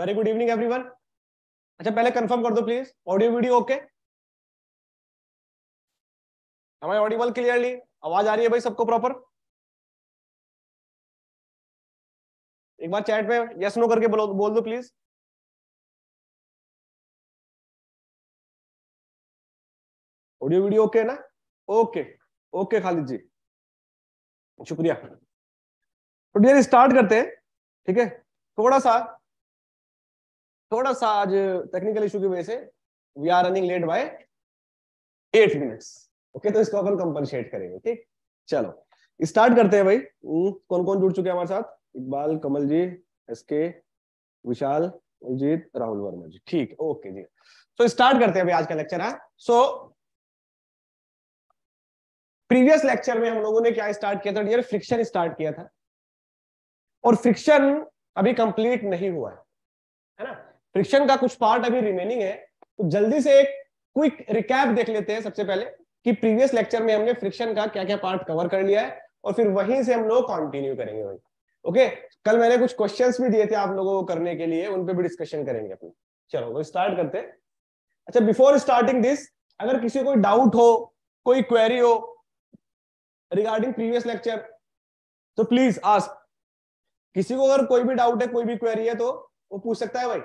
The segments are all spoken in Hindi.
वेरी गुड इवनिंग एवरीवन अच्छा पहले कंफर्म कर दो प्लीज ऑडियो वीडियो ओके हमारे ऑडिबल क्लियरली आवाज आ रही है भाई सबको प्रॉपर एक बार चैट में यस नो करके बोलो बोल दो प्लीज ऑडियो वीडियो ओके है ना ओके ओके खालिद जी शुक्रिया तो डियर स्टार्ट करते हैं ठीक है थोड़ा सा थोड़ा सा आज टेक्निकल इशू की वजह से we are running late by eight minutes okay तो इसको अपन कंपनसेट करेंगे ठीक चलो स्टार्ट करते हैं भाई हम्म, कौन कौन जुड़ चुके हैं हमारे साथ इकबाल कमल जी एस के विशाल अलजीत राहुल वर्मा जी ठीक ओके जी तो स्टार्ट करते हैं आज का लेक्चर है सो प्रीवियस लेक्चर में हम लोगों ने क्या स्टार्ट किया था डियर फ्रिक्शन स्टार्ट किया था और फ्रिक्शन अभी कंप्लीट नहीं हुआ है है ना फ्रिक्शन का कुछ पार्ट अभी रिमेनिंग है तो जल्दी से एक क्विक रिकैप देख लेते हैं सबसे पहले कि प्रीवियस लेक्चर में हमने फ्रिक्शन का क्या क्या पार्ट कवर कर लिया है और फिर वहीं से हम लोग कंटिन्यू करेंगे वही ओके कल मैंने कुछ क्वेश्चंस भी दिए थे आप लोगों को करने के लिए उन भी डिस्कशन करेंगे अपनी चलो तो स्टार्ट करते हैं अच्छा बिफोर स्टार्टिंग दिस अगर किसी कोई डाउट हो कोई क्वेरी हो रिगार्डिंग प्रीवियस लेक्चर तो प्लीज आस्क किसी को अगर कोई भी डाउट है कोई भी क्वेरी है तो वो पूछ सकता है भाई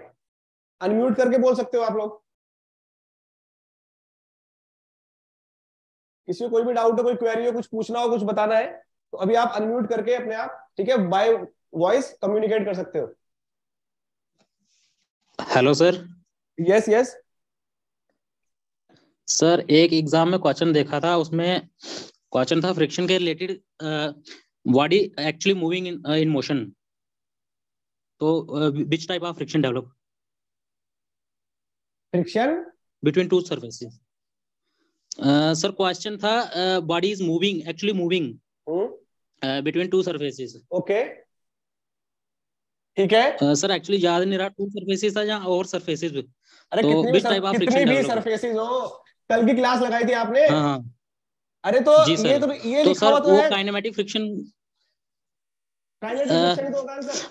अनम्यूट करके बोल सकते हो आप लोग किसी को कोई भी डाउट हो कोई क्वेरी हो कुछ पूछना हो कुछ बताना है तो अभी आप अनम्यूट करके अपने आप ठीक है बाय वॉइस कम्युनिकेट कर सकते हो hello sir yes yes sir एक एग्जाम में क्वेश्चन देखा था उसमें क्वेश्चन था फ्रिक्शन के related body actually moving in motion तो which type of friction develop friction between two surfaces sir question था body is moving actually moving between two surfaces okay ठीक है सर uh, एक्चुअली याद नहीं रहा टू सर्फेसिस था या और सर्फेसिस अरे तो कितने सर, कितनी भी सर्फेसिस हो कल की क्लास लगाई थी आपने हां हां अरे तो ये तो ये तो लिखा हुआ तो है uh, काइनेमेटिक फ्रिक्शन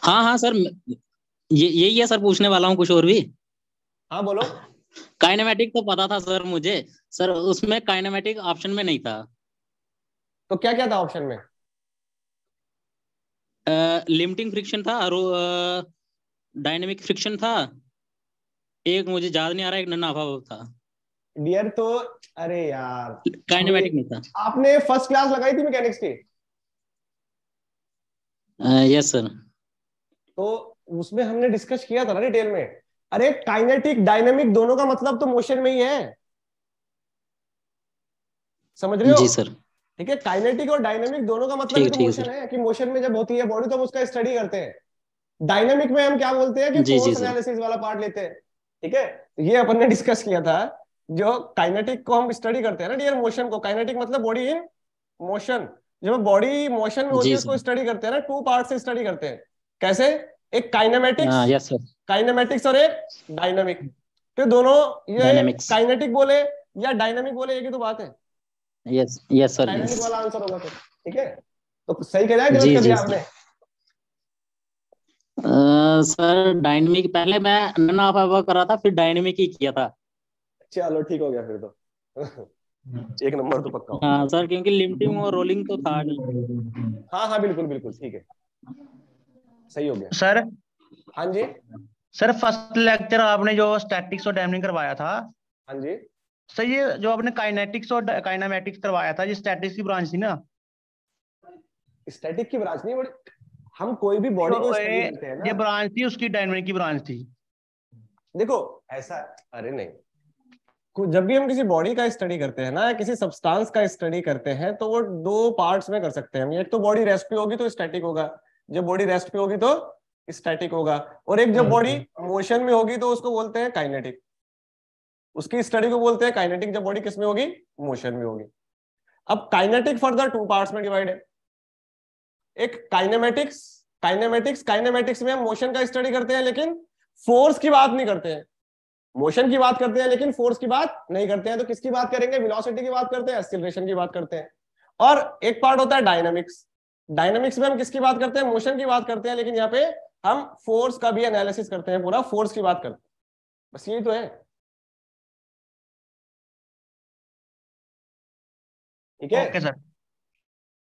हाँ हाँ सर ये यही है सर पूछने वाला हूँ कुछ और भी हाँ बोलो काइनेमेटिक तो पता था सर मुझे सर उसमें काइनेमेटिक ऑप्शन में नहीं था तो क्या क्या था ऑप्शन में लिमिटिंग uh, फ्रिक्शन था और डायनेमिक uh, फ्रिक्शन था एक मुझे याद नहीं आ रहा एक नन्ना अभाव था डियर तो अरे यार काइनेमेटिक नहीं था आपने फर्स्ट क्लास लगाई थी मैकेनिक्स की यस सर तो उसमें हमने डिस्कस किया था ना डिटेल में अरे काइनेटिक डायनेमिक दोनों का मतलब तो मोशन में ही है समझ रहे हो जी सर ठीक है काइनेटिक और डायनेमिक दोनों का मतलब तो मोशन है कि मोशन में जब होती है बॉडी तो हम उसका स्टडी करते हैं डायनेमिक में हम क्या बोलते हैं कि फोर्स एनालिसिस वाला पार्ट लेते हैं ठीक है ये अपन ने डिस्कस किया था जो काइनेटिक को हम स्टडी करते हैं ना डियर मोशन को काइनेटिक मतलब बॉडी इन मोशन जब बॉडी मोशन में होती है उसको स्टडी करते हैं ना टू पार्ट से स्टडी करते हैं कैसे एक काइनेमेटिक्स काइनेमेटिक्स और एक डायनामिक तो दोनों ये काइनेटिक बोले या डायनामिक बोले ही तो बात है यस यस सर डायनामिक वाला आंसर होगा तो, ठीक है तो सही कह रहा है गलत आपने सर डायनेमिक पहले मैं था फिर डायनेमिक ही किया था चलो ठीक हो गया फिर तो एक नंबर तो पक्का हाँ सर क्योंकि लिमिटिंग और रोलिंग तो था नहीं हाँ हाँ बिल्कुल बिल्कुल ठीक है सही हो गया सर हाँ जी सर फर्स्ट लेक्चर आपने जो स्टैटिक्स और डायनामिक करवाया था हाँ जी सर ये जो आपने काइनेटिक्स और काइनामेटिक्स करवाया था ये स्टैटिक्स की ब्रांच थी ना स्टैटिक की ब्रांच नहीं बट हम कोई भी बॉडी को स्टडी करते हैं ना ये ब्रांच थी उसकी डायनेमिक की ब्रांच थी देखो ऐसा अरे नहीं जब भी हम किसी बॉडी का स्टडी करते हैं ना किसी सब्सटेंस का स्टडी करते हैं तो वो दो पार्ट्स में कर सकते हैं एक तो बॉडी रेस्ट पे होगी तो स्टैटिक होगा जब बॉडी रेस्ट पे होगी तो स्टैटिक होगा और एक जब बॉडी मोशन में होगी तो उसको बोलते हैं काइनेटिक उसकी स्टडी को बोलते हैं काइनेटिक जब बॉडी किसमें होगी मोशन में होगी अब काइनेटिक फर्दर टू पार्ट्स में डिवाइड है एक काइनेमेटिक्स काइनेमेटिक्स काइनेमेटिक्स में हम मोशन का स्टडी करते हैं लेकिन फोर्स की बात नहीं करते हैं मोशन की बात करते हैं लेकिन फोर्स की बात नहीं करते हैं तो किसकी बात करेंगे वेलोसिटी की बात करते हैं एक्सिलरेशन की बात करते हैं और एक पार्ट होता है डायनामिक्स डायनामिक्स में हम किसकी बात करते हैं मोशन की बात करते हैं लेकिन यहाँ पे हम फोर्स का भी एनालिसिस करते हैं पूरा फोर्स की बात करते हैं बस ये तो है ठीक है ओके सर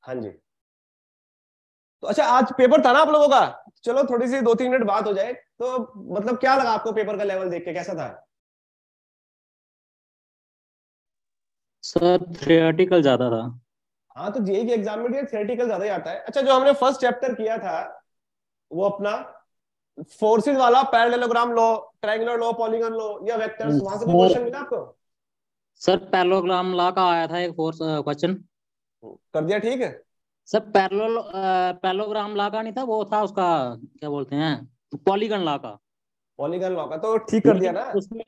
हाँ जी तो अच्छा आज पेपर था ना आप लोगों का चलो थोड़ी सी दो तीन मिनट बात हो जाए तो मतलब क्या लगा आपको पेपर का लेवल देख के कैसा था सर थियोरेटिकल ज्यादा था हाँ तो जेई के एग्जाम में थियोरेटिकल ज्यादा ही आता है अच्छा जो हमने फर्स्ट चैप्टर किया था वो अपना फोर्सेस वाला पैरेललोग्राम लो ट्रायंगुलर लो पॉलीगन लो या वेक्टर्स वहां से क्वेश्चन मिला आपको सर पैरेललोग्राम ला का आया था एक फोर्स क्वेश्चन कर दिया ठीक है सर पैरेलल पैरेललोग्राम ला का नहीं था वो था उसका क्या बोलते हैं पॉलीगन ला का पॉलीगन ला का तो ठीक कर दिया ना उसमें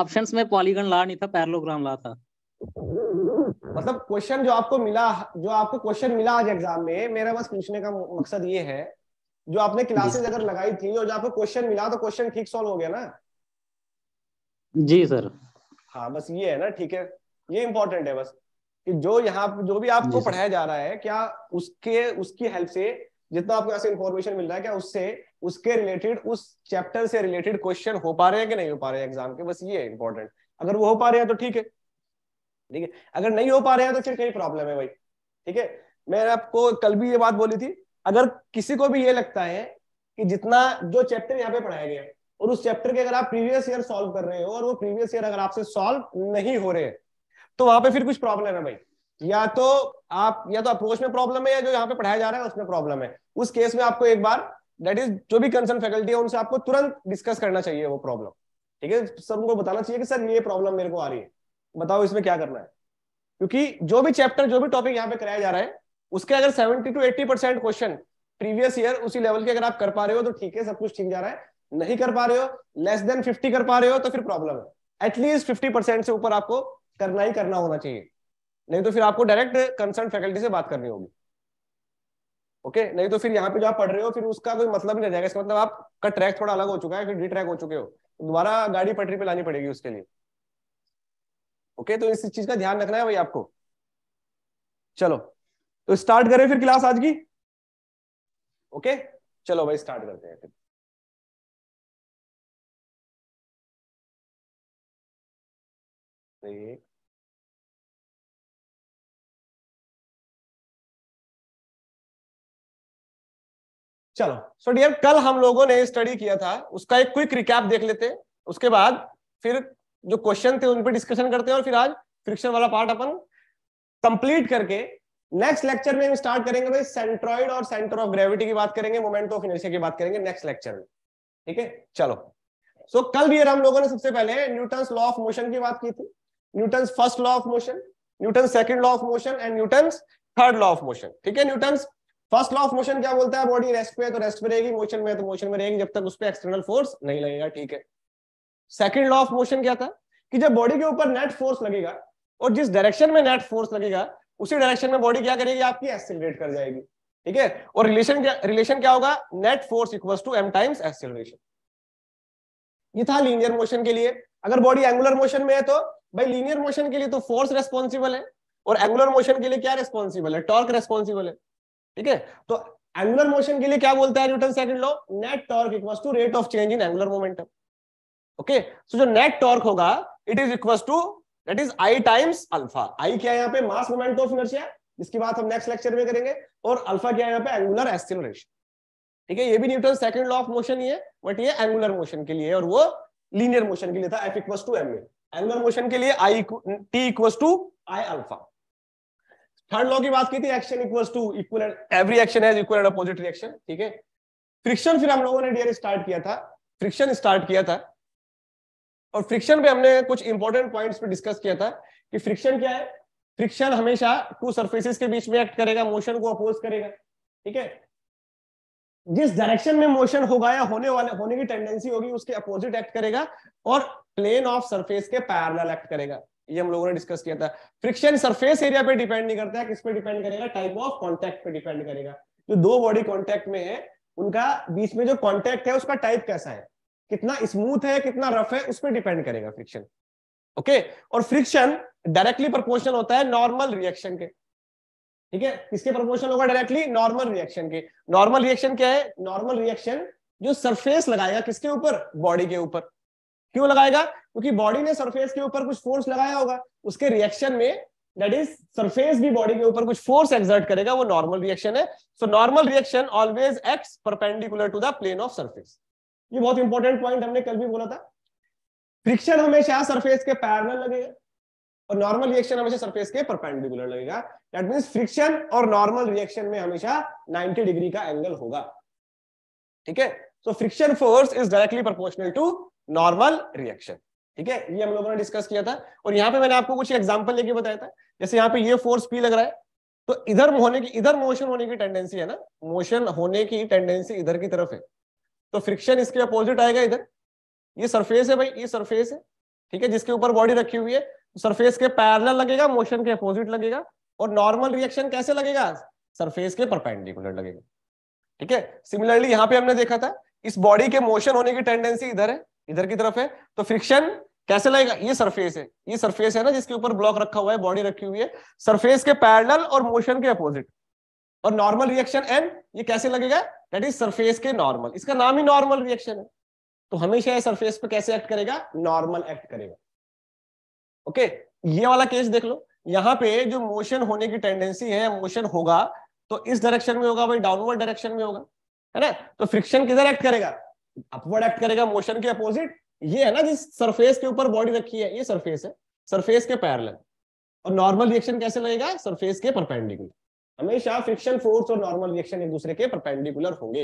ऑप्शंस में पॉलीगन ला नहीं था पैरेललोग्राम ला था मतलब क्वेश्चन जो आपको मिला जो आपको क्वेश्चन मिला आज एग्जाम में मेरा बस पूछने का मकसद ये है जो आपने क्लासेस अगर लगाई थी और जो आपको क्वेश्चन मिला तो क्वेश्चन ठीक सॉल्व हो गया ना जी सर हाँ बस ये है ना ठीक है ये इंपॉर्टेंट है बस कि जो यहाँ जो भी आपको पढ़ाया जा रहा है क्या उसके उसकी हेल्प से जितना आपको ऐसे इन्फॉर्मेशन मिल रहा है क्या उससे उसके रिलेटेड उस चैप्टर से रिलेटेड क्वेश्चन हो पा रहे हैं कि नहीं हो पा रहे हैं एग्जाम के बस ये है इंपॉर्टेंट अगर वो हो पा रहे हैं तो ठीक है ठीक है अगर नहीं हो पा रहे हैं तो फिर कहीं प्रॉब्लम है भाई ठीक है मैंने आपको कल भी ये बात बोली थी अगर किसी को भी ये लगता है कि जितना जो चैप्टर यहाँ पे पढ़ाया गया और उस चैप्टर के अगर आप प्रीवियस ईयर सॉल्व कर रहे हो और वो प्रीवियस ईयर अगर आपसे सॉल्व नहीं हो रहे तो वहां पे फिर कुछ प्रॉब्लम है भाई या तो आप या तो अप्रोच में प्रॉब्लम है या जो यहाँ पे पढ़ाया जा रहा है उसमें प्रॉब्लम है उस केस में आपको एक बार दैट इज जो भी कंसर्न फैकल्टी है उनसे आपको तुरंत डिस्कस करना चाहिए वो प्रॉब्लम ठीक है सर उनको बताना चाहिए कि सर ये प्रॉब्लम मेरे को आ रही है बताओ इसमें क्या करना है क्योंकि जो भी चैप्टर जो भी टॉपिक यहाँ पे कराया जा रहा है उसके अगर seventy two eighty percent question previous year उसी लेवल के अगर आप कर पा रहे हो तो ठीक है सब कुछ ठीक जा रहा है नहीं कर पा रहे हो लेस देन फिफ्टी कर पा रहे हो तो फिर प्रॉब्लम है एटलीस्ट फिफ्टी परसेंट से ऊपर आपको करना ही करना होना चाहिए नहीं तो फिर आपको डायरेक्ट कंसर्न फैकल्टी से बात करनी होगी ओके okay? नहीं तो फिर यहाँ पे जो आप पढ़ रहे हो फिर उसका कोई मतलब नहीं रह जाएगा इसका मतलब आपका ट्रैक थोड़ा अलग हो चुका है फिर डी ट्रैक हो चुके हो दोबारा गाड़ी पटरी पे लानी पड़ेगी उसके लिए ओके तो इस चीज का ध्यान रखना है भाई आपको चलो तो स्टार्ट करें फिर क्लास आज की ओके चलो भाई स्टार्ट करते हैं फिर चलो सो so डियर कल हम लोगों ने स्टडी किया था उसका एक क्विक रिकैप देख लेते हैं उसके बाद फिर जो क्वेश्चन थे उन पर डिस्कशन करते हैं और फिर आज फ्रिक्शन वाला पार्ट अपन कंप्लीट करके नेक्स्ट लेक्चर में हम स्टार्ट करेंगे भाई सेंट्रॉइड और सेंटर ऑफ ग्रेविटी की बात करेंगे मोमेंट ऑफ इनर्शिया की बात करेंगे नेक्स्ट लेक्चर में ठीक है चलो सो so, कल भी हम लोगों ने सबसे पहले न्यूटन लॉ ऑफ मोशन की बात की थी Newton first law of motion Newton second law of motion and Newton third law of motion ठीक है Newton first law of motion क्या बोलता है बॉडी रेस्ट पे है तो रेस्ट में रहेगी मोशन में है तो मोशन में रहेगी जब तक उस पर एक्सटर्नल फोर्स नहीं लगेगा ठीक है सेकेंड लॉ ऑफ मोशन क्या था कि जब बॉडी के ऊपर नेट फोर्स लगेगा और जिस डायरेक्शन में नेट फोर्स लगेगा उसी डायरेक्शन में बॉडी क्या करेगी आपकी एक्सिलेट कर जाएगी ठीक है और रिलेशन क्या रिलेशन क्या होगा net force equal to M times acceleration ये था लीनियर मोशन के लिए अगर बॉडी एंगुलर मोशन में है तो भाई लीनियर मोशन के लिए तो फोर्स रेस्पॉन्सिबल है और एंगुलर मोशन के लिए क्या रेस्पॉन्सिबल है टॉर्क रेस्पॉन्सिबल है ठीक है तो एंगुलर मोशन के लिए क्या बोलता है Newton second law net torque equal to rate of change in angular momentum okay so जो नेट टॉर्क होगा it is equal to that is I times alpha I क्या है यहाँ पे मास मोमेंट ऑफ इनर्शिया इसकी बात हम नेक्स्ट लेक्चर में करेंगे और अल्फा क्या है यहाँ पे एंगुलर एस्टिलेशन ठीक है ये भी Newton second law of motion ही है बट ये एंगुलर मोशन के लिए और वो लीनियर मोशन के लिए था F equal to M angular motion के लिए I T equal to I alpha third law की बात की थी action equal to equal every action has equal and opposite reaction ठीक है फ्रिक्शन फिर हम लोगों ने डियर स्टार्ट किया था फ्रिक्शन स्टार्ट किया था और फ्रिक्शन पे हमने कुछ इंपॉर्टेंट पॉइंट्स पे डिस्कस किया था कि फ्रिक्शन क्या है फ्रिक्शन हमेशा टू सर्फेसिस के बीच में एक्ट करेगा मोशन को अपोज करेगा ठीक है जिस डायरेक्शन में मोशन होगा या होने वाले होने की टेंडेंसी होगी उसके अपोजिट एक्ट करेगा और प्लेन ऑफ सरफेस के पैरल एक्ट करेगा ये हम लोगों ने डिस्कस किया था फ्रिक्शन सरफेस एरिया पे डिपेंड नहीं करता है किस पे डिपेंड करेगा टाइप ऑफ कॉन्टेक्ट पे डिपेंड करेगा जो दो बॉडी कॉन्टेक्ट में है उनका बीच में जो कॉन्टेक्ट है उसका टाइप कैसा है कितना स्मूथ है कितना रफ है उस पर डिपेंड करेगा फ्रिक्शन ओके okay? और फ्रिक्शन डायरेक्टली प्रपोर्शनल होता है नॉर्मल रिएक्शन के ठीक है किसके प्रपोर्शनल होगा डायरेक्टली नॉर्मल रिएक्शन के नॉर्मल रिएक्शन क्या है नॉर्मल रिएक्शन जो सरफेस लगाएगा किसके ऊपर बॉडी के ऊपर क्यों लगाएगा क्योंकि बॉडी ने सरफेस के ऊपर कुछ फोर्स लगाया होगा उसके रिएक्शन में दैट इज सरफेस भी बॉडी के ऊपर कुछ फोर्स एक्सर्ट करेगा वो नॉर्मल रिएक्शन है so normal reaction always act perpendicular to the plane of surface ये बहुत इंपॉर्टेंट पॉइंट हमने कल भी बोला था फ्रिक्शन हमेशा सरफेस के पैरल लगेगा और नॉर्मल रिएक्शन हमेशा सरफेस के परपेंडिकुलर लगेगा दैट मीन फ्रिक्शन और नॉर्मल रिएक्शन में हमेशा 90 डिग्री का एंगल होगा ठीक है so friction force is directly proportional to normal reaction ठीक है ये हम लोगों ने डिस्कस किया था और यहाँ पे मैंने आपको कुछ एग्जाम्पल लेके बताया था जैसे यहाँ पे ये फोर्स पी लग रहा है तो इधर होने की इधर मोशन होने की टेंडेंसी है ना मोशन होने की टेंडेंसी इधर की तरफ है तो फ्रिक्शन इसके अपोजिट आएगा इधर ये सरफेस है भाई ये सरफेस है ठीक है जिसके ऊपर बॉडी रखी हुई है सरफेस के पैरल लगेगा मोशन के अपोजिट लगेगा और नॉर्मल रिएक्शन कैसे लगेगा सरफेस के परपेंडिकुलर लगेगा ठीक है सिमिलरली यहाँ पे हमने देखा था इस बॉडी के मोशन होने की टेंडेंसी इधर है इधर की तरफ है तो फ्रिक्शन कैसे लगेगा ये सरफेस है ये सरफेस है ना जिसके ऊपर ब्लॉक रखा हुआ है बॉडी रखी हुई है सरफेस के पैरल और मोशन के अपोजिट और नॉर्मल रिएक्शन एन ये कैसे लगेगा दैट इज सरफेस के नॉर्मल इसका नाम ही नॉर्मल रिएक्शन है तो हमेशा ये सरफेस पर कैसे एक्ट करेगा नॉर्मल एक्ट करेगा ओके okay? ये वाला केस देख लो यहाँ पे जो मोशन होने की टेंडेंसी है मोशन होगा तो इस डायरेक्शन में होगा भाई डाउनवर्ड डायरेक्शन में होगा है ना तो फ्रिक्शन किधर एक्ट करेगा अपवर्ड एक्ट करेगा मोशन के अपोजिट ये है ना जिस सरफेस के ऊपर बॉडी रखी है ये सरफेस है सरफेस के पैरल और नॉर्मल रिएक्शन कैसे लगेगा सरफेस के परपेंडिकुलर हमेशा फ्रिक्शन फोर्स और नॉर्मल रिएक्शन एक दूसरे के परपेंडिकुलर होंगे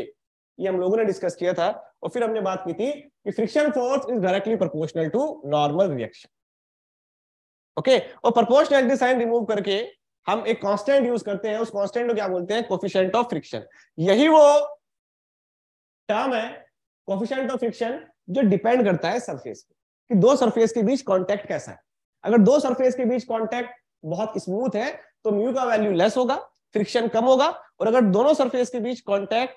ये हम लोगों ने डिस्कस किया था और फिर हमने बात की थी कि friction force is directly proportional to normal reaction okay और प्रोपोर्शनलिटी साइन रिमूव करके हम एक कांस्टेंट यूज करते हैं उस कांस्टेंट को क्या बोलते हैं कोफिशिएंट ऑफ फ्रिक्शन यही वो टर्म है कोफिशिएंट ऑफ फ्रिक्शन जो डिपेंड करता है सरफेस पे कि दो सरफेस के बीच कांटेक्ट कैसा है अगर दो सरफेस के बीच कांटेक्ट बहुत स्मूथ है तो म्यू का वैल्यू लेस होगा फ्रिक्शन कम होगा और अगर दोनों सरफेस के बीच कॉन्टैक्ट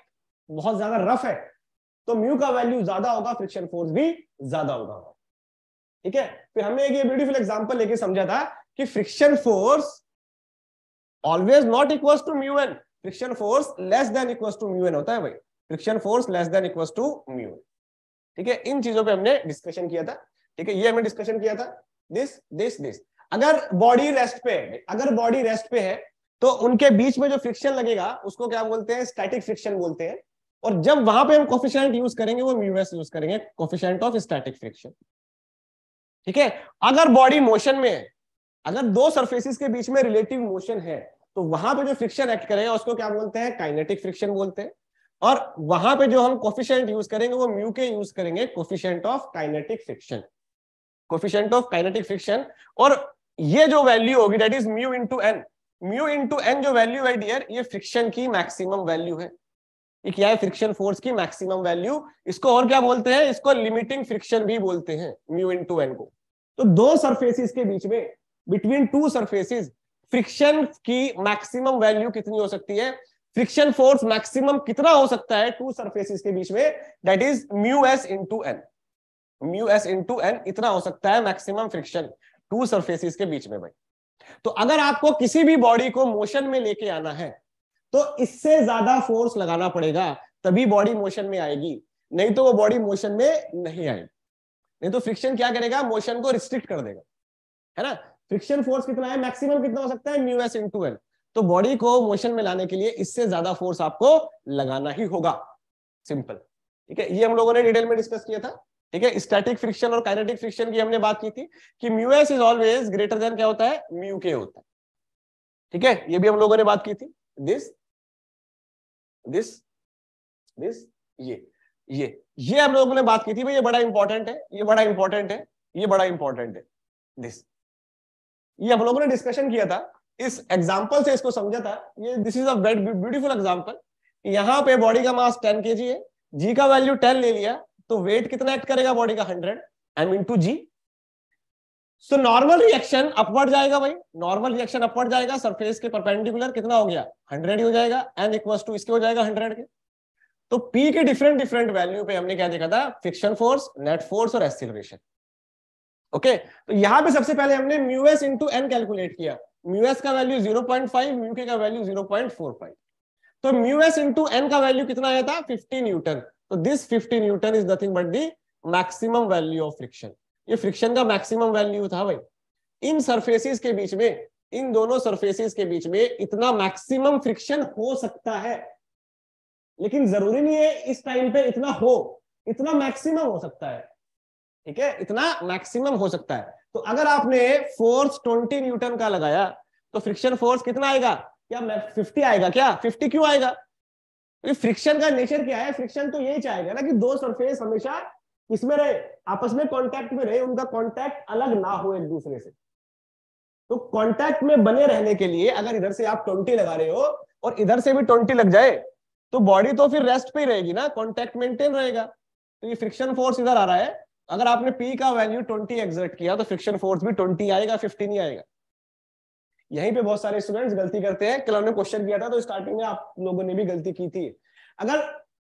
बहुत ज्यादा रफ है तो म्यू का वैल्यू ज्यादा होगा फ्रिक्शन फोर्स भी ज्यादा होगा ठीक है फिर हमने एक ये ब्यूटीफुल एग्जांपल लेके समझा था कि friction force always not equal to mu N friction force less than equal to mu N होता है भाई friction force less than equal to mu N ठीक है इन चीजों पे हमने डिस्कशन किया था ठीक है ये हमने डिस्कशन किया था दिस दिस दिस अगर बॉडी रेस्ट पे है अगर बॉडी रेस्ट पे है तो उनके बीच में जो फ्रिक्शन लगेगा उसको क्या बोलते हैं स्टैटिक फ्रिक्शन बोलते हैं और जब वहां पे हम कोफिशियंट यूज करेंगे वो म्यूएस यूज करेंगे कोफिशियंट ऑफ स्टैटिक फ्रिक्शन ठीक है अगर बॉडी मोशन में अगर दो सर्फेसिस के बीच में रिलेटिव मोशन है तो वहां पे जो फ्रिक्शन एक्ट करेगा उसको क्या बोलते हैं काइनेटिक फ्रिक्शन बोलते हैं और वहां पे जो हम कोफिशियंट यूज करेंगे वो म्यू के यूज करेंगे coefficient of kinetic friction coefficient of kinetic friction और ये जो वैल्यू होगी that is mu into N mu into N जो वैल्यू है डियर ये फ्रिक्शन की मैक्सिमम वैल्यू है ये क्या है फ्रिक्शन फोर्स की मैक्सिमम वैल्यू इसको और क्या बोलते हैं इसको लिमिटिंग फ्रिक्शन भी बोलते हैं म्यू इंटू एन को तो दो सरफेसिस के बीच में बिटवीन टू सरफेसिस फ्रिक्शन की मैक्सिमम वैल्यू कितनी हो सकती है फ्रिक्शन फोर्स मैक्सिमम कितना हो सकता है टू सरफेसिस के बीच में that is mu S into N mu S into N इतना हो सकता है मैक्सिमम फ्रिक्शन टू सरफेसिस के बीच में भाई तो अगर आपको किसी भी बॉडी को मोशन में लेके आना है तो इससे ज्यादा फोर्स लगाना पड़ेगा तभी बॉडी मोशन में आएगी नहीं तो वो बॉडी मोशन में नहीं आएगी नहीं तो फ्रिक्शन क्या करेगा मोशन को रिस्ट्रिक्ट कर देगा है ना फ्रिक्शन फोर्स कितना है मैक्सिमम कितना हो सकता है म्यू एस टू एल तो बॉडी को मोशन में लाने के लिए इससे ज्यादा फोर्स आपको लगाना ही होगा सिंपल ठीक है ये हम लोगों ने डिटेल में डिस्कस किया था ठीक है स्टैटिक फ्रिक्शन और काइनेटिक फ्रिक्शन की हमने बात की थी कि mu S is always greater than क्या होता है म्यू के होता है ठीक है ये भी हम लोगों ने बात की थी दिस दिस दिस ये ये ये हम लोगों ने बात की थी भाई ये बड़ा इंपॉर्टेंट है ये बड़ा इंपॉर्टेंट है ये बड़ा इंपॉर्टेंट है दिस ये हम लोगों ने डिस्कशन किया था इस एग्जाम्पल से इसको समझा था ये this is a beautiful example यहाँ पे बॉडी का मास टेन के है जी का वैल्यू टेन ले लिया तो वेट कितना एक्ट करेगा बॉडी का hundred M into G so normal reaction upward जाएगा भाई नॉर्मल रिएक्शन अपवर्ड जाएगा सरफेस के परपेंडिकुलर कितना हो गया हंड्रेड हो जाएगा एन इक्वल टू इसके हो जाएगा हंड्रेड के तो P के डिफरेंट डिफरेंट वैल्यू पे हमने क्या देखा था फिक्शन फोर्स नेट फोर्स और एक्सिलेशन ओके तो यहां पे सबसे पहले हमने म्यूएस इंटू एन कैलकुलेट किया म्यूएस का वैल्यू 0.5 पॉइंट म्यू के का वैल्यू 0.45 तो म्यूएस इंटू एन का वैल्यू कितना आया था 50 न्यूटन तो this 50 newton is nothing but the maximum value of friction ये फ्रिक्शन का मैक्सिमम वैल्यू था भाई इन सरफेसिस के बीच में इन दोनों सरफेसिस के बीच में इतना मैक्सिमम फ्रिक्शन हो सकता है लेकिन जरूरी नहीं है इस टाइम पे इतना हो इतना मैक्सिमम हो सकता है ठीक है इतना मैक्सिमम हो सकता है तो अगर आपने फोर्स 20 न्यूटन का लगाया तो फ्रिक्शन फोर्स कितना आएगा क्या 50 आएगा क्या 50 क्यों आएगा ये फ्रिक्शन का नेचर क्या है फ्रिक्शन तो यही चाहेगा ना कि दो सरफेस हमेशा इसमें रहे आपस में कांटेक्ट में रहे उनका कांटेक्ट अलग ना हो एक दूसरे से तो कांटेक्ट में बने रहने के लिए अगर इधर से आप ट्वेंटी लगा रहे हो और इधर से भी ट्वेंटी लग जाए तो बॉडी तो फिर रेस्ट पे ही रहेगी ना कॉन्टेक्ट मेंटेन रहेगा तो ये फ्रिक्शन फोर्स इधर आ रहा है अगर आपने पी का वैल्यू ट्वेंटी एक्सर्ट किया तो फ्रिक्शन फोर्स भी ट्वेंटी आएगा फिफ्टीन ही आएगा यहीं पे बहुत सारे स्टूडेंट्स गलती करते हैं कल हमने क्वेश्चन किया था तो स्टार्टिंग में आप लोगों ने भी गलती की थी अगर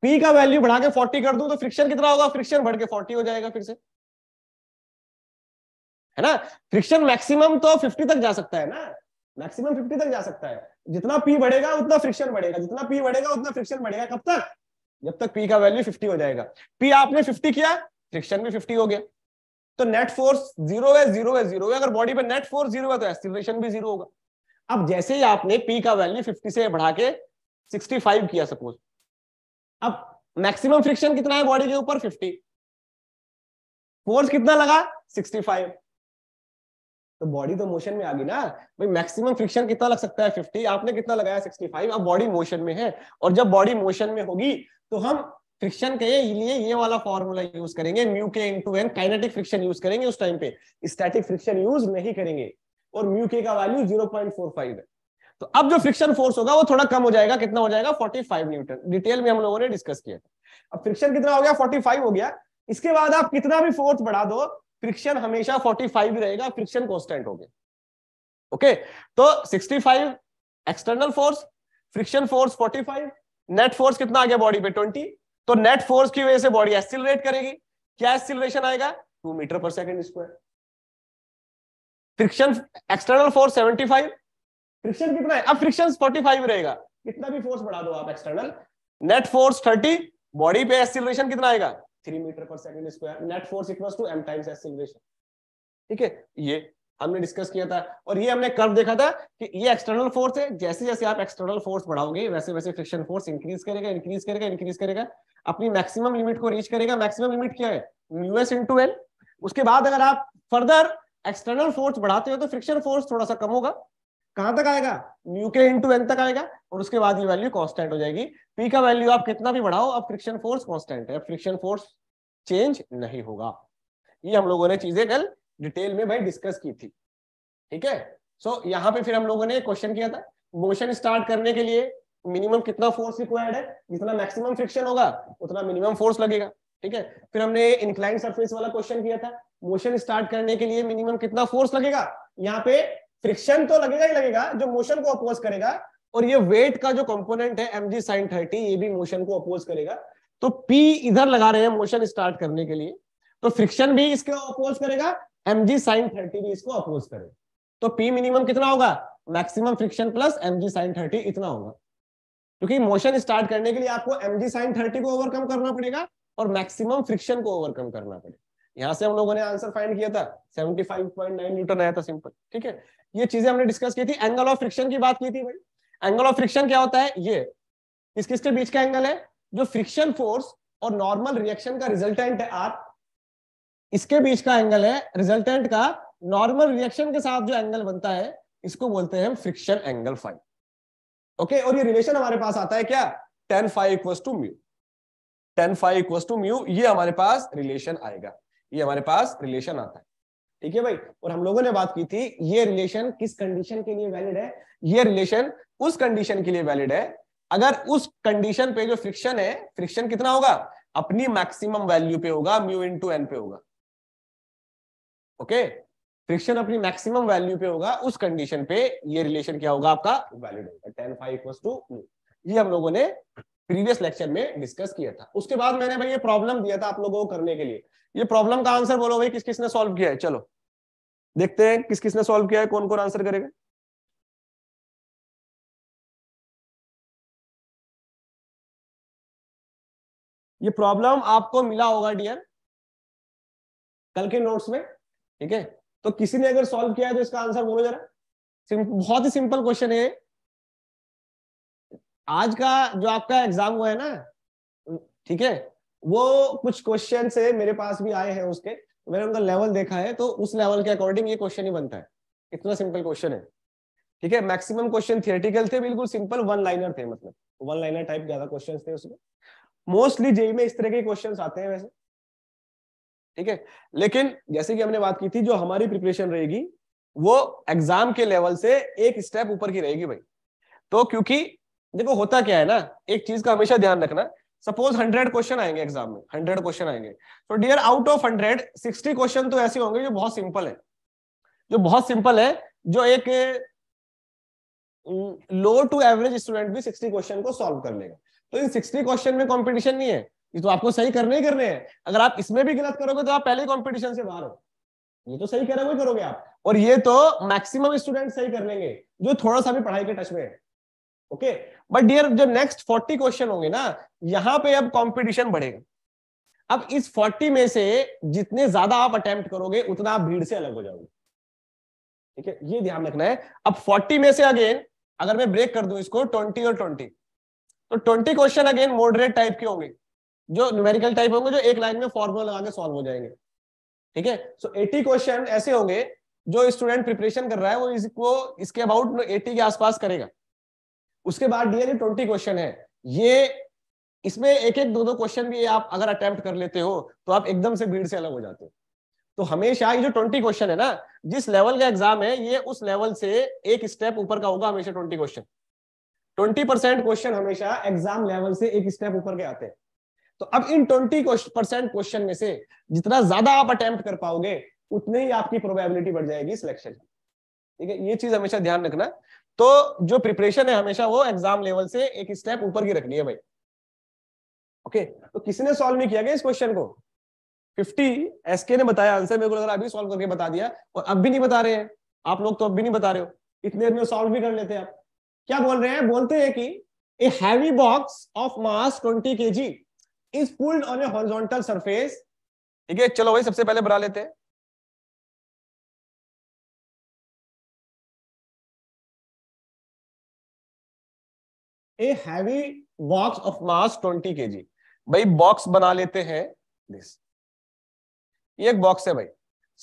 P का वैल्यू बढ़ा के 40 कर दूं तो फ्रिक्शन कितना होगा फ्रिक्शन बढ़ के 40 हो जाएगा फिर से है ना फ्रिक्शन मैक्सिमम तो 50 तक जा सकता है ना मैक्सिमम 50 तक जा सकता है जितना P बढ़ेगा उतना फ्रिक्शन बढ़ेगा जितना P बढ़ेगा उतना फ्रिक्शन बढ़ेगा कब तक जब तक P का वैल्यू 50 हो जाएगा P आपने 50 किया फ्रिक्शन भी 50 हो गया तो नेट फोर्स जीरो है जीरो है जीरो है अगर बॉडी पे नेट फोर्स जीरो है तो एक्सिलेशन भी जीरो होगा अब जैसे ही आपने पी का वैल्यू 50 से बढ़ा के 65 किया सपोज अब मैक्सिमम फ्रिक्शन कितना है बॉडी के ऊपर 50 फोर्स कितना लगा 65 तो बॉडी तो मोशन में आ गई ना भाई मैक्सिमम फ्रिक्शन कितना लग सकता है 50 आपने कितना लगाया 65 अब बॉडी मोशन में है और जब बॉडी मोशन में होगी तो हम फ्रिक्शन के लिए ये वाला फॉर्मूला यूज करेंगे म्यू के into N kinetic friction use करेंगे उस टाइम पे स्टैटिक फ्रिक्शन यूज नहीं करेंगे और म्यू के का वैल्यू 0.45 है तो अब जो फ्रिक्शन फोर्स होगा वो थोड़ा कम हो जाएगा कितना हो जाएगा 45 न्यूटन डिटेल में हम लोगों ने डिस्कस किया था अब फ्रिक्शन कितना हो गया 45 हो गया इसके बाद आप कितना भी फोर्स बढ़ा दो फ्रिक्शन हमेशा 45 ही रहेगा फ्रिक्शन कॉन्स्टेंट हो गया ओके तो 65 external force friction force 45 net force कितना आ गया बॉडी पे ट्वेंटी तो नेट फोर्स की वजह से बॉडी एसिलरेट करेगी क्या एक्सिलेशन आएगा two metre per second square friction external force seventy five friction कितना है अब फ्रिक्शन फोर्टी फाइव रहेगा कितना भी फोर्स बढ़ा दो आप external net force thirty body पे एक्सिलेशन कितना आएगा three metre per second square net force equal to M times acceleration ठीक है ये हमने डिस्कस किया था और ये हमने कर्व देखा था कि ये एक्सटर्नल फोर्स है जैसे जैसे आप एक्सटर्नल फोर्स बढ़ाओगे वैसे वैसे फ्रिक्शन फोर्स इंक्रीज करेगा इंक्रीज करेगा इंक्रीज करेगा अपनी मैक्सिमम लिमिट को रीच करेगा मैक्सिमम लिमिट क्या है न्यूएस इंटू एल उसके बाद अगर आप फर्दर एक्सटर्नल फोर्स बढ़ाते हो तो फ्रिक्शन फोर्स थोड़ा सा कम होगा कहां तक आएगा न्यू के इंटू एन तक आएगा और उसके बाद ये वैल्यू कॉन्स्टेंट हो जाएगी पी का वैल्यू आप कितना भी बढ़ाओ अब फ्रिक्शन फोर्स कॉन्स्टेंट है फ्रिक्शन फोर्स चेंज नहीं होगा ये हम लोगों ने चीजें कल डिटेल में भाई डिस्कस की थी ठीक है सो यहाँ पे फिर हम लोगों ने क्वेश्चन किया था मोशन स्टार्ट करने के लिए मिनिमम कितना फोर्स रिक्वायर्ड है जितना मैक्सिमम फ्रिक्शन होगा उतना मिनिमम फोर्स लगेगा ठीक है फिर हमने इंक्लाइन सरफेस वाला क्वेश्चन किया था मोशन स्टार्ट करने के लिए मिनिमम कितना फोर्स लगेगा यहाँ पे फ्रिक्शन तो लगेगा ही लगेगा जो मोशन को अपोज करेगा और ये वेट का जो कंपोनेंट है एम जी साइन थर्टी ये भी मोशन को अपोज करेगा तो पी इधर लगा रहे हैं मोशन स्टार्ट करने के लिए तो फ्रिक्शन भी इसके अपोज करेगा एम जी साइन थर्टी भी इसको अपोज करे तो पी मिनिमम कितना होगा मैक्सिमम फ्रिक्शन प्लस एम जी साइन थर्टी इतना होगा क्योंकि मोशन स्टार्ट करने के लिए आपको एम जी साइन थर्टी को ओवरकम करना पड़ेगा और मैक्सिमम फ्रिक्शन को ओवरकम करना पड़ेगा यहां से हम लोगों ने आंसर फाइंड किया था seventy five point nine newton आया था सिंपल ठीक है ये चीजें हमने डिस्कस की थी एंगल ऑफ फ्रिक्शन की बात की थी भाई एंगल ऑफ फ्रिक्शन क्या होता है ये किस किसके बीच का एंगल है जो फ्रिक्शन फोर्स और नॉर्मल रिएक्शन का रिजल्टेंट है आर इसके बीच का एंगल है रिजल्टेंट का नॉर्मल रिएक्शन के साथ जो एंगल बनता है इसको बोलते हैं हम फ्रिक्शन एंगल फाइव ओके और ये रिलेशन हमारे पास आता है क्या ten five equal to mu ten five equal to mu ये हमारे पास रिलेशन आएगा ये हमारे पास रिलेशन आता है ठीक है भाई और हम लोगों ने बात की थी ये रिलेशन किस कंडीशन के लिए वैलिड है ये रिलेशन उस कंडीशन के लिए वैलिड है अगर उस कंडीशन पे जो फ्रिक्शन है फ्रिक्शन कितना होगा अपनी मैक्सिमम वैल्यू पे होगा म्यू इन टू एन पे होगा ओके फ्रिक्शन अपनी मैक्सिमम वैल्यू पे होगा उस कंडीशन पे ये रिलेशन क्या होगा आपका वैल्यू होगा टेन फाइव इक्वल टू ये हम लोगों ने प्रीवियस लेक्चर में डिस्कस किया था उसके बाद मैंने भाई ये प्रॉब्लम दिया था आप लोगों को करने के लिए ये प्रॉब्लम का आंसर बोलो भाई किस किसने सॉल्व किया है चलो देखते हैं किस किसने सॉल्व किया है कौन कौन आंसर करेगा ये प्रॉब्लम आपको मिला होगा डियर कल के नोट्स में ठीक है तो किसी ने अगर सॉल्व किया है तो इसका आंसर बोलो जरा बहुत ही सिंपल क्वेश्चन है आज का जो आपका एग्जाम हुआ है ना ठीक है वो कुछ क्वेश्चन से मेरे पास भी आए हैं उसके मैंने उनका लेवल देखा है तो उस लेवल के अकॉर्डिंग ये क्वेश्चन ही बनता है इतना सिंपल क्वेश्चन है ठीक है मैक्सिमम क्वेश्चन थियरटिकल थे बिल्कुल सिंपल वन लाइनर थे मतलब वन लाइनर टाइप ज्यादा क्वेश्चन थे उसमें मोस्टली जेई में इस तरह के क्वेश्चन आते हैं वैसे ठीक है लेकिन जैसे कि हमने बात की थी जो हमारी प्रिपरेशन रहेगी वो एग्जाम के लेवल से एक स्टेप ऊपर की रहेगी भाई तो क्योंकि देखो होता क्या है ना एक चीज का हमेशा ध्यान रखना सपोज हंड्रेड क्वेश्चन आएंगे एग्जाम में हंड्रेड क्वेश्चन आएंगे तो dear out of hundred sixty question तो ऐसे होंगे जो बहुत सिंपल है जो बहुत सिंपल है जो एक लो टू एवरेज स्टूडेंट भी सिक्सटी क्वेश्चन को सॉल्व कर लेगा तो इन सिक्सटी क्वेश्चन में कॉम्पिटिशन नहीं है ये तो आपको सही करने ही करने हैं अगर आप इसमें भी गलत करोगे तो आप पहले कॉम्पिटिशन से बाहर हो ये तो सही करोगे करोगे आप और ये तो मैक्सिमम स्टूडेंट सही कर लेंगे जो थोड़ा सा भी पढ़ाई के टच में है ओके बट डियर जो नेक्स्ट फोर्टी क्वेश्चन होंगे ना यहाँ पे अब कॉम्पिटिशन बढ़ेगा अब इस फोर्टी में से जितने ज्यादा आप अटेम्प्ट करोगे उतना आप भीड़ से अलग हो जाओगे ठीक है ये ध्यान रखना है अब फोर्टी में से अगेन अगर मैं ब्रेक कर दू इसको ट्वेंटी और ट्वेंटी तो twenty question again moderate type के होंगे जो न्यूमेरिकल टाइप होंगे जो एक लाइन में फॉर्मूला लगा के सॉल्व हो जाएंगे ठीक है सो एटी क्वेश्चन ऐसे होंगे जो स्टूडेंट प्रिपरेशन कर रहा है वो इसको इसके अबाउट एटी के आसपास करेगा उसके बाद डीएलई ट्वेंटी क्वेश्चन है ये इसमें एक एक दो दो क्वेश्चन भी आप अगर अटेम्प्ट कर लेते हो तो आप एकदम से भीड़ से अलग हो जाते हो तो हमेशा ये जो ट्वेंटी क्वेश्चन है ना जिस लेवल का एग्जाम है ये उस लेवल से एक स्टेप ऊपर का होगा हमेशा twenty question twenty percent question हमेशा एग्जाम लेवल से एक स्टेप ऊपर के आते हैं तो अब इन ट्वेंटी परसेंट क्वेश्चन में से जितना ज्यादा आप अटेम्प्ट कर पाओगे उतने ही आपकी प्रोबेबिलिटी बढ़ जाएगी सिलेक्शन ठीक है ये चीज हमेशा ध्यान रखना तो जो प्रिपरेशन है हमेशा वो एग्जाम लेवल से एक स्टेप ऊपर की रखनी है भाई ओके तो किसने सॉल्व नहीं किया गया इस क्वेश्चन को 50 एसके ने बताया आंसर मेरे को लग रहा अभी सॉल्व करके बता दिया और अब भी नहीं बता रहे हैं आप लोग तो अब भी नहीं बता रहे हो इतने में सॉल्व भी कर लेते हैं आप क्या बोल रहे हैं बोलते हैं कि a heavy box of mass 20 KG is pulled on a horizontal surface ठीक है चलो भाई सबसे पहले बना लेते हैं a heavy box of mass 20 kg भाई बॉक्स बना लेते हैं दिस ये एक बॉक्स है भाई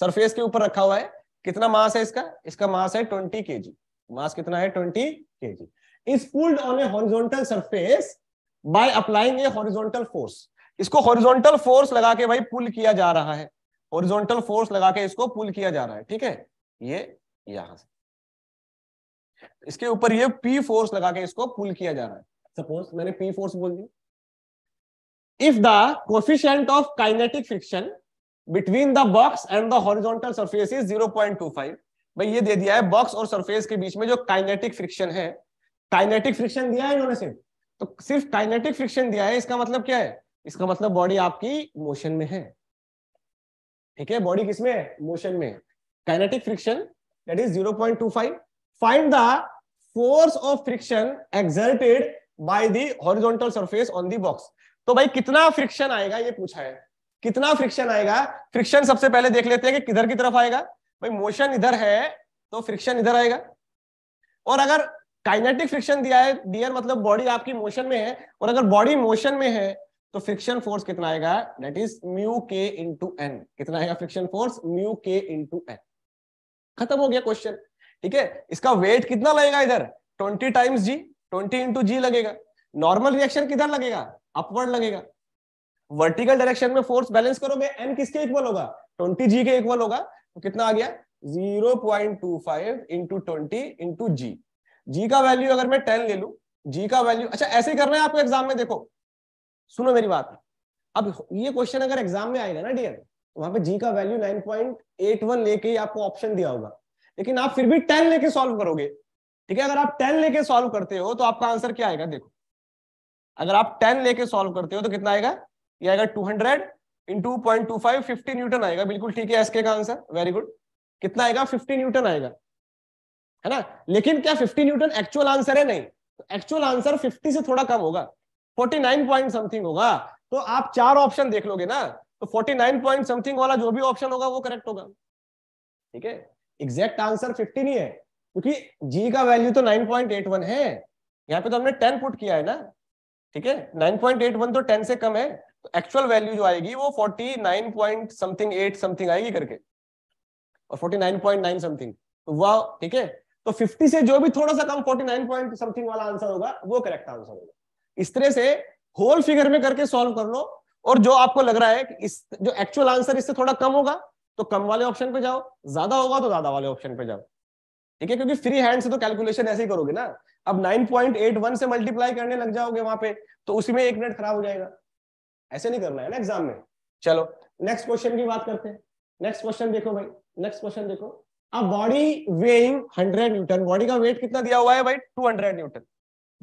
सरफेस के ऊपर रखा हुआ है कितना मास है इसका इसका मास है के जी मास कितना है twenty K G is pulled on a horizontal surface by applying a horizontal force इसको हॉरिजॉन्टल फोर्स लगा के भाई पुल किया जा रहा है हॉरिजॉन्टल फोर्स लगा के इसको पुल किया जा रहा है ठीक है ये यहां से इसके ऊपर ये पी फोर्स लगा के इसको पुल किया जा रहा है सपोज मैंने पी फोर्स बोल दी if the coefficient of kinetic friction between the box and the horizontal surface is 0.25 भाई ये दे दिया है बॉक्स और सरफेस के बीच में जो काइनेटिक फ्रिक्शन है काइनेटिक फ्रिक्शन दिया है इन्होंने सिर्फ तो सिर्फ काइनेटिक फ्रिक्शन दिया है इसका मतलब क्या है इसका मतलब बॉडी आपकी मोशन में है ठीक है बॉडी किसमें है मोशन में kinetic friction that is 0.25 find the force of friction exerted by the horizontal surface on the box तो भाई कितना फ्रिक्शन आएगा ये पूछा है कितना फ्रिक्शन आएगा फ्रिक्शन सबसे पहले देख लेते हैं कि किधर की तरफ आएगा भाई मोशन इधर है तो फ्रिक्शन इधर आएगा और अगर काइनेटिक फ्रिक्शन दिया है डियर मतलब बॉडी आपकी मोशन में है और अगर बॉडी मोशन में है तो फ्रिक्शन फोर्स कितना आएगा दैट इज म्यू के इंटू एन कितना आएगा फ्रिक्शन फोर्स म्यू के इंटू एन खत्म हो गया क्वेश्चन ठीक है इसका वेट कितना लगेगा इधर twenty times g twenty into g लगेगा नॉर्मल रिएक्शन किधर लगेगा अपवर्ड लगेगा वर्टिकल डायरेक्शन में फोर्स बैलेंस करोगे एन किसके इक्वल होगा ट्वेंटी जी के इक्वल होगा तो कितना आ गया zero point two five into twenty into g g का वैल्यू अगर मैं टेन ले लू जी का वैल्यू अच्छा ऐसे ही कर रहे हैं आपको एग्जाम में देखो सुनो मेरी बात अब ये क्वेश्चन अगर एग्जाम में आएगा ना डियर तो वहां पे जी का वैल्यू 9.81 लेके आपको ऑप्शन दिया होगा लेकिन आप फिर भी 10 लेके सॉल्व करोगे ठीक है अगर आप 10 लेके सॉल्व करते हो तो आपका आंसर क्या आएगा देखो अगर आप 10 लेके सॉल्व करते हो तो कितना आएगा ये आएगा 200 हंड्रेड इन टू न्यूटन आएगा बिल्कुल ठीक है एसके का आंसर वेरी गुड कितना आएगा फिफ्टी न्यूटन आएगा है ना लेकिन क्या 50 न्यूटन एक्चुअल आंसर है नहीं एक्चुअल आंसर 50 से थोड़ा कम होगा 49 पॉइंट समथिंग होगा तो आप चार ऑप्शन देख लोगे ना तो 49 पॉइंट समथिंग वाला जो भी ऑप्शन होगा वो करेक्ट होगा ठीक है एग्जैक्ट आंसर 50 नहीं है क्योंकि जी का वैल्यू तो 9.81 है यहाँ पे तो हमने टेन पुट किया है ना ठीक है 9.81 तो टेन से कम है तो एक्चुअल वैल्यू जो आएगी वो 49 पॉइंट समथिंग एट समथिंग आएगी करके और 49.9 समथिंग तो वह ठीक है तो 50 से जो भी थोड़ा सा कम 49 पॉइंट समथिंग वाला आंसर होगा वो करेक्ट आंसर होगा इस तरह से होल फिगर में करके सॉल्व कर लो और जो आपको लग रहा है कि इस जो एक्चुअल आंसर इससे थोड़ा कम होगा तो कम वाले ऑप्शन पे जाओ ज्यादा होगा तो ज्यादा वाले ऑप्शन पे जाओ ठीक है क्योंकि फ्री हैंड से तो कैलकुलेशन ऐसे ही करोगे ना अब 9.81 से मल्टीप्लाई करने लग जाओगे वहां पे तो उसी में एक मिनट खराब हो जाएगा ऐसे नहीं करना है ना एग्जाम में चलो नेक्स्ट क्वेश्चन की बात करते हैं नेक्स्ट क्वेश्चन देखो भाई नेक्स्ट क्वेश्चन देखो अब बॉडी वेइंग 100 न्यूटन बॉडी का वेट कितना दिया हुआ है भाई 200 न्यूटन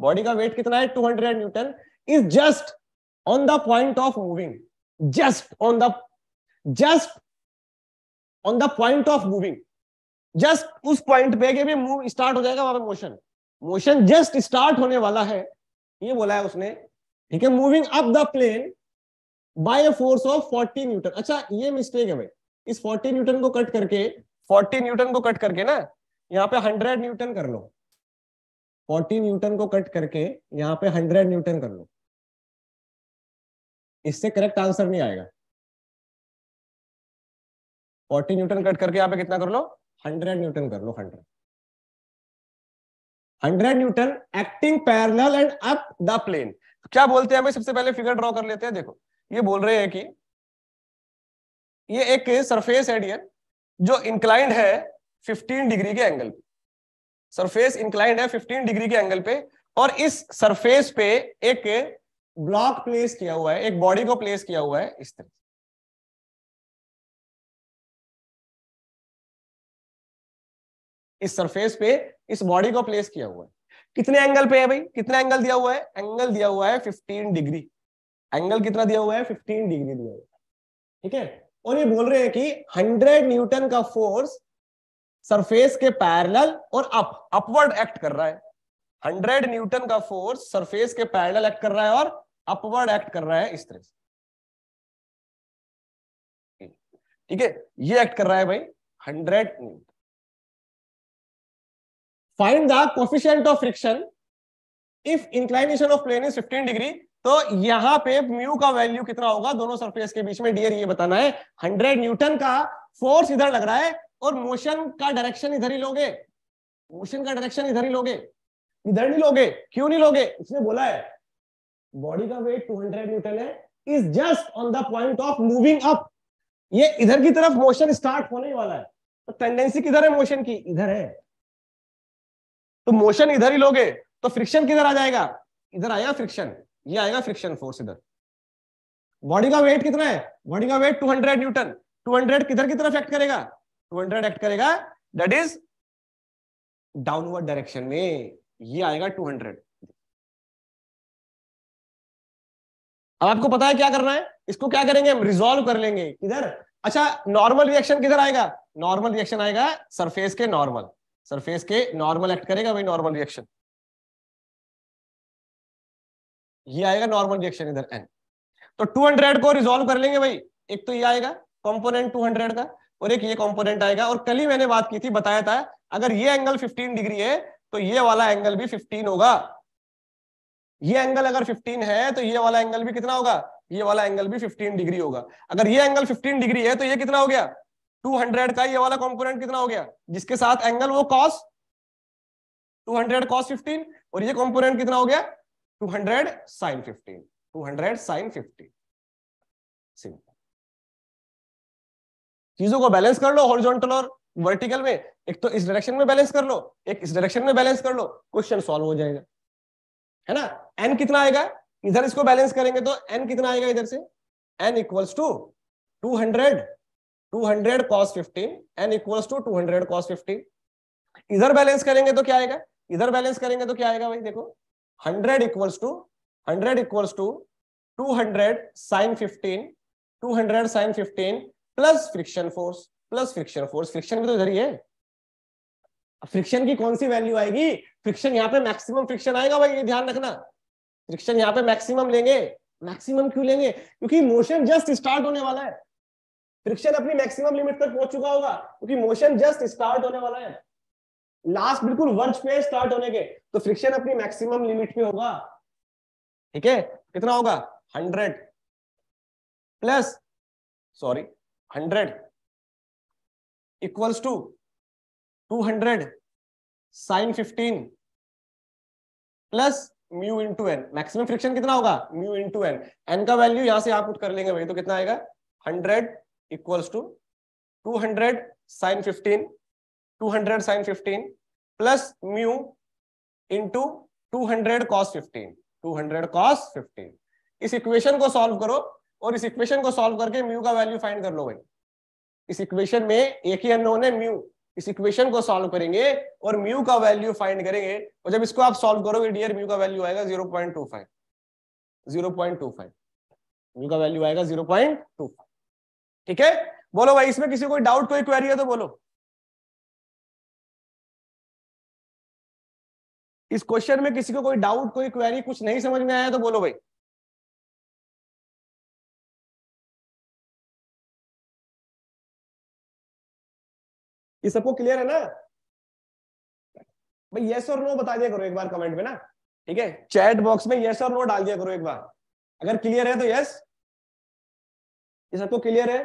बॉडी का वेट कितना है 200 newton is just on the point of moving just on the just on the point of moving just उस पॉइंट पे भी मूव स्टार्ट हो जाएगा वहां पे मोशन मोशन जस्ट स्टार्ट होने वाला है ये बोला है उसने ठीक है moving up the plane by force of 40 newton अच्छा ये मिस्टेक है भाई इस 40 न्यूटन को कट करके फोर्टी न्यूटन को कट करके ना यहाँ पे हंड्रेड न्यूटन कर लो फोर्टी न्यूटन को कट करके यहाँ पे हंड्रेड न्यूटन कर लो इससे करेक्ट आंसर नहीं आएगा फोर्टी न्यूटन कट करके यहाँ पे कितना कर लो हंड्रेड न्यूटन कर लो hundred hundred newton acting parallel and up the plane क्या बोलते हैं भाई सबसे पहले फिगर ड्रॉ कर लेते हैं देखो ये बोल रहे हैं कि ये एक सरफेस है डियर जो इंक्लाइंड है 15 डिग्री के एंगल पे सरफेस इंक्लाइंड है 15 डिग्री के एंगल पे और इस सरफेस पे एक ब्लॉक प्लेस किया हुआ है एक बॉडी को प्लेस किया हुआ है इस तरह इस सरफेस पे इस बॉडी को प्लेस किया हुआ है कितने एंगल पे है भाई कितना एंगल दिया हुआ है एंगल दिया हुआ है 15 डिग्री एंगल कितना दिया हुआ है 15 डिग्री दिया हुआ है ठीक है और ये बोल रहे हैं कि 100 न्यूटन का फोर्स सरफेस के पैरेलल और अप अपवर्ड एक्ट कर रहा है 100 न्यूटन का फोर्स सरफेस के पैरेलल एक्ट कर रहा है और अपवर्ड एक्ट कर रहा है इस तरह से ठीक है ये एक्ट कर रहा है भाई 100 newton find the coefficient of friction if inclination of plane is 15 degree तो यहाँ पे म्यू का वैल्यू कितना होगा दोनों सरफेस के बीच में डियर ये बताना है हंड्रेड न्यूटन का फोर्स इधर लग रहा है और मोशन का डायरेक्शन इधर ही लोगे मोशन का डायरेक्शन इधर ही लोगे इधर नहीं लोगे क्यों नहीं लोगे इसने बोला है बॉडी का वेट 200 न्यूटन है is just on the point of moving up ये इधर की तरफ मोशन स्टार्ट होने वाला है तो टेंडेंसी किधर है मोशन की इधर है तो मोशन इधर ही लोगे तो फ्रिक्शन किधर आ जाएगा इधर आया फ्रिक्शन ये आएगा फ्रिक्शन फोर्स इधर बॉडी का वेट कितना है बॉडी का वेट 200 न्यूटन 200 किधर की तरफ एक्ट करेगा 200 एक्ट करेगा दैट इज डाउनवर्ड डायरेक्शन में ये आएगा 200 अब आपको पता है क्या करना है इसको क्या करेंगे हम रिजोल्व कर लेंगे किधर अच्छा नॉर्मल रिएक्शन किधर आएगा नॉर्मल रिएक्शन आएगा सरफेस के नॉर्मल सरफेस के नॉर्मल एक्ट करेगा वही नॉर्मल रिएक्शन ये आएगा नॉर्मल रिएक्शन इधर एन तो 200 को रिजोल्व कर लेंगे भाई एक तो ये आएगा कंपोनेंट 200 का और एक ये कंपोनेंट आएगा और कल ही मैंने बात की थी बताया था अगर ये एंगल 15 डिग्री है तो ये वाला एंगल भी 15 होगा ये एंगल अगर 15 है तो ये वाला एंगल भी कितना होगा ये वाला एंगल भी 15 डिग्री होगा अगर ये एंगल 15 डिग्री है तो ये कितना हो गया 200 का ये वाला कंपोनेंट कितना हो गया जिसके साथ एंगल वो कॉस 200 कॉस 15 और ये कंपोनेंट कितना हो गया two hundred sine fifteen two hundred sine fifteen simple चीजों को बैलेंस कर लो हॉरिजॉन्टल और वर्टिकल में एक तो इस डायरेक्शन में बैलेंस कर लो एक इस डायरेक्शन में बैलेंस कर लो क्वेश्चन सॉल्व हो जाएगा है ना एन कितना आएगा इधर इसको बैलेंस करेंगे तो एन कितना आएगा इधर से N equals to two hundred two hundred cos fifteen N equals to two hundred cos fifteen इधर बैलेंस करेंगे तो क्या आएगा इधर बैलेंस करेंगे तो क्या आएगा भाई देखो 100 equals to 100 equals to 200 sine 15 200 sine 15 plus friction force plus friction force friction भी तो इधर ही है फ्रिक्शन की कौन सी वैल्यू आएगी फ्रिक्शन यहाँ पे मैक्सिमम फ्रिक्शन आएगा भाई ये ध्यान रखना फ्रिक्शन यहाँ पे मैक्सिमम लेंगे मैक्सिमम क्यों लेंगे क्योंकि मोशन जस्ट स्टार्ट होने वाला है फ्रिक्शन अपनी मैक्सिमम लिमिट तक पहुंच चुका होगा क्योंकि मोशन जस्ट स्टार्ट होने वाला है लास्ट बिल्कुल वर्ज पे स्टार्ट होने के तो फ्रिक्शन अपनी मैक्सिमम लिमिट में होगा ठीक है कितना होगा hundred plus sorry hundred equals to two hundred sine fifteen plus mu into N maximum friction कितना होगा म्यू इंटू एन एन का वैल्यू यहां से आप उठ कर लेंगे भाई तो कितना आएगा hundred equals to two hundred sine fifteen two hundred sine fifteen plus mu into two hundred cos fifteen two hundred cos fifteen इस इक्वेशन को सॉल्व करो और इस इक्वेशन को सॉल्व करके म्यू का वैल्यू फाइंड कर लो भाई इस इक्वेशन में एक ही अनोन है म्यू इस इक्वेशन को सॉल्व करेंगे और म्यू का वैल्यू फाइंड करेंगे और जब इसको आप सॉल्व करोगे डियर म्यू का वैल्यू आएगा zero point two five zero point two five mu का वैल्यू आएगा जीरो पॉइंट टू फाइव ठीक है बोलो भाई इसमें किसी कोई डाउट कोई क्वेरी है तो बोलो इस क्वेश्चन में किसी को कोई डाउट कोई क्वेरी कुछ नहीं समझ में आया तो बोलो भाई ये सबको क्लियर है ना भाई यस और नो बता दिया करो एक बार कमेंट में ना ठीक है चैट बॉक्स में यस और नो डाल दिया करो एक बार अगर क्लियर है तो यस ये सबको क्लियर है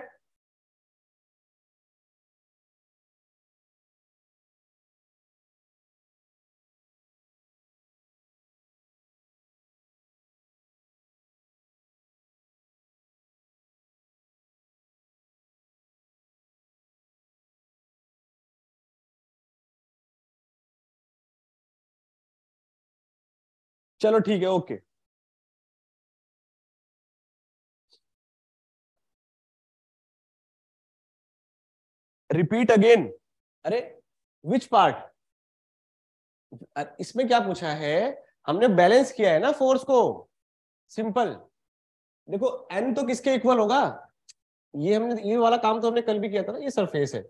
चलो ठीक है ओके रिपीट अगेन अरे विच पार्ट इसमें क्या पूछा है हमने बैलेंस किया है ना फोर्स को सिंपल देखो एन तो किसके इक्वल होगा ये हमने ये वाला काम तो हमने कल भी किया था ना ये सरफेस है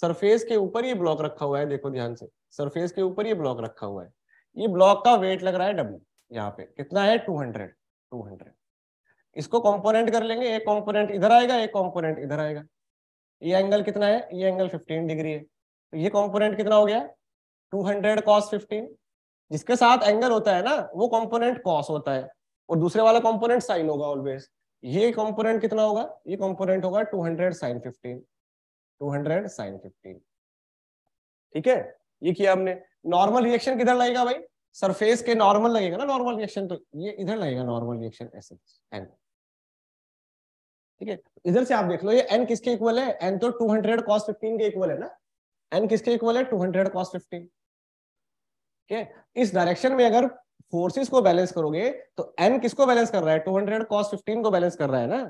सरफेस के ऊपर ये ब्लॉक रखा हुआ है देखो ध्यान से सरफेस के ऊपर ये ब्लॉक रखा हुआ है ये ब्लॉक का वेट लग रहा है डब्ल्यू यहाँ पे कितना है टू हंड्रेड टू हंड्रेड इसको कंपोनेंट कर लेंगे एक कंपोनेंट इधर आएगा एक कंपोनेंट इधर आएगा ये एंगल कितना है ये एंगल 15 डिग्री है तो ये कंपोनेंट कितना हो गया 200 हंड्रेड कॉस फिफ्टीन जिसके साथ एंगल होता है ना वो कंपोनेंट कॉस होता है और दूसरे वाला कंपोनेंट साइन होगा ऑलवेज ये कंपोनेंट कितना होगा ये कॉम्पोनेंट होगा two hundred sine fifteen two hundred sine fifteen ठीक है ये किया हमने नॉर्मल रिएक्शन किधर लगेगा भाई सरफेस के नॉर्मल लगेगा ना नॉर्मल रिएक्शन तो ये इधर लगेगा नॉर्मल रिएक्शन ऐसे एन ठीक है इधर से आप देख लो ये एन किसके इक्वल है एन तो टू हंड्रेड कॉस फिफ्टीन के इक्वल है ना एन किसके इक्वल है टू हंड्रेड कॉस फिफ्टीन ठीक है इस डायरेक्शन में अगर फोर्सेस को बैलेंस करोगे तो एन किसको बैलेंस कर रहा है टू हंड्रेड कॉस फिफ्टीन को बैलेंस कर रहा है ना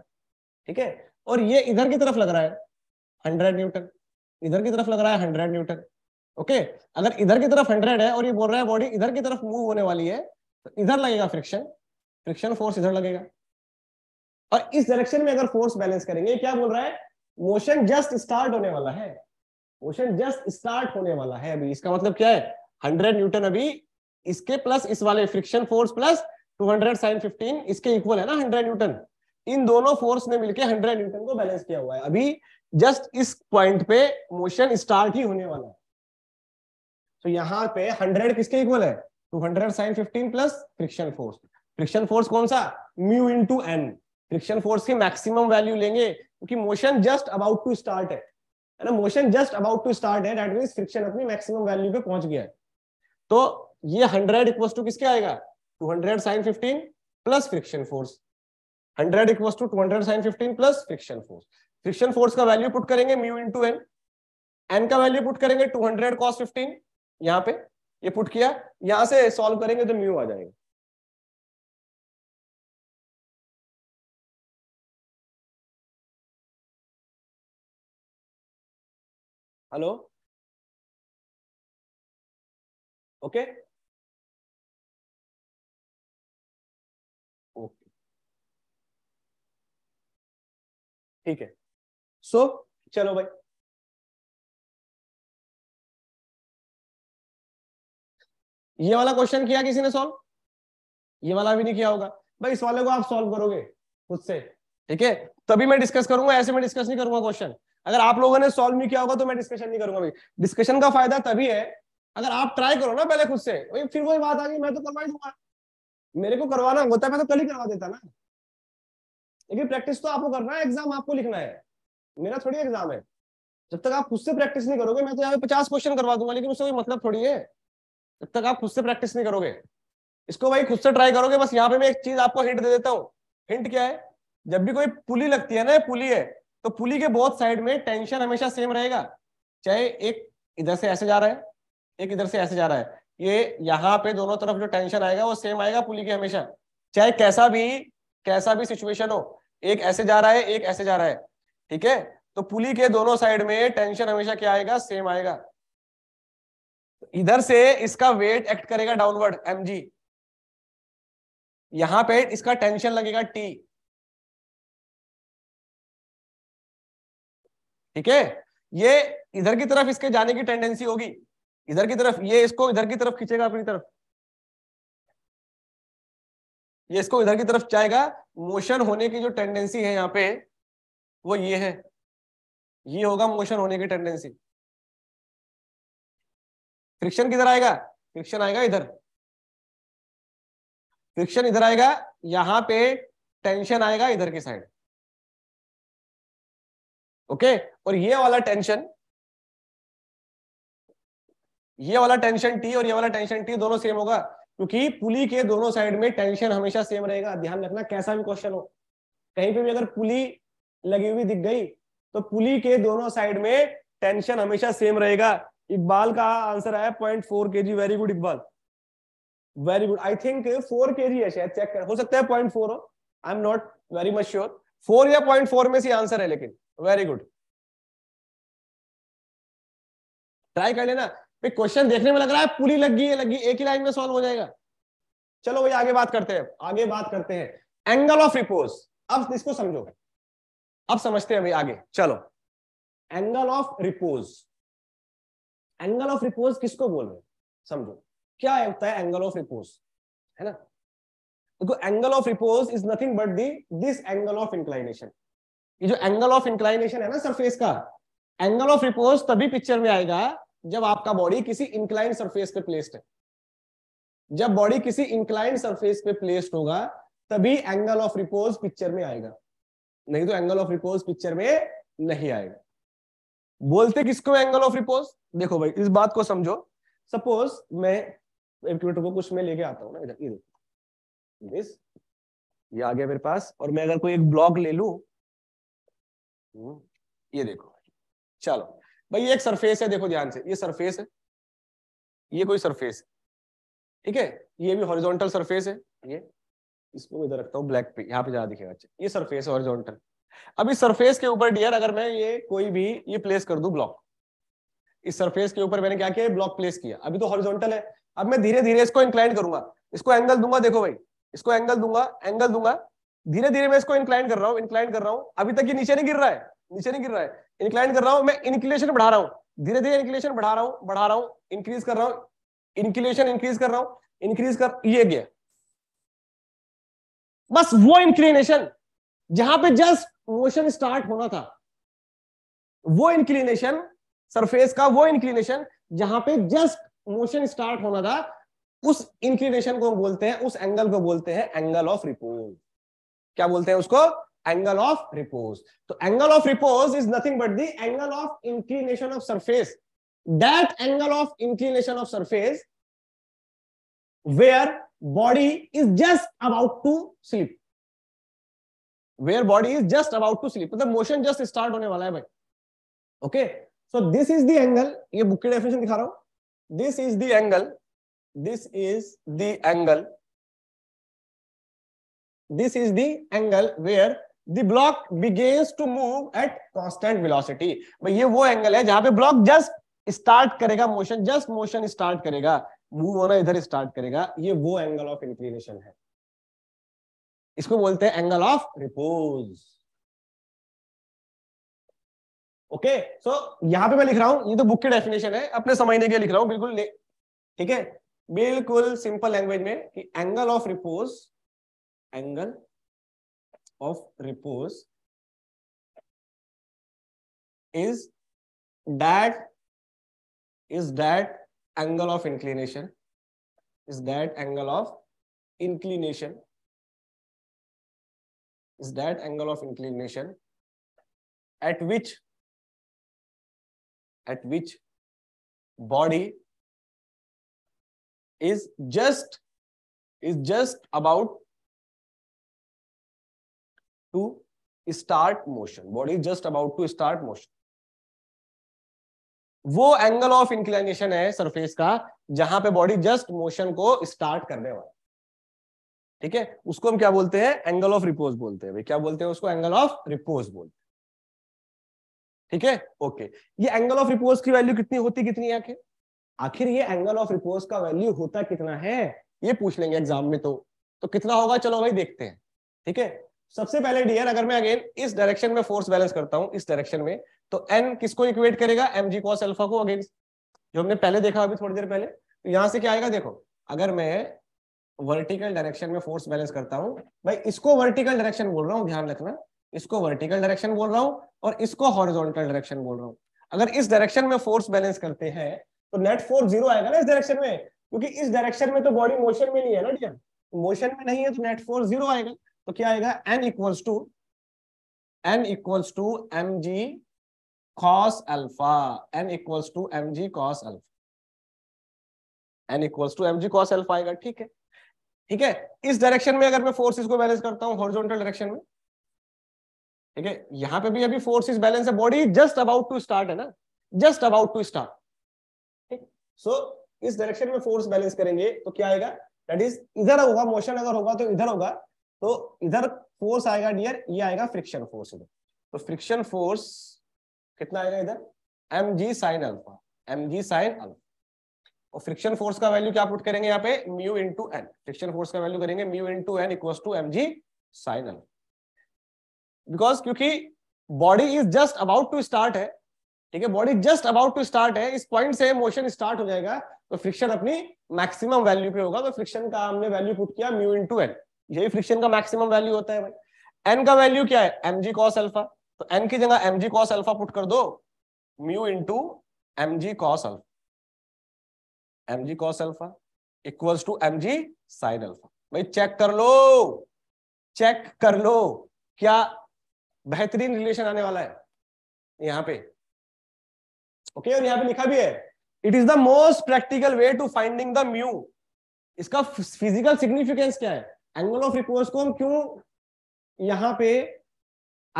ठीक है और ये इधर की तरफ लग रहा है हंड्रेड न्यूटन इधर की तरफ लग रहा है हंड्रेड न्यूटन ओके अगर इधर की तरफ हंड्रेड है और ये बोल रहा है बॉडी इधर की तरफ मूव होने वाली है तो इधर लगेगा फ्रिक्शन फ्रिक्शन फोर्स इधर लगेगा और इस डायरेक्शन में अगर फोर्स बैलेंस करेंगे क्या बोल रहा है मोशन जस्ट स्टार्ट होने वाला है मोशन जस्ट स्टार्ट होने वाला है अभी इसका मतलब क्या है हंड्रेड न्यूटन अभी इसके प्लस इस वाले friction force plus two hundred sine fifteen इसके इक्वल है ना हंड्रेड न्यूटन इन दोनों फोर्स ने मिलकर हंड्रेड न्यूटन को बैलेंस किया हुआ है अभी जस्ट इस पॉइंट पे मोशन स्टार्ट ही होने वाला है तो यहाँ पे हंड्रेड किसके इक्वल है two hundred sine fifteen plus friction force friction force कौन सा mu into N friction force की मैक्सिमम वैल्यू लेंगे क्योंकि motion just about to start है ना motion just about to start है दैट मीन फ्रिक्शन अपनी मैक्सिमम वैल्यू पे पहुंच गया है तो ये हंड्रेड इक्वस टू किसके आएगा two hundred sine fifteen plus friction force hundred equals to two hundred sine fifteen plus friction force friction force का वैल्यू पुट करेंगे म्यू इंटू एन एन का वैल्यू पुट करेंगे टू हंड्रेड कॉस फिफ्टीन यहाँ पे ये पुट किया यहां से सॉल्व करेंगे तो म्यू आ जाएगा हेलो ओके ओके ठीक है सो so, चलो भाई ये वाला क्वेश्चन किया किसी ने सॉल्व ये वाला भी नहीं किया होगा भाई इस वाले को आप सॉल्व करोगे खुद से ठीक है तभी मैं डिस्कस करूंगा ऐसे में डिस्कस नहीं करूंगा क्वेश्चन अगर आप लोगों ने सॉल्व नहीं किया होगा तो मैं डिस्कशन नहीं करूंगा भाई डिस्कशन का फायदा तभी है अगर आप ट्राई करो ना पहले खुद से वही फिर वही बात आ गई मैं तो करवा दूंगा मेरे को करवाना होता है मैं तो कल ही करवा देता ना लेकिन प्रैक्टिस तो आपको करना है एग्जाम आपको लिखना है मेरा थोड़ी एग्जाम है जब तक आप खुद से प्रैक्टिस नहीं करोगे मैं तो यहाँ पे पचास क्वेश्चन करवा दूंगा लेकिन उससे कोई मतलब थोड़ी है जब तक आप खुद से प्रैक्टिस नहीं करोगे इसको भाई खुद से ट्राई करोगे बस यहाँ पे मैं एक चीज आपको हिंट दे देता हूँ हिंट क्या है जब भी कोई पुली लगती है ना पुली है तो पुली के बहुत साइड में टेंशन हमेशा सेम रहेगा चाहे एक इधर से ऐसे जा रहा है एक इधर से ऐसे जा रहा है ये यहाँ पे दोनों तरफ जो टेंशन आएगा वो सेम आएगा पुली के हमेशा चाहे कैसा भी कैसा भी सिचुएशन हो एक ऐसे जा रहा है एक ऐसे जा रहा है ठीक है तो पुली के दोनों साइड में टेंशन हमेशा क्या आएगा सेम आएगा इधर से इसका वेट एक्ट करेगा डाउनवर्ड एम जी यहां पे इसका टेंशन लगेगा टी ठीक है ये इधर की तरफ इसके जाने की टेंडेंसी होगी इधर की तरफ ये इसको इधर की तरफ खींचेगा अपनी तरफ ये इसको इधर की तरफ जाएगा मोशन होने की जो टेंडेंसी है यहां पे वो ये है ये होगा मोशन होने की टेंडेंसी फ्रिक्शन किधर आएगा फ्रिक्शन आएगा इधर फ्रिक्शन इधर आएगा यहां पे टेंशन आएगा इधर की साइड ओके और ये वाला टेंशन ये वाला टेंशन टी और ये वाला टेंशन टी दोनों सेम होगा क्योंकि पुली के दोनों साइड में टेंशन हमेशा सेम रहेगा ध्यान रखना कैसा भी क्वेश्चन हो कहीं पे भी अगर पुली लगी हुई दिख गई तो पुली के दोनों साइड में टेंशन हमेशा सेम रहेगा इकबाल का आंसर आया point four K G very good Iqbal very good I think four K G है शायद चेक कर हो सकता है पॉइंट फोर हो I am not very much sure four या पॉइंट फोर में से आंसर है लेकिन वेरी गुड ट्राई कर लेना क्वेश्चन देखने में लग रहा है पूरी लग गई है लगी एक ही लाइन में सॉल्व हो जाएगा चलो भाई आगे बात करते हैं आगे बात करते हैं एंगल ऑफ रिपोज अब इसको समझो अब समझते हैं भाई आगे चलो angle of repose angle of repose किसको बोल रहे समझो क्या होता है एंगल ऑफ रिपोज है ना देखो angle of repose is nothing but the this angle of inclination ये जो एंगल ऑफ इंक्लाइनेशन है ना सरफेस का एंगल ऑफ रिपोज तभी पिक्चर में आएगा जब आपका बॉडी किसी इंक्लाइन सरफेस पे प्लेस्ड है जब बॉडी किसी इंक्लाइन सरफेस पे प्लेस्ड होगा तभी एंगल ऑफ रिपोज पिक्चर में आएगा नहीं तो एंगल ऑफ रिपोज पिक्चर में नहीं आएगा बोलते किसको एंगल ऑफ रिपोज देखो भाई इस बात को समझो सपोज मैं एक्यूमेटर को कुछ मैं लेके आता हूँ ना इधर इधर दिस ये आ गया मेरे पास और मैं अगर कोई एक ब्लॉक ले लू हम्म, ये देखो चलो भाई ये एक सरफेस है देखो ध्यान से ये सरफेस है ये कोई सरफेस है ठीक है ये भी हॉरिजॉन्टल सरफेस है ये इसको इधर रखता हूँ ब्लैक पे यहाँ पे ज्यादा दिखेगा अच्छा ये सरफेस है हॉरिजॉन्टल अब इस सरफेस के ऊपर डियर अगर मैं ये कोई भी ये प्लेस कर दू ब्लॉक इस सरफेस के ऊपर मैंने क्या किया ब्लॉक प्लेस किया अभी तो हॉरिजॉन्टल है अब मैं धीरे धीरे इसको इंक्लाइन करूंगा इसको एंगल दूंगा देखो भाई इसको एंगल दूंगा एंगल दूंगा धीरे धीरे मैं इसको इंक्लाइन कर रहा हूँ इंक्लाइन कर रहा हूँ अभी तक ये नीचे नहीं गिर रहा है नीचे नहीं गिर रहा है इंक्लाइन कर रहा हूँ मैं इंक्लेशन बढ़ा रहा हूँ धीरे धीरे इंक्लेशन बढ़ा रहा हूँ बढ़ा रहा हूँ इंक्रीज कर रहा हूँ इंक्लेशन इंक्रीज कर रहा हूँ इंक्रीज कर ये गया बस वो इंक्लिनेशन जहां पे जस्ट मोशन स्टार्ट होना था वो इंक्लिनेशन सरफेस का वो इंक्लिनेशन जहां पे जस्ट मोशन स्टार्ट होना था उस इंक्लिनेशन को बोलते हैं उस एंगल को बोलते हैं एंगल ऑफ रिपोज क्या बोलते हैं उसको एंगल ऑफ रिपोज तो angle of repose is nothing but the angle of inclination of surface that angle of inclination of surface where body is just about to slip where body is just about to slip मतलब मोशन जस्ट स्टार्ट होने वाला है भाई okay so this is the angle ये बुक के डेफिनेशन दिखा रहा हूं this is the angle this is the angle this is the angle where the block begins to move at constant velocity भाई ये वो एंगल है जहां पे ब्लॉक जस्ट स्टार्ट करेगा मोशन जस्ट मोशन स्टार्ट करेगा मूव होना इधर स्टार्ट करेगा ये वो एंगल ऑफ इंक्लिनेशन है इसको बोलते हैं angle of repose okay so यहां पे मैं लिख रहा हूं ये तो बुक की डेफिनेशन है अपने समझने के लिए लिख रहा हूं बिल्कुल ठीक है बिल्कुल सिंपल लैंग्वेज में कि angle of repose angle of repose is that is that angle of inclination is that angle of inclination is that angle of inclination at which at which body is just is just about to start motion body is just about to start motion वो एंगल ऑफ इंक्लाइनेशन है सरफेस का जहां पे बॉडी जस्ट मोशन को स्टार्ट करने वाला ठीक है उसको हम क्या बोलते हैं एंगल ऑफ रिपोज बोलते हैं क्या बोलते हैं उसको एंगल ऑफ रिपोज बोलते हैं ठीक है ओके ये एंगल ऑफ रिपोज की वैल्यू कितनी होती कितनी आखिर आखिर ये एंगल ऑफ रिपोज का वैल्यू होता कितना है ये पूछ लेंगे एग्जाम में तो तो कितना होगा चलो भाई देखते हैं ठीक है सबसे पहले डियर अगर मैं अगेन इस डायरेक्शन में फोर्स बैलेंस करता हूं इस डायरेक्शन में तो एन किसको इक्वेट करेगा एम जी कॉस एल्फा को अगेन जो हमने पहले देखा अभी थोड़ी देर पहले तो यहां से क्या आएगा देखो अगर मैं वर्टिकल डायरेक्शन में फोर्स बैलेंस करता हूं भाई इसको वर्टिकल डायरेक्शन बोल रहा हूँ ध्यान रखना इसको वर्टिकल डायरेक्शन बोल रहा हूँ और इसको हॉरिजॉन्टल डायरेक्शन बोल रहा हूँ अगर इस डायरेक्शन में फोर्स बैलेंस करते हैं तो नेट फोर्स जीरो आएगा ना इस डायरेक्शन में क्योंकि इस डायरेक्शन में तो बॉडी मोशन में नहीं है ना ठीक है मोशन में नहीं है तो नेट फोर्स जीरो आएगा तो क्या आएगा N equals to N equals to M G cos alpha N equals to M G cos alpha N equals to M G cos alpha आएगा ठीक है ठीक है इस डायरेक्शन में अगर मैं फोर्सेस को बैलेंस करता हूं हॉरिजॉन्टल डायरेक्शन में ठीक है यहां पे भी अभी फोर्सेस बैलेंस है body just about to start है ना जस्ट अबाउट टू स्टार्ट ठीक सो इस डायरेक्शन में फोर्स बैलेंस करेंगे तो क्या आएगा दैट इज इधर होगा मोशन अगर होगा तो इधर होगा तो इधर फोर्स आएगा डियर ये आएगा फ्रिक्शन फोर्स इधर तो फ्रिक्शन फोर्स कितना आएगा इधर एम जी साइन अल्फा एम जी साइन अल्फा और फ्रिक्शन फोर्स का वैल्यू क्या पुट करेंगे यहाँ पे mu into N friction force का वैल्यू करेंगे mu into N equal to M ji sine N because क्योंकि body is just about to start है ठीक है body just about to start है इस पॉइंट से मोशन स्टार्ट हो जाएगा तो फ्रिक्शन अपनी मैक्सिमम वैल्यू पे होगा तो फ्रिक्शन का हमने वैल्यू पुट किया म्यू इंटू एन यही फ्रिक्शन का मैक्सिमम वैल्यू होता है भाई एन का वैल्यू क्या है एम जी कॉस अल्फा तो एन की जगह M G cos alpha put कर दो mu into M G cos alpha M G cos alpha equals to M ji sine alpha भाई चेक कर लो चेक कर लो क्या बेहतरीन रिलेशन आने वाला है यहां पे ओके okay, और यहां पे लिखा भी है it is the most practical way to finding the mu इसका फिजिकल सिग्निफिकेंस क्या है एंगल ऑफ रिकोर्स को हम क्यों यहां पे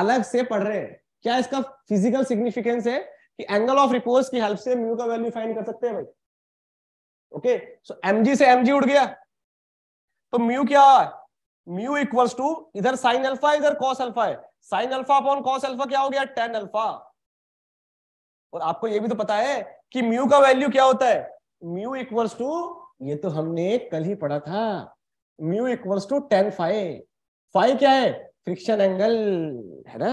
अलग से पढ़ रहे हैं क्या इसका फिजिकल सिग्निफिकेंस है कि एंगल ऑफ रिपोर्स की हेल्प से म्यू का वैल्यू फाइंड कर सकते हैं भाई ओके सो एमजी से एमजी उड़ गया तो म्यू क्या म्यू इक्वल्स टू इधर साइन अल्फा इधर कॉस अल्फा है sine alpha upon cos alpha क्या हो गया टेन अल्फा और आपको ये भी तो पता है कि म्यू का वैल्यू क्या होता है म्यू इक्वल्स टू ये तो हमने कल ही पढ़ा था mu equals to tan phi phi क्या है फ्रिक्शन एंगल है ना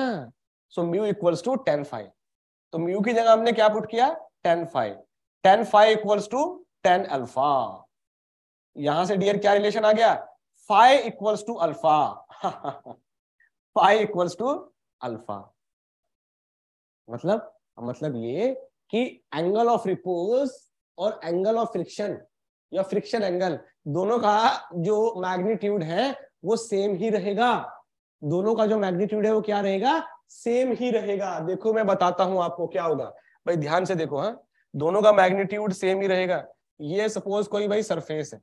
so mu equals to tan phi तो म्यू की जगह हमने क्या पुट किया tan phi tan phi equals to tan alpha यहां से डियर क्या रिलेशन आ गया phi equals to alpha phi equals to alpha मतलब मतलब ये कि एंगल ऑफ रिपोज और एंगल ऑफ फ्रिक्शन या फ्रिक्शन एंगल दोनों का जो मैग्नीट्यूड है वो सेम ही रहेगा दोनों का जो मैग्नीट्यूड है वो क्या रहेगा सेम ही रहेगा देखो मैं बताता हूं आपको क्या होगा भाई ध्यान से देखो हाँ दोनों का मैग्नीट्यूड सेम ही रहेगा ये सपोज कोई भाई सरफेस है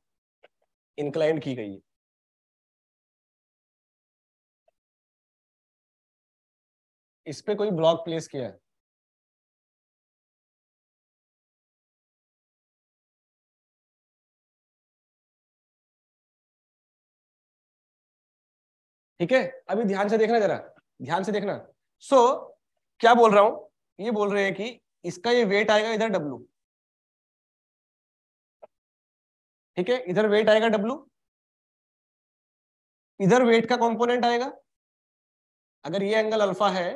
इंक्लाइंड की गई है इस पे कोई ब्लॉक प्लेस किया है ठीक है अभी ध्यान से देखना जरा ध्यान से देखना सो so, क्या बोल रहा हूं ये बोल रहे हैं कि इसका ये वेट आएगा इधर डब्लू ठीक है इधर वेट आएगा डब्लू इधर वेट का कंपोनेंट आएगा अगर ये एंगल अल्फा है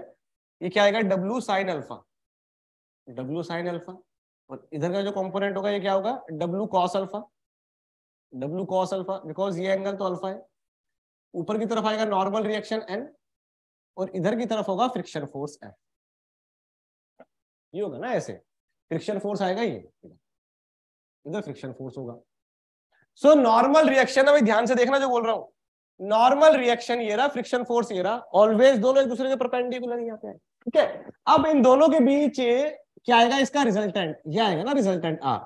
ये क्या आएगा W sine alpha W sine alpha और इधर का जो कंपोनेंट होगा ये क्या होगा W cos alpha W cos alpha because ये एंगल तो अल्फा है ऊपर की तरफ आएगा नॉर्मल रिएक्शन एन और इधर की तरफ होगा फ्रिक्शन फोर्स एफ ये होगा ना ऐसे फ्रिक्शन फोर्स आएगा ये इधर फ्रिक्शन फोर्स होगा सो नॉर्मल रिएक्शन अभी ध्यान से देखना जो बोल रहा हूँ नॉर्मल रिएक्शन ये रहा फ्रिक्शन फोर्स ये रहा ऑलवेज दोनों एक दूसरे के परपेंडिकुलर यहाँ पे ठीक है अब इन दोनों के बीच क्या आएगा इसका रिजल्टेंट ये आएगा ना रिजल्टेंट आर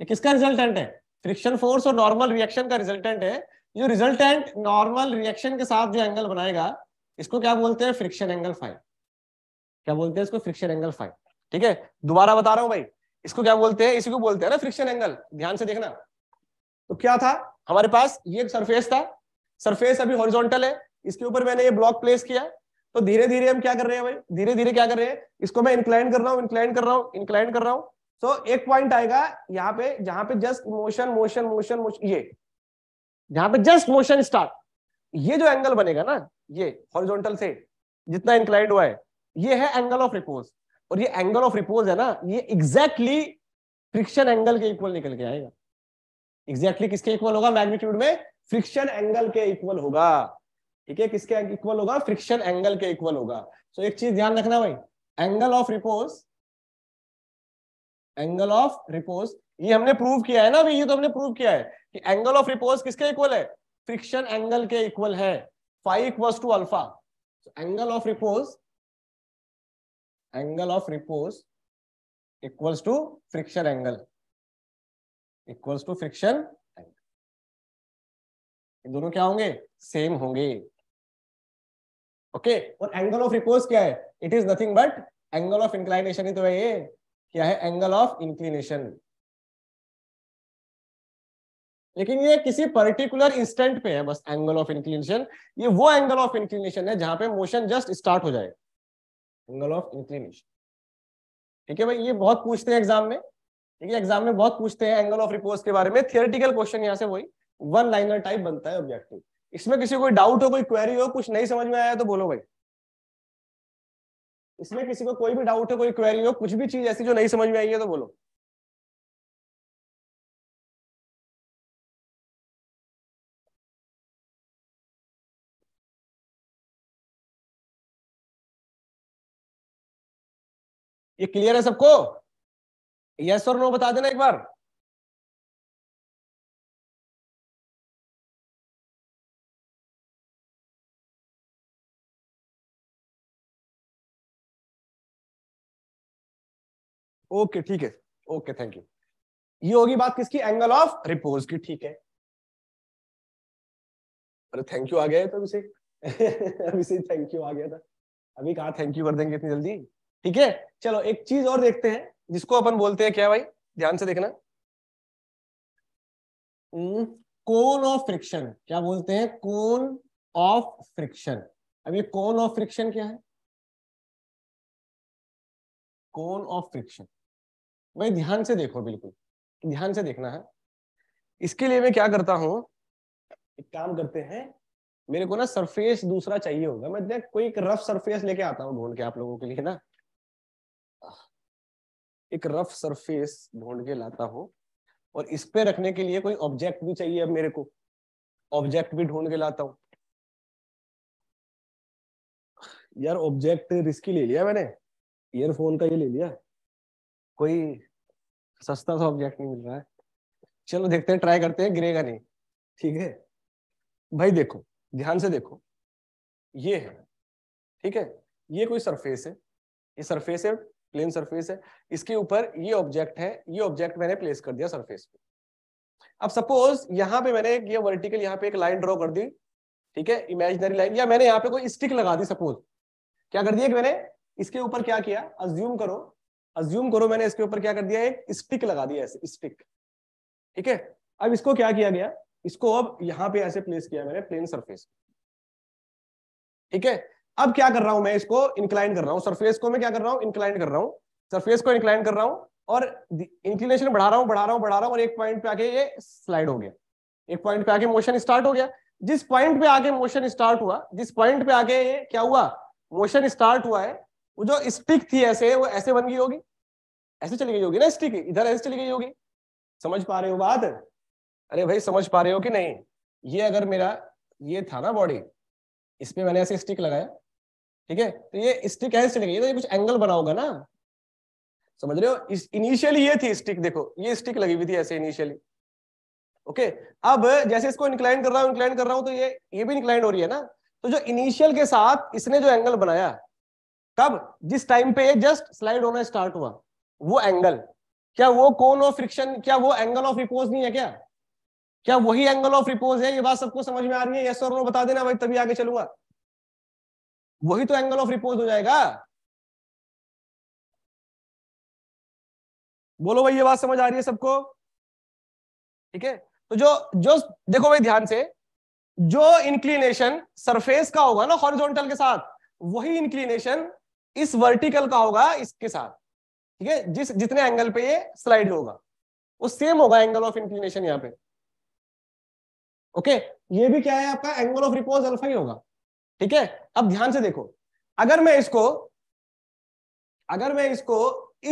ये किसका रिजल्टेंट है फ्रिक्शन फोर्स और नॉर्मल रिएक्शन का रिजल्टेंट है जो रिजल्टेंट नॉर्मल रिएक्शन के साथ जो एंगल बनाएगा इसको क्या बोलते हैं फ्रिक्शन एंगल फाइव क्या बोलते हैं इसको फ्रिक्शन एंगल फाइव ठीक है दोबारा बता रहा हूँ भाई इसको क्या बोलते हैं इसी को बोलते हैं ना फ्रिक्शन एंगल ध्यान से देखना तो क्या था हमारे पास ये सरफेस था सरफेस अभी हॉरिजॉन्टल है इसके ऊपर मैंने ये ब्लॉक प्लेस किया तो धीरे धीरे हम क्या कर रहे हैं भाई धीरे धीरे क्या कर रहे हैं इसको मैं इंक्लाइन कर रहा हूँ इंक्लाइन कर रहा हूँ इंक्लाइन कर रहा हूँ तो एक पॉइंट आएगा यहाँ पे जहां पे जस्ट मोशन मोशन मोशन ये जहां पे जस्ट मोशन स्टार्ट ये जो एंगल बनेगा ना ये हॉरिजॉन्टल से जितना इंक्लाइंड हुआ है ये है एंगल ऑफ रिपोज और ये एंगल ऑफ रिपोज है ना ये एग्जैक्टली फ्रिक्शन एंगल के इक्वल निकल के आएगा एग्जैक्टली किसके इक्वल होगा मैग्नीट्यूड में फ्रिक्शन एंगल के इक्वल होगा ठीक है किसके इक्वल होगा फ्रिक्शन एंगल के इक्वल होगा सो एक चीज ध्यान रखना भाई angle of repose angle of repose ये हमने प्रूव किया है ना अभी ये तो हमने प्रूव किया है कि एंगल ऑफ रिपोज किसके इक्वल है फ्रिक्शन एंगल के इक्वल है phi equal to alpha angle of repose angle of repose equals to friction angle equals to friction ये दोनों क्या होंगे सेम होंगे ओके okay. और एंगल ऑफ रिपोज क्या है it is nothing but angle of inclination ही तो है ये क्या है एंगल ऑफ इंक्लिनेशन लेकिन ये किसी पर्टिकुलर इंस्टेंट पे है बस एंगल ऑफ इंक्लिनेशन ये वो एंगल ऑफ इंक्लिनेशन है जहां पे मोशन जस्ट स्टार्ट हो जाए एंगल ऑफ इंक्लिनेशन ठीक है भाई ये बहुत पूछते हैं एग्जाम में ठीक है एग्जाम में बहुत पूछते हैं एंगल ऑफ रिपोर्ट के बारे में थियोरिटिकल क्वेश्चन यहाँ से वही वन लाइनर टाइप बनता है ऑब्जेक्टिव इसमें किसी कोई डाउट हो कोई क्वेरी हो कुछ नहीं समझ में आया तो बोलो भाई इसमें किसी को कोई भी डाउट हो कोई क्वेरी हो कुछ भी चीज ऐसी जो नहीं समझ में आई है तो बोलो ये क्लियर है सबको यस और नो बता देना एक बार ओके ठीक है ओके थैंक यू ये होगी बात किसकी एंगल ऑफ रिपोज की ठीक है अरे थैंक यू आ गया तो अभी से अभी से थैंक यू आ गया था अभी कहा थैंक यू कर देंगे इतनी जल्दी ठीक है चलो एक चीज और देखते हैं जिसको अपन बोलते हैं क्या भाई ध्यान से देखना हम्म, कोन ऑफ फ्रिक्शन क्या बोलते हैं कोन ऑफ फ्रिक्शन अब ये कोन ऑफ फ्रिक्शन क्या है कोन ऑफ फ्रिक्शन भाई ध्यान से देखो बिल्कुल ध्यान से देखना है इसके लिए मैं क्या करता हूं एक काम करते हैं मेरे को ना सरफेस दूसरा चाहिए होगा मैं देख कोई एक रफ सरफेस लेके आता हूँ ढूंढ के आप लोगों के लिए ना एक रफ सरफेस ढूंढ के लाता हूं और इस पे रखने के लिए कोई ऑब्जेक्ट भी चाहिए अब मेरे को ऑब्जेक्ट भी ढूंढ के लाता हूं यार ऑब्जेक्ट रिस्की ले लिया मैंने ईयरफोन का ये ले लिया कोई सस्ता सा ऑब्जेक्ट नहीं मिल रहा है चलो देखते हैं ट्राई करते हैं गिरेगा नहीं ठीक है भाई देखो ध्यान से देखो ये है ठीक है ये कोई सरफेस है ये सरफेस है प्लेन सरफेस है इसके ऊपर ये ऑब्जेक्ट है ये ऑब्जेक्ट मैंने प्लेस कर दिया सरफेस पे अब सपोज यहाँ पे मैंने ये वर्टिकल यहाँ पे एक लाइन ड्रॉ कर दी ठीक है इमेजिनरी लाइन या मैंने यहाँ पे कोई स्टिक लगा दी सपोज क्या कर दिया कि मैंने इसके ऊपर क्या किया अज्यूम करो अज्यूम करो मैंने इसके ऊपर क्या कर दिया एक स्टिक लगा दिया ऐसे स्टिक ठीक है अब इसको क्या किया गया इसको अब यहाँ पे ऐसे प्लेस किया मैंने प्लेन सरफेस ठीक है अब क्या कर रहा हूं मैं इसको इंक्लाइन कर रहा हूं सरफेस को मैं क्या कर रहा हूं इंक्लाइन कर रहा हूं सरफेस को इंक्लाइन कर रहा हूं और इंक्लिनेशन बढ़ा रहा हूं बढ़ा रहा हूं बढ़ा रहा हूं और एक पॉइंट पे आके ये स्लाइड हो गया एक पॉइंट पे आके मोशन स्टार्ट हो गया जिस पॉइंट पे आके मोशन स्टार्ट हुआ जिस पॉइंट पे आके ये क्या हुआ मोशन स्टार्ट हुआ है वो जो स्टिक थी ऐसे वो ऐसे बन गई होगी ऐसे चली गई होगी ना स्टिक इधर ऐसे चली गई होगी समझ पा रहे हो बात अरे भाई समझ पा रहे हो कि नहीं ये अगर मेरा ये था ना बॉडी इसमें मैंने ऐसे स्टिक लगाया ठीक है तो ये स्टिक ऐसे चलेगी ये तो ये कुछ एंगल बना होगा ना समझ रहे हो इनिशियली ये थी स्टिक देखो ये स्टिक लगी हुई थी ऐसे इनिशियली ओके अब जैसे इसको इंक्लाइन कर रहा हूं इंक्लाइन कर रहा हूं तो ये ये भी इंक्लाइन हो रही है ना तो जो इनिशियल के साथ इसने जो एंगल बनाया कब जिस टाइम पे जस्ट स्लाइड होना स्टार्ट हुआ वो एंगल क्या वो कोन ऑफ फ्रिक्शन क्या वो एंगल ऑफ रिपोज नहीं है क्या क्या वही एंगल ऑफ रिपोज है ये बात सबको समझ में आ रही है यस और नो बता देना भाई तभी आगे चलूंगा वही तो एंगल ऑफ रिपोज हो जाएगा बोलो भाई ये बात समझ आ रही है सबको ठीक है तो जो जो देखो भाई ध्यान से जो इंक्लिनेशन सरफेस का होगा ना हॉरिजॉन्टल के साथ वही इंक्लिनेशन इस वर्टिकल का होगा इसके साथ ठीक है जिस जितने एंगल पे ये स्लाइड होगा वो सेम होगा एंगल ऑफ इंक्लिनेशन यहाँ पे ओके ये भी क्या है आपका एंगल ऑफ रिपोज अल्फा ही होगा ठीक है अब ध्यान से देखो अगर मैं इसको अगर मैं इसको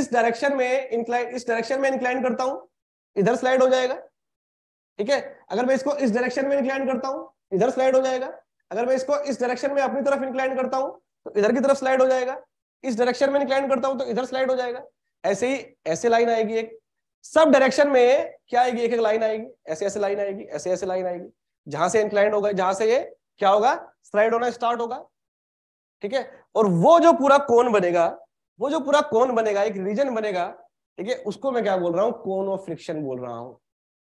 इस डायरेक्शन में इंक्लाइन इस डायरेक्शन में इंक्लाइन करता हूं इधर स्लाइड हो जाएगा ठीक है अगर मैं इसको इस डायरेक्शन में इंक्लाइन करता हूं इधर स्लाइड हो जाएगा अगर मैं इसको इस डायरेक्शन में अपनी तरफ इंक्लाइन करता हूं तो इधर की तरफ स्लाइड हो जाएगा इस डायरेक्शन में इंक्लाइन करता हूं तो इधर स्लाइड हो जाएगा ऐसे ही ऐसे लाइन आएगी एक सब डायरेक्शन में क्या आएगी एक एक लाइन आएगी ऐसे ऐसे लाइन आएगी ऐसे ऐसे लाइन आएगी जहां से इंक्लाइन होगा जहां से ये क्या होगा स्लाइड होना स्टार्ट होगा ठीक है और वो जो पूरा कोन बनेगा वो जो पूरा कोन बनेगा एक रीजन बनेगा ठीक है उसको मैं क्या बोल रहा हूँ कोन ऑफ फ्रिक्शन बोल रहा हूँ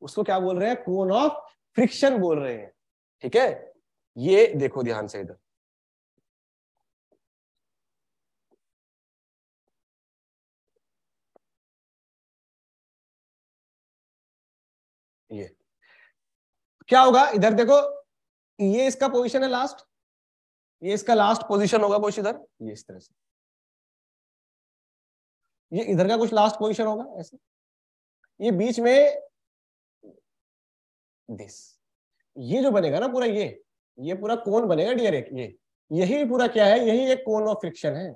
उसको क्या बोल रहे हैं कोन ऑफ फ्रिक्शन बोल रहे हैं ठीक है ये देखो ध्यान से इधर ये क्या होगा इधर देखो ये इसका पोजीशन है लास्ट ये इसका लास्ट पोजीशन होगा कुछ इधर ये इस तरह से ये इधर का कुछ लास्ट पोजीशन होगा ऐसे ये बीच में दिस ये जो बनेगा ना पूरा ये ये पूरा कोन बनेगा डियर एक ये यही पूरा क्या है यही एक कोन ऑफ फ्रिक्शन है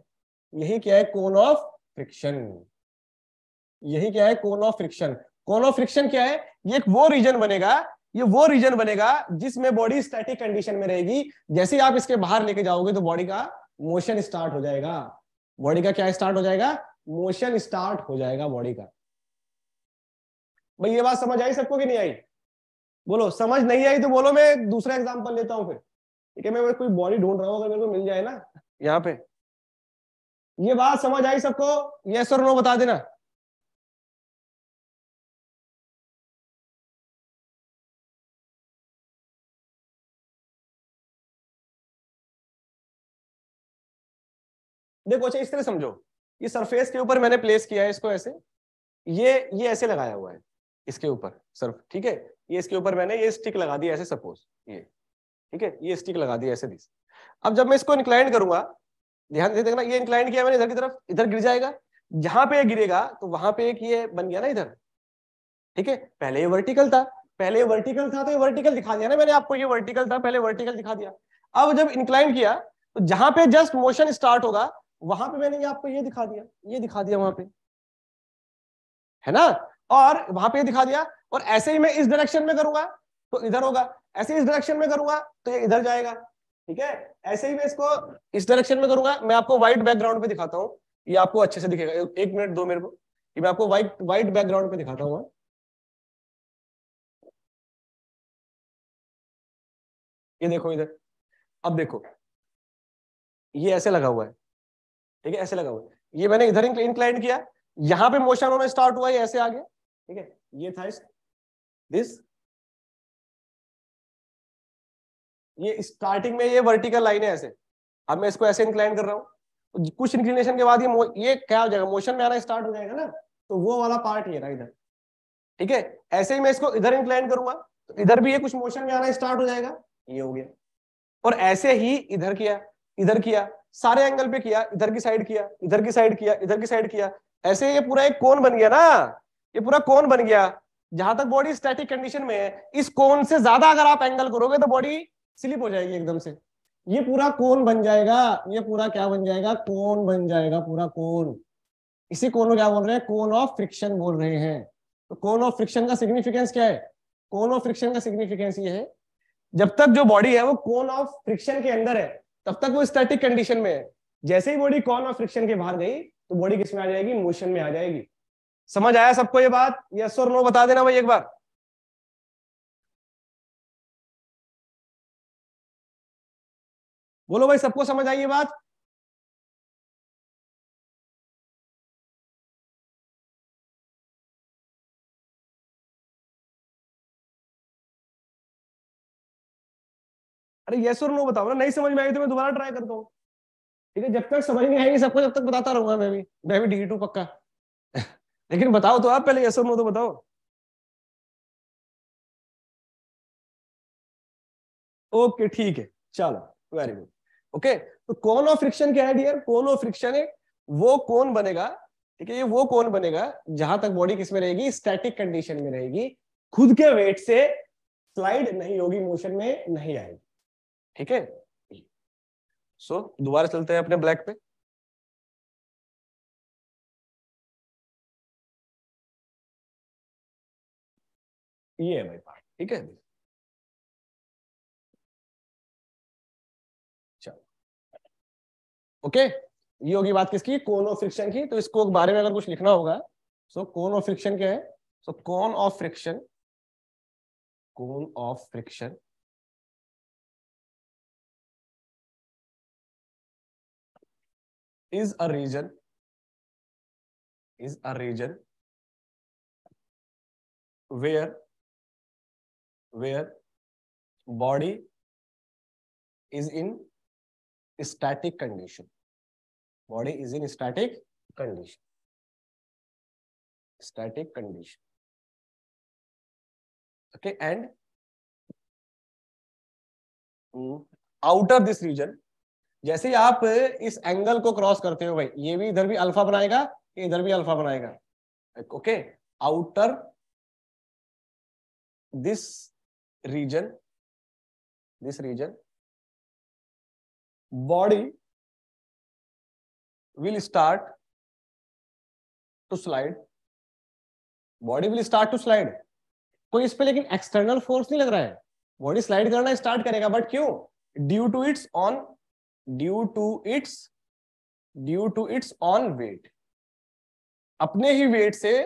यही क्या है कोन ऑफ फ्रिक्शन यही क्या है cone of friction cone of friction क्या है ये एक वो रीजन बनेगा ये वो रीजन बनेगा जिसमें बॉडी स्टैटिक कंडीशन में रहेगी जैसे ही आप इसके बाहर लेके जाओगे तो बॉडी का मोशन स्टार्ट हो जाएगा बॉडी का क्या स्टार्ट हो जाएगा मोशन स्टार्ट हो जाएगा बॉडी का भाई ये बात समझ आई सबको कि नहीं आई बोलो समझ नहीं आई तो बोलो मैं दूसरा एग्जाम्पल लेता हूँ फिर ठीक है मैं कोई बॉडी ढूंढ रहा हूँ अगर मेरे को मिल जाए ना यहाँ पे ये बात समझ आई सबको ये सर नो बता देना देखो अच्छा इस तरह समझो ये सरफेस के ऊपर मैंने प्लेस किया है इसको ऐसे ये ये ऐसे लगाया हुआ है इसके ऊपर सर्फ ठीक है ये इसके ऊपर मैंने ये स्टिक लगा दी ऐसे सपोज ये ठीक है ये स्टिक लगा दी ऐसे दिस अब जब मैं इसको इंक्लाइंड करूंगा ध्यान से देखना ये इंक्लाइंड किया मैंने इधर की तरफ इधर गिर जाएगा जहां पे ये गिरेगा तो वहां पे एक ये बन गया ना इधर ठीक है पहले ये वर्टिकल था पहले ये वर्टिकल था तो ये वर्टिकल दिखा दिया ना मैंने आपको ये वर्टिकल था पहले वर्टिकल दिखा दिया अब जब इंक्लाइन किया तो जहां पे जस्ट मोशन स्टार्ट होगा वहां पे मैंने आपको ये दिखा दिया ये दिखा दिया वहां पे है ना और वहां पे ये दिखा दिया और ऐसे ही मैं इस डायरेक्शन में करूंगा तो इधर होगा ऐसे इस डायरेक्शन में करूंगा तो ये इधर जाएगा ठीक है ऐसे ही मैं इसको इस डायरेक्शन में करूंगा मैं आपको व्हाइट बैकग्राउंड पे दिखाता हूँ ये आपको अच्छे से दिखेगा एक मिनट दो मेरे को ये मैं आपको व्हाइट व्हाइट बैकग्राउंड पे दिखाता हूँ ये देखो इधर अब देखो ये ऐसे लगा हुआ है ठीक है ऐसे लगा हुआ ये मैंने इधर इंक्लाइन किया यहां पे मोशन होना स्टार्ट हुआ ऐसे आ गया ठीक है ये था दिस ये स्टार्टिंग में ये वर्टिकल लाइन है ऐसे अब मैं इसको ऐसे इंक्लाइन कर रहा हूं कुछ इंक्लिनेशन के बाद ये ये क्या हो जाएगा मोशन में आना स्टार्ट हो जाएगा ना तो वो वाला पार्ट ये रहा इधर ठीक है ऐसे ही मैं इसको इधर इंक्लाइन करूंगा तो इधर भी ये कुछ मोशन में आना स्टार्ट हो जाएगा ये हो गया और ऐसे ही इधर किया इधर किया सारे एंगल पे किया इधर की साइड किया इधर की साइड किया इधर की साइड किया ऐसे ये पूरा एक कोन बन गया ना ये पूरा कोन बन गया जहां तक बॉडी स्टैटिक कंडीशन में है इस कोन से ज्यादा अगर आप एंगल करोगे तो बॉडी स्लिप हो जाएगी एकदम से ये पूरा कोन बन जाएगा ये पूरा क्या बन जाएगा कोन बन जाएगा पूरा कोन इसी कोन को क्या बोल रहे हैं कोन ऑफ फ्रिक्शन बोल रहे हैं तो कोन ऑफ फ्रिक्शन का सिग्निफिकेंस क्या है कोन ऑफ फ्रिक्शन का सिग्निफिकेंस ये है जब तक जो बॉडी है वो कोन ऑफ फ्रिक्शन के अंदर है तब तक वो स्टैटिक कंडीशन में है जैसे ही बॉडी कॉन और फ्रिक्शन के बाहर गई तो बॉडी किसमें आ जाएगी मोशन में आ जाएगी समझ आया सबको ये बात यस और नो बता देना भाई एक बार बोलो भाई सबको समझ आई ये बात अरे यस और नो बताओ ना नहीं समझ में आई तो मैं दोबारा ट्राई करता हूँ ठीक है जब तक समझ में आएगी सबको जब तक बताता रहूंगा मैं भी मैं भी डी टू पक्का लेकिन बताओ तो आप पहले यस और नो तो बताओ ओके ठीक है चलो वेरी गुड ओके तो कौन ऑफ फ्रिक्शन क्या है डियर कौन ऑफ फ्रिक्शन है वो कौन बनेगा ठीक है ये वो कौन बनेगा जहां तक बॉडी किसमें रहेगी स्टैटिक कंडीशन में रहेगी खुद के वेट से स्लाइड नहीं होगी मोशन में नहीं आएगी ठीक है सो दोबारा चलते हैं अपने ब्लैक पे ये है भाई पार्ट ठीक है चलो ओके ये होगी बात किसकी कोन ऑफ फ्रिक्शन की तो इसको बारे में अगर कुछ लिखना होगा सो कोन ऑफ फ्रिक्शन क्या है so cone of friction cone of friction is a region is a region where where body is in static condition body is in static condition static condition okay and mm, outer this region जैसे ही आप इस एंगल को क्रॉस करते हो भाई ये भी इधर भी अल्फा बनाएगा इधर भी अल्फा बनाएगा okay outer this region this region body will start to slide body will start to slide कोई इस पर लेकिन एक्सटर्नल फोर्स नहीं लग रहा है बॉडी स्लाइड करना स्टार्ट करेगा बट क्यों due to its on due to its due to its on weight अपने ही वेट से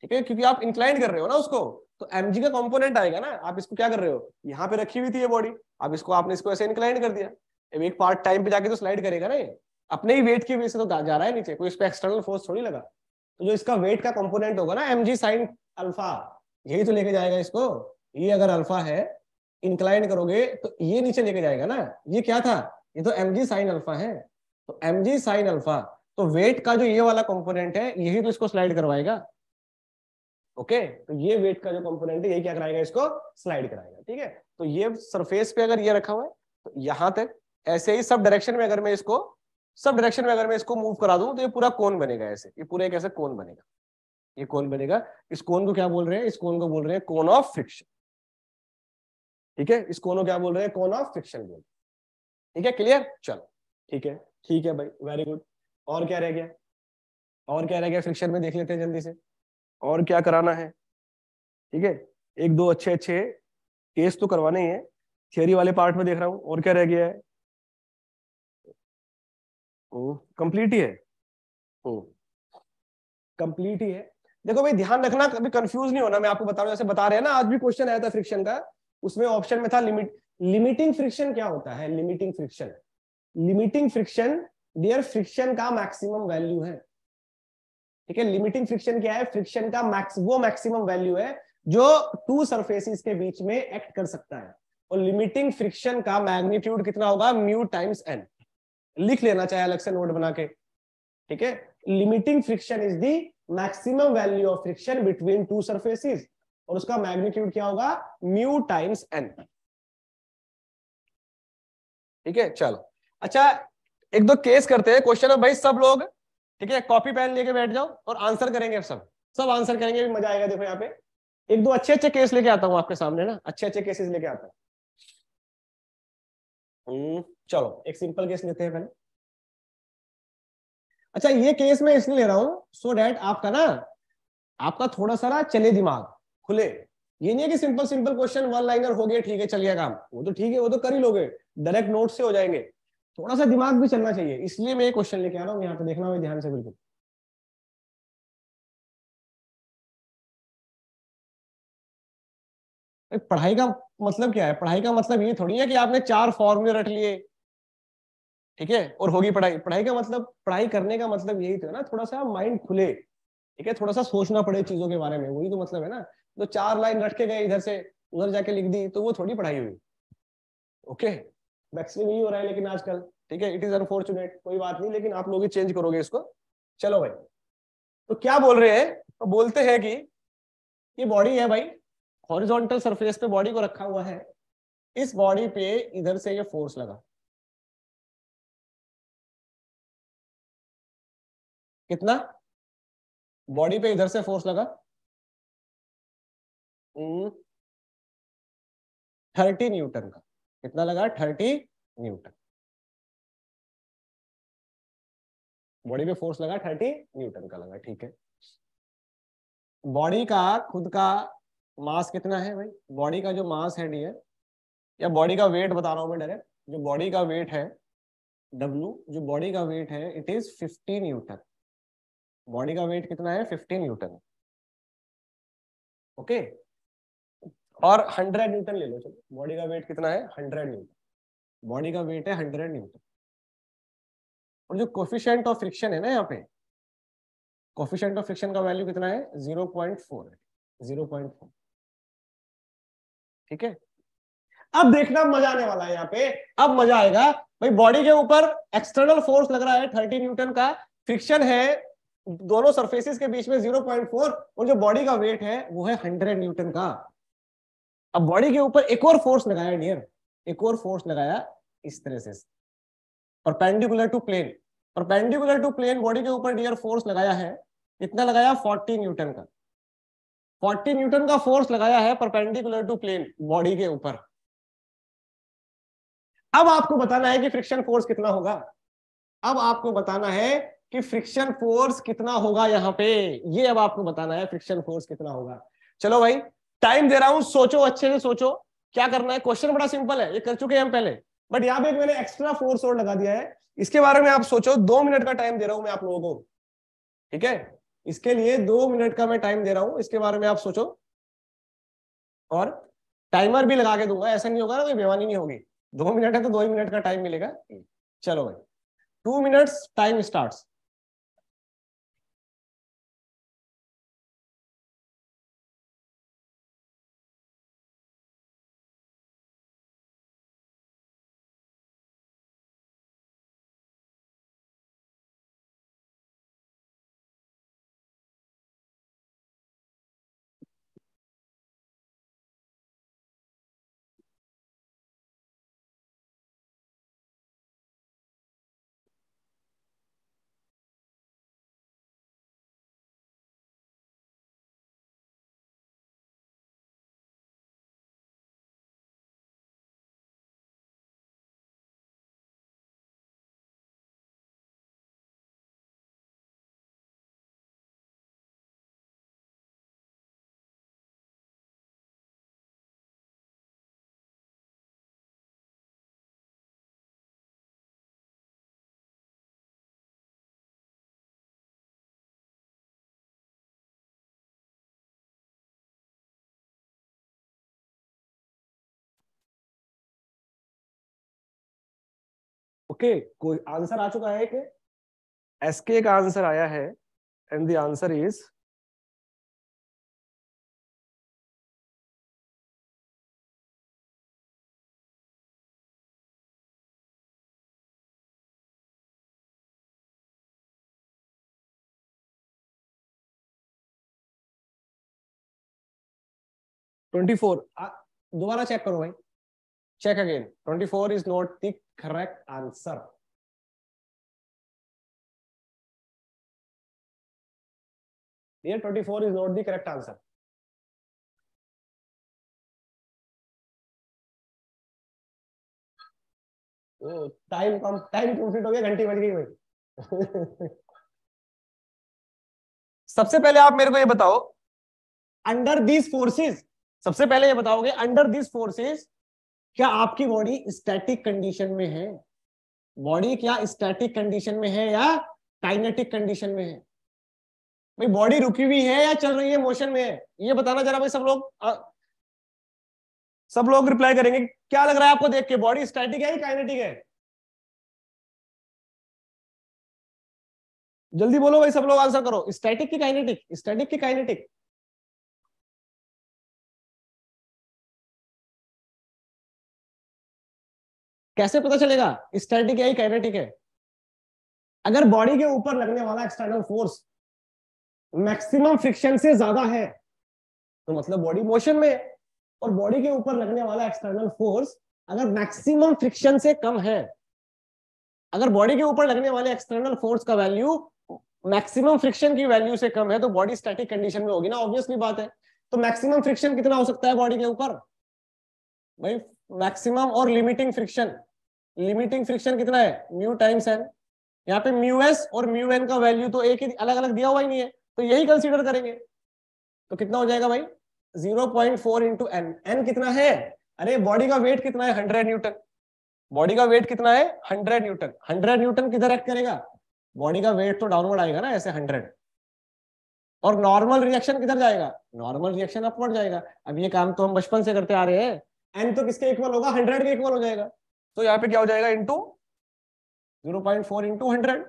ठीक है क्योंकि आप इंक्लाइन कर रहे हो ना उसको तो एम का कंपोनेंट आएगा ना आप इसको क्या कर रहे हो यहाँ पे रखी हुई थी ये बॉडी अब इसको आपने इसको ऐसे इंक्लाइन कर दिया अब एक पार्ट टाइम पे जाके तो स्लाइड करेगा ना ये अपने ही वेट की वजह से तो जा रहा है नीचे कोई इस पर एक्सटर्नल फोर्स थोड़ी लगा तो जो इसका वेट का कंपोनेंट होगा ना एम जी साइन अल्फा यही तो लेके जाएगा इसको ये अगर अल्फा है इंक्लाइन करोगे तो ये नीचे लेके जाएगा ना ये क्या था ये तो एम जी साइन अल्फा है तो एम जी साइन अल्फा तो वेट का जो ये वाला कंपोनेंट है यही तो इसको स्लाइड करवाएगा ओके तो ये वेट का जो कंपोनेंट है यही क्या कराएगा इसको स्लाइड कराएगा ठीक है तो ये सरफेस पे अगर ये रखा हुआ है तो यहां तक ऐसे ही सब डायरेक्शन में अगर मैं इसको सब डायरेक्शन में अगर मैं इसको मूव करा दूं तो ये पूरा कोन बनेगा ऐसे ये पूरा एक ऐसा कोन बनेगा ये कोन बनेगा इस कोन को क्या बोल रहे हैं इस कोन को बोल रहे हैं कोन ऑफ फ्रिक्शन ठीक है इस कोन को क्या बोल रहे हैं कोन ऑफ फ्रिक्शन बोल रहे हैं ठीक है क्लियर चलो ठीक है ठीक है भाई वेरी गुड और क्या रह गया और क्या रह गया फ्रिक्शन में देख लेते हैं जल्दी से और क्या कराना है ठीक है एक दो अच्छे अच्छे केस तो करवाने ही है थियोरी वाले पार्ट में देख रहा हूँ और क्या रह गया है कंप्लीट ही है कंप्लीट ही है देखो भाई ध्यान रखना कभी कंफ्यूज नहीं होना मैं आपको बता रहा हूँ जैसे बता रहे हैं ना आज भी क्वेश्चन आया था फ्रिक्शन का उसमें ऑप्शन में था लिमिट लिमिटिंग फ्रिक्शन क्या होता है limiting friction limiting friction dear friction का मैक्सिमम वैल्यू है ठीक है लिमिटिंग फ्रिक्शन क्या है फ्रिक्शन का मैक्स वो मैक्सिमम वैल्यू है जो टू सरफेसिस के बीच में एक्ट कर सकता है और लिमिटिंग फ्रिक्शन का मैग्नीट्यूड कितना होगा म्यू टाइम्स एन लिख लेना चाहे अलग से नोट बना के ठीक है limiting friction is the maximum value of friction between two surfaces और उसका मैग्नीट्यूड क्या होगा म्यू टाइम्स एन ठीक है चलो अच्छा एक दो केस करते हैं क्वेश्चन है भाई सब लोग ठीक है कॉपी पेन लेके बैठ जाओ और आंसर करेंगे सब सब आंसर करेंगे भी मजा आएगा देखो यहाँ पे एक दो अच्छे अच्छे केस लेके आता हूँ आपके सामने ना अच्छे अच्छे केसेस लेके आता हूँ हम्म, चलो एक सिंपल केस लेते हैं पहले अच्छा ये केस मैं इसलिए ले रहा हूं सो डेट आपका ना आपका थोड़ा सा ना चले दिमाग खुले ये नहीं है कि simple simple question one liner हो गया ठीक है चलिए काम वो तो ठीक है वो तो कर ही लोगे डायरेक्ट नोट से हो जाएंगे थोड़ा सा दिमाग भी चलना चाहिए इसलिए मैं क्वेश्चन लेके आ रहा हूँ यहाँ पे देखना हुआ ध्यान से बिल्कुल पढ़ाई का मतलब क्या है पढ़ाई का मतलब ये थोड़ी है कि आपने चार फॉर्मूले रख लिए ठीक है और होगी पढ़ाई पढ़ाई का मतलब पढ़ाई करने का मतलब यही तो ना थोड़ा सा माइंड खुले ठीक है थोड़ा सा सोचना पड़े चीजों के बारे में वही तो मतलब है ना तो चार लाइन रख के गए इधर से उधर जाके लिख दी तो वो थोड़ी पढ़ाई हुई ओके वैक्सीन नहीं हो रहा है लेकिन आजकल ठीक है इट इज अनफॉर्चुनेट कोई बात नहीं लेकिन आप लोग ही चेंज करोगे इसको चलो भाई तो क्या बोल रहे हैं तो बोलते हैं कि ये बॉडी है भाई हॉरिजॉन्टल सरफेस पे बॉडी को रखा हुआ है इस बॉडी पे इधर से ये फोर्स लगा कितना बॉडी पे इधर से फोर्स लगा थर्टी हम्म। न्यूटन का कितना लगा थर्टी न्यूटन बॉडी पे फोर्स लगा थर्टी न्यूटन का लगा ठीक है बॉडी का खुद का मास कितना है भाई बॉडी का जो मास है डियर या बॉडी का वेट बता रहा हूं मैं डायरेक्ट जो बॉडी का वेट है डब्लू जो बॉडी का वेट है it is fifty newton body का वेट कितना है फिफ्टी न्यूटन ओके okay? और 100 न्यूटन ले लो चलो बॉडी का वेट कितना है 100 न्यूटन बॉडी का वेट है 100 न्यूटन और जो कोफिशियंट ऑफ फ्रिक्शन है ना यहाँ पे कोफिशियंट ऑफ फ्रिक्शन का वैल्यू कितना है 0.4 है 0.4 ठीक है अब देखना मजा आने वाला है यहाँ पे अब मजा आएगा भाई बॉडी के ऊपर एक्सटर्नल फोर्स लग रहा है थर्टी न्यूटन का फ्रिक्शन है दोनों सरफेसिस के बीच में 0.4 और जो बॉडी का वेट है वो है 100 न्यूटन का अब बॉडी के ऊपर एक और फोर्स लगाया नियर एक और फोर्स लगाया इस तरह से perpendicular to plane perpendicular to plane body के ऊपर नियर फोर्स लगाया है कितना लगाया 40 न्यूटन का 40 न्यूटन का फोर्स लगाया है परपेंडिकुलर टू प्लेन बॉडी के ऊपर अब आपको बताना है कि फ्रिक्शन फोर्स कितना होगा अब आपको बताना है कि फ्रिक्शन फोर्स कितना होगा यहां पे ये अब आपको बताना है फ्रिक्शन फोर्स कितना होगा चलो भाई टाइम दे रहा हूं सोचो अच्छे से सोचो क्या करना है क्वेश्चन बड़ा सिंपल है ये कर चुके हैं हम पहले बट यहाँ पे मैंने एक्स्ट्रा फोर्स और लगा दिया है इसके बारे में आप सोचो दो मिनट का टाइम दे रहा हूं मैं आप लोगों को ठीक है इसके लिए दो मिनट का मैं टाइम दे रहा हूं इसके बारे में आप सोचो और टाइमर भी लगा के दूंगा ऐसा नहीं होगा ना कोई बेमानी नहीं होगी दो मिनट है तो दो ही मिनट का टाइम मिलेगा चलो भाई two minutes time starts okay कोई आंसर आ चुका है एक एसके का आंसर आया है and the answer is twenty four दोबारा चेक करो भाई check again 24 is not the correct answer dear 24 is not the correct answer time कम टाइम कंप्लीट हो गया घंटी बज गई भाई सबसे पहले आप मेरे को ये बताओ अंडर दीज फोर्सेस सबसे पहले ये बताओगे अंडर दीज फोर्सेस क्या आपकी बॉडी स्टैटिक कंडीशन में है बॉडी क्या स्टैटिक कंडीशन में है या काइनेटिक कंडीशन में है भाई बॉडी रुकी हुई है या चल रही है मोशन में है ये बताना जरा भाई सब लोग आ, सब लोग रिप्लाई करेंगे क्या लग रहा है आपको देख के बॉडी स्टैटिक है या काइनेटिक है जल्दी बोलो भाई सब लोग आंसर करो स्टैटिक की काइनेटिक स्टैटिक की काइनेटिक कैसे पता चलेगा स्टैटिक है काइनेटिक है अगर बॉडी के ऊपर लगने वाला एक्सटर्नल फोर्स मैक्सिमम फ्रिक्शन से ज्यादा है तो मतलब बॉडी मोशन में और बॉडी के ऊपर लगने वाला एक्सटर्नल फोर्स अगर मैक्सिमम फ्रिक्शन से कम है अगर बॉडी के ऊपर लगने वाले एक्सटर्नल फोर्स का वैल्यू मैक्सिमम फ्रिक्शन की वैल्यू से कम है तो बॉडी स्टैटिक कंडीशन में होगी ना ऑब्वियसली बात है तो मैक्सिमम फ्रिक्शन कितना हो सकता है बॉडी के ऊपर भाई मैक्सिमम और लिमिटिंग फ्रिक्शन लिमिटिंग फ्रिक्शन कितना है म्यू टाइम्स एन यहाँ पे म्यू एस और म्यू एन का वैल्यू तो एक ही अलग अलग दिया हुआ ही नहीं है तो यही कंसिडर करेंगे तो कितना हो जाएगा भाई zero point four into N N कितना है अरे बॉडी का वेट कितना है हंड्रेड न्यूटन बॉडी का वेट कितना है हंड्रेड न्यूटन हंड्रेड न्यूटन किधर एक्ट करेगा बॉडी का वेट तो डाउनवर्ड आएगा ना ऐसे हंड्रेड और नॉर्मल रिएक्शन किधर जाएगा नॉर्मल रिएक्शन अपवर्ड जाएगा अब ये काम तो हम बचपन से करते आ रहे हैं एन तो किसके इक्वल होगा हंड्रेड के इक्वल हो जाएगा तो यहाँ पे क्या हो जाएगा into zero point four into hundred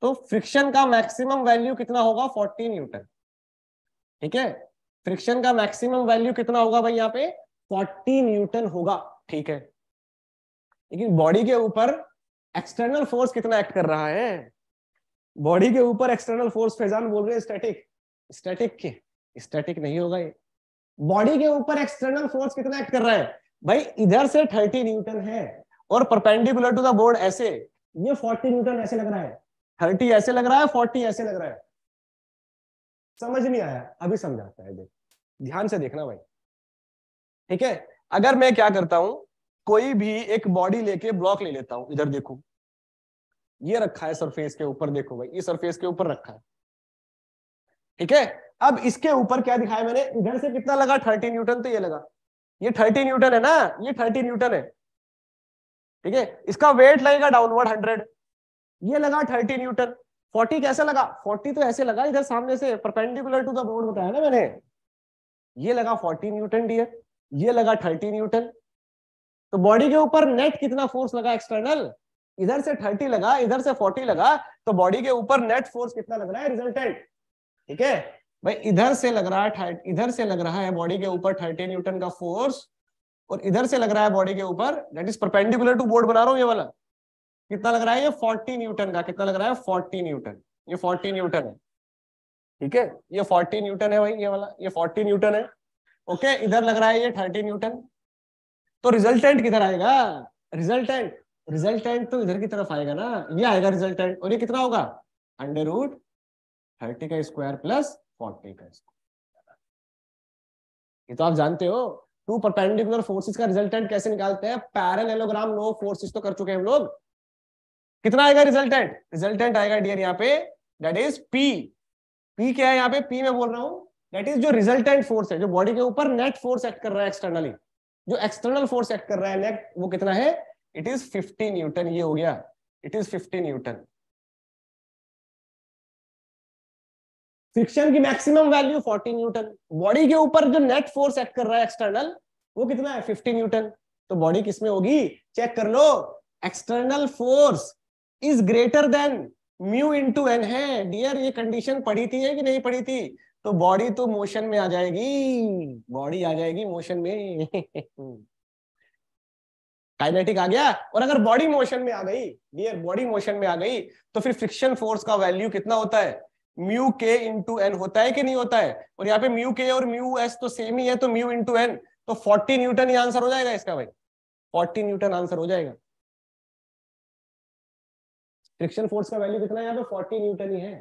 तो फ्रिक्शन का मैक्सिमम वैल्यू कितना होगा फोर्टी न्यूटन ठीक है फ्रिक्शन का मैक्सिमम वैल्यू कितना होगा भाई यहाँ पे फोर्टी न्यूटन होगा ठीक है लेकिन बॉडी के ऊपर एक्सटर्नल फोर्स कितना एक्ट कर रहा है बॉडी के ऊपर एक्सटर्नल फोर्स फैजान बोल रहे हैं स्टैटिक स्टैटिक के स्टैटिक नहीं होगा ये बॉडी के ऊपर एक्सटर्नल फोर्स कितना एक्ट कर रहा है भाई इधर से थर्टी न्यूटन है और परपेंडिकुलर टू द बोर्ड ऐसे ये फोर्टी न्यूटन ऐसे लग रहा है थर्टी ऐसे लग रहा है फोर्टी ऐसे लग रहा है समझ नहीं आया अभी समझाता है देख ध्यान से देखना भाई ठीक है अगर मैं क्या करता हूं कोई भी एक बॉडी लेके ब्लॉक ले लेता हूं इधर देखो ये रखा है सरफेस के ऊपर देखो भाई ये सरफेस के ऊपर रखा है ठीक है अब इसके ऊपर क्या दिखाया मैंने इधर से कितना लगा थर्टी न्यूटन तो ये लगा ये थर्टी न्यूटन है ना ये थर्टी न्यूटन है ठीक है इसका वेट लगेगा डाउनवर्ड हंड्रेड ये लगा थर्टी न्यूटन फोर्टी कैसे लगा फोर्टी तो ऐसे लगा इधर सामने से परपेंडिकुलर टू द बोर्ड बताया ना मैंने ये लगा फोर्टी न्यूटन डी ये लगा थर्टी न्यूटन तो बॉडी के ऊपर नेट कितना फोर्स लगा एक्सटर्नल इधर से थर्टी लगा इधर से फोर्टी लगा तो बॉडी के ऊपर नेट फोर्स कितना लग रहा है रिजल्टेंट ठीक है भाई इधर से लग रहा है इधर से लग रहा है बॉडी के ऊपर थर्टी न्यूटन का फोर्स और इधर से लग रहा है बॉडी के ऊपर that is perpendicular to board बना रहा हूँ ये वाला कितना लग रहा है ये फोर्टी न्यूटन का कितना लग रहा है फोर्टी न्यूटन ये फोर्टी न्यूटन है ठीक है ये फोर्टी न्यूटन है भाई ये वाला ये फोर्टी न्यूटन है ओके इधर लग रहा है ये थर्टी न्यूटन तो रिजल्टेंट किधर आएगा रिजल्टेंट रिजल्टेंट तो इधर की तरफ आएगा ना ये आएगा रिजल्टेंट और ये कितना होगा अंडर रूट थर्टी का स्क्वायर प्लस फोर्टी का ये तो आप जानते हो टू परपेंडिकुलर फोर्सेस का रिजल्टेंट कैसे निकालते हैं पैरेललोग्राम नो फोर्सेस तो कर चुके हैं हम लोग कितना आएगा रिजल्टेंट रिजल्टेंट आएगा डियर यहाँ पे दैट इज पी पी क्या है यहाँ पे पी मैं बोल रहा हूँ दैट इज जो रिजल्टेंट फोर्स है जो बॉडी के ऊपर नेट फोर्स एक्ट कर रहा है एक्सटर्नली जो एक्सटर्नल फोर्स एक्ट कर रहा है नेट वो कितना है इट इज फिफ्टी न्यूटन ये हो गया it is fifty newton friction की मैक्सिमम वैल्यू 40 न्यूटन बॉडी के ऊपर जो नेट फोर्स एक्ट कर रहा है एक्सटर्नल वो कितना है 50 न्यूटन तो बॉडी किसमें होगी चेक कर लो external force is greater than mu into N है डियर ये कंडीशन पढ़ी थी है कि नहीं पड़ी थी तो बॉडी तो मोशन में आ जाएगी बॉडी आ जाएगी मोशन में काइनेटिक आ गया और अगर बॉडी मोशन में आ गई डियर बॉडी मोशन में आ गई तो फिर फ्रिक्शन फोर्स का वैल्यू कितना होता है म्यू के इंटू एन होता है कि नहीं होता है और यहाँ पे म्यू के और म्यू एस तो सेम ही है तो म्यू इंटू एन तो फोर्टी न्यूटन ही आंसर हो जाएगा इसका भाई फोर्टी न्यूटन आंसर हो जाएगा फ्रिक्शन फोर्स का वैल्यू कितना है यहाँ पे फोर्टी न्यूटन ही है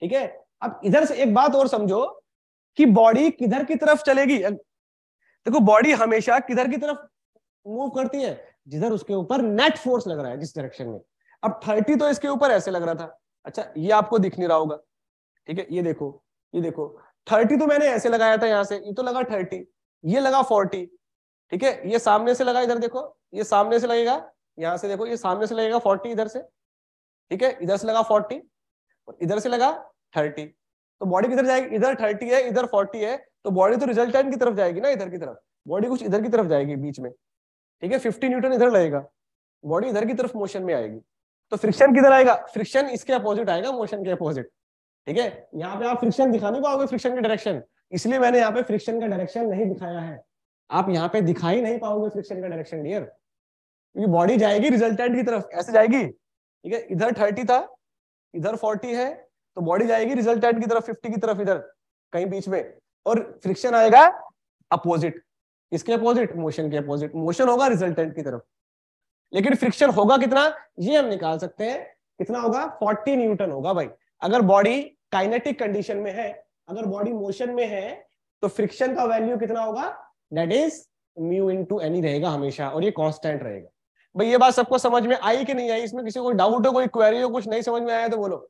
ठीक है अब इधर से एक बात और समझो कि बॉडी किधर की तरफ चलेगी देखो बॉडी हमेशा किधर की तरफ मूव करती है जिधर उसके ऊपर नेट फोर्स लग रहा है जिस डायरेक्शन में अब थर्टी तो इसके ऊपर ऐसे लग रहा था अच्छा ये आपको दिख नहीं रहा होगा ठीक है ये देखो ये देखो थर्टी तो मैंने ऐसे लगाया था यहाँ से ये तो लगा थर्टी ये लगा फोर्टी ठीक है ये सामने से लगा इधर देखो ये सामने से लगेगा यहाँ से देखो ये सामने से लगेगा फोर्टी इधर से ठीक है इधर से लगा फोर्टी और इधर से लगा थर्टी तो बॉडी किधर जाएगी इधर थर्टी है इधर फोर्टी है तो बॉडी तो रिजल्टेंट की तरफ जाएगी ना इधर की तरफ बॉडी कुछ इधर की तरफ जाएगी बीच में ठीक है फिफ्टी न्यूटन इधर लगेगा बॉडी इधर की तरफ मोशन में आएगी तो फ्रिक्शन किधर आएगा फ्रिक्शन इसके अपोजिट आएगा मोशन के अपोजिट ठीक है यहाँ पे आप फ्रिक्शन दिखाने को आओगे फ्रिक्शन के डायरेक्शन इसलिए मैंने यहाँ पे फ्रिक्शन का डायरेक्शन नहीं दिखाया है आप यहाँ पे दिखाई नहीं पाओगे फ्रिक्शन का डायरेक्शन डियर क्योंकि बॉडी जाएगी रिजल्टेंट की तरफ ऐसे जाएगी ठीक है इधर थर्टी था इधर फोर्टी है तो बॉडी जाएगी रिजल्टेंट की तरफ फिफ्टी की तरफ इधर कहीं बीच में और फ्रिक्शन आएगा अपोजिट इसके अपोजिट मोशन के अपोजिट मोशन होगा रिजल्टेंट की तरफ लेकिन फ्रिक्शन होगा कितना ये हम निकाल सकते हैं कितना होगा 40 न्यूटन होगा भाई अगर बॉडी काइनेटिक कंडीशन में है अगर बॉडी मोशन में है तो फ्रिक्शन का वैल्यू कितना होगा that is mu to any रहेगा हमेशा और ये कॉन्स्टेंट रहेगा भाई ये बात सबको समझ में आई कि नहीं आई इसमें किसी को डाउट हो कोई क्वेरी हो कुछ नहीं समझ में आया तो बोलो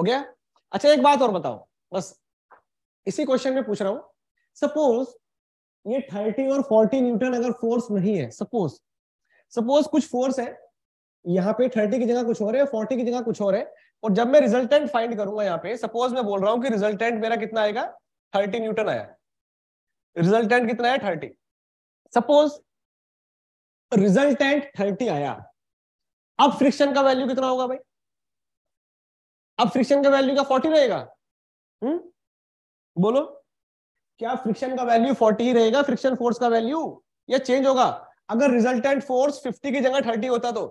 हो गया अच्छा एक बात और बताओ बस इसी क्वेश्चन में पूछ रहा हूं सपोज ये थर्टी और फोर्टी न्यूटन अगर फोर्स नहीं है सपोज सपोज कुछ फोर्स है यहाँ पे थर्टी की जगह कुछ हो रहा है फोर्टी की जगह कुछ और है और जब मैं रिजल्टेंट फाइंड करूंगा यहाँ पे सपोज मैं बोल रहा हूँ कि रिजल्टेंट मेरा कितना आएगा थर्टी न्यूटन आया रिजल्टेंट कितना है थर्टी सपोज रिजल्टेंट थर्टी आया अब फ्रिक्शन का वैल्यू कितना होगा भाई अब फ्रिक्शन का वैल्यू क्या फोर्टी रहेगा हम्म बोलो क्या फ्रिक्शन का वैल्यू फोर्टी ही रहेगा फ्रिक्शन फोर्स का वैल्यू या चेंज होगा अगर रिजल्टेंट फोर्स फिफ्टी की जगह थर्टी होता तो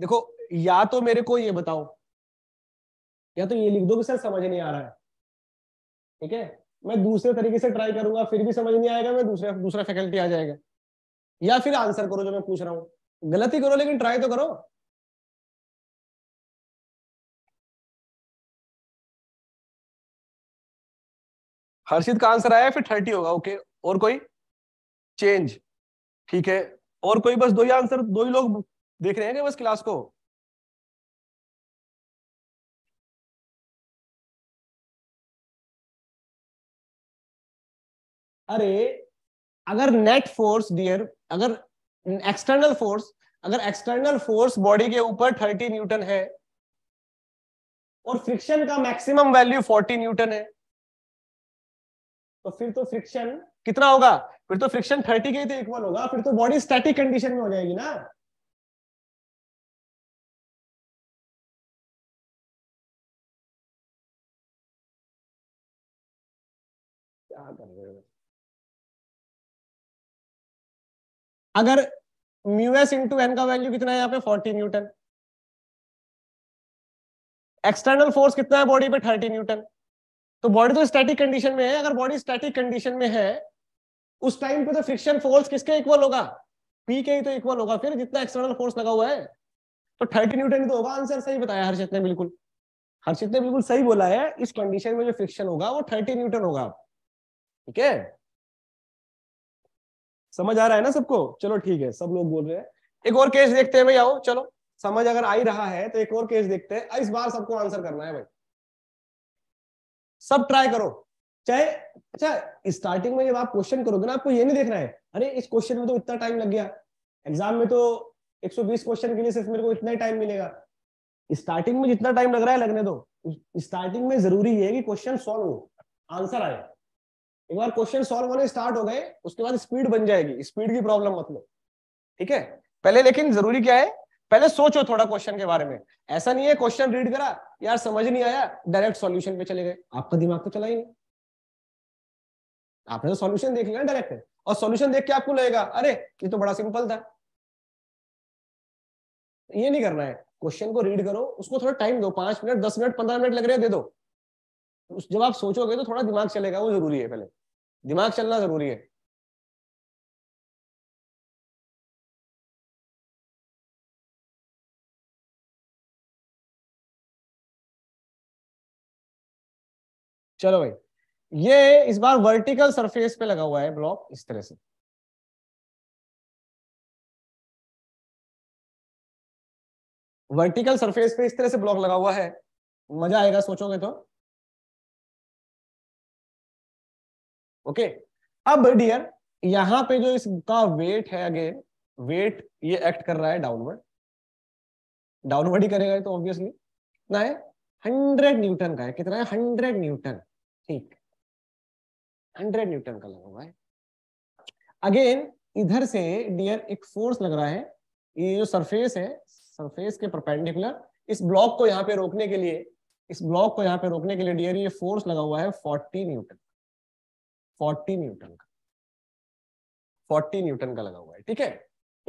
देखो या तो मेरे को ये बताओ या तो ये लिख दो कि सर समझ नहीं आ रहा है ठीक है मैं दूसरे तरीके से ट्राई करूंगा फिर भी समझ नहीं आएगा मैं दूसरे दूसरा फैकल्टी आ जाएगा या फिर आंसर करो जो मैं पूछ रहा हूँ गलती करो लेकिन ट्राई तो करो हर्षित का आंसर आया फिर थर्टी होगा ओके और कोई चेंज ठीक है और कोई बस दो ही आंसर दो ही लोग देख रहे हैं क्या बस क्लास को अरे अगर नेट फोर्स डियर अगर एक्सटर्नल फोर्स अगर एक्सटर्नल फोर्स बॉडी के ऊपर 30 न्यूटन है और फ्रिक्शन का मैक्सिमम वैल्यू 40 न्यूटन है तो फिर तो फ्रिक्शन कितना होगा फिर तो फ्रिक्शन 30 के तो इक्वल होगा फिर तो बॉडी स्टैटिक कंडीशन में हो जाएगी ना क्या कर रहे हो अगर म्यूएस इंटू एन का वैल्यू कितना है यहाँ पे फोर्टी न्यूटन एक्सटर्नल फोर्स कितना है बॉडी पे थर्टी न्यूटन तो बॉडी तो स्टैटिक कंडीशन में है अगर बॉडी स्टैटिक कंडीशन में है उस टाइम पे तो फ्रिक्शन फोर्स किसके इक्वल होगा पी के ही तो इक्वल होगा फिर जितना एक्सटर्नल फोर्स लगा हुआ है तो थर्टी न्यूटन तो होगा आंसर सही बताया हर्षित ने बिल्कुल हर्षित ने बिल्कुल सही बोला है इस कंडीशन में जो फ्रिक्शन होगा वो थर्टी न्यूटन होगा ठीक है समझ आ रहा है ना सबको चलो ठीक है सब लोग बोल रहे हैं एक और केस देखते हैं भाई आओ चलो समझ अगर आई रहा है तो एक और केस देखते हैं इस बार सबको आंसर करना है भाई सब ट्राई करो चाहे अच्छा स्टार्टिंग में जब आप क्वेश्चन करोगे ना आपको ये नहीं देखना है अरे इस क्वेश्चन में तो इतना टाइम लग गया एग्जाम में तो 120 क्वेश्चन के लिए सिर्फ मेरे को इतना ही टाइम मिलेगा स्टार्टिंग में जितना टाइम लग रहा है लगने दो स्टार्टिंग में जरूरी है कि क्वेश्चन सॉल्व हो आंसर आए एक बार क्वेश्चन सॉल्व होने स्टार्ट हो गए उसके बाद स्पीड बन जाएगी स्पीड की प्रॉब्लम मतलब ठीक है पहले लेकिन जरूरी क्या है पहले सोचो थोड़ा क्वेश्चन के बारे में ऐसा नहीं है क्वेश्चन रीड करा यार समझ नहीं आया डायरेक्ट सॉल्यूशन पे चले गए आपका दिमाग तो चला ही नहीं आपने तो सॉल्यूशन देख लिया डायरेक्ट और सॉल्यूशन देख के आपको लगेगा अरे ये तो बड़ा सिंपल था ये नहीं करना है क्वेश्चन को रीड करो उसको थोड़ा टाइम दो पांच मिनट दस मिनट पंद्रह मिनट लग रहे हैं दे दो जब आप सोचोगे तो थोड़ा दिमाग चलेगा वो जरूरी है पहले दिमाग चलना जरूरी है चलो भाई ये इस बार वर्टिकल सरफेस पे लगा हुआ है ब्लॉक इस तरह से वर्टिकल सरफेस पे इस तरह से ब्लॉक लगा हुआ है मजा आएगा सोचोगे तो ओके अब डियर यहां पे जो इसका वेट है अगेन वेट ये एक्ट कर रहा है डाउनवर्ड डाउनवर्ड ही करेगा तो ऑब्वियसली कितना है हंड्रेड न्यूटन का है कितना है हंड्रेड न्यूटन ठीक हंड्रेड न्यूटन का लगा हुआ है अगेन इधर से डियर एक फोर्स लग रहा है ये जो सरफेस है सरफेस के परपेंडिकुलर इस ब्लॉक को यहाँ पे रोकने के लिए इस ब्लॉक को यहाँ पे रोकने के लिए डियर ये फोर्स लगा हुआ है फोर्टी न्यूटन 40 न्यूटन का 40 न्यूटन का लगा हुआ है ठीक है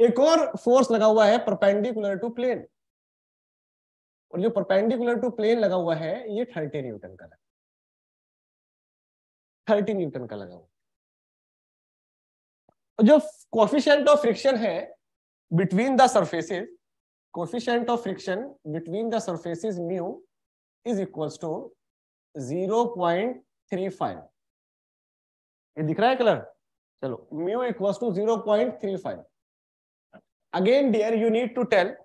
एक और फोर्स लगा हुआ है परपेंडिकुलर टू प्लेन और जो परपेंडिकुलर टू प्लेन लगा हुआ है ये 30 न्यूटन का लगा थर्टी न्यूटन का लगा हुआ जो कॉफिशियंट ऑफ फ्रिक्शन है between the surfaces coefficient of friction between the surfaces mu is equal to 0.35 ये दिख रहा है कलर चलो mu equals to zero point three five again dear you need to tell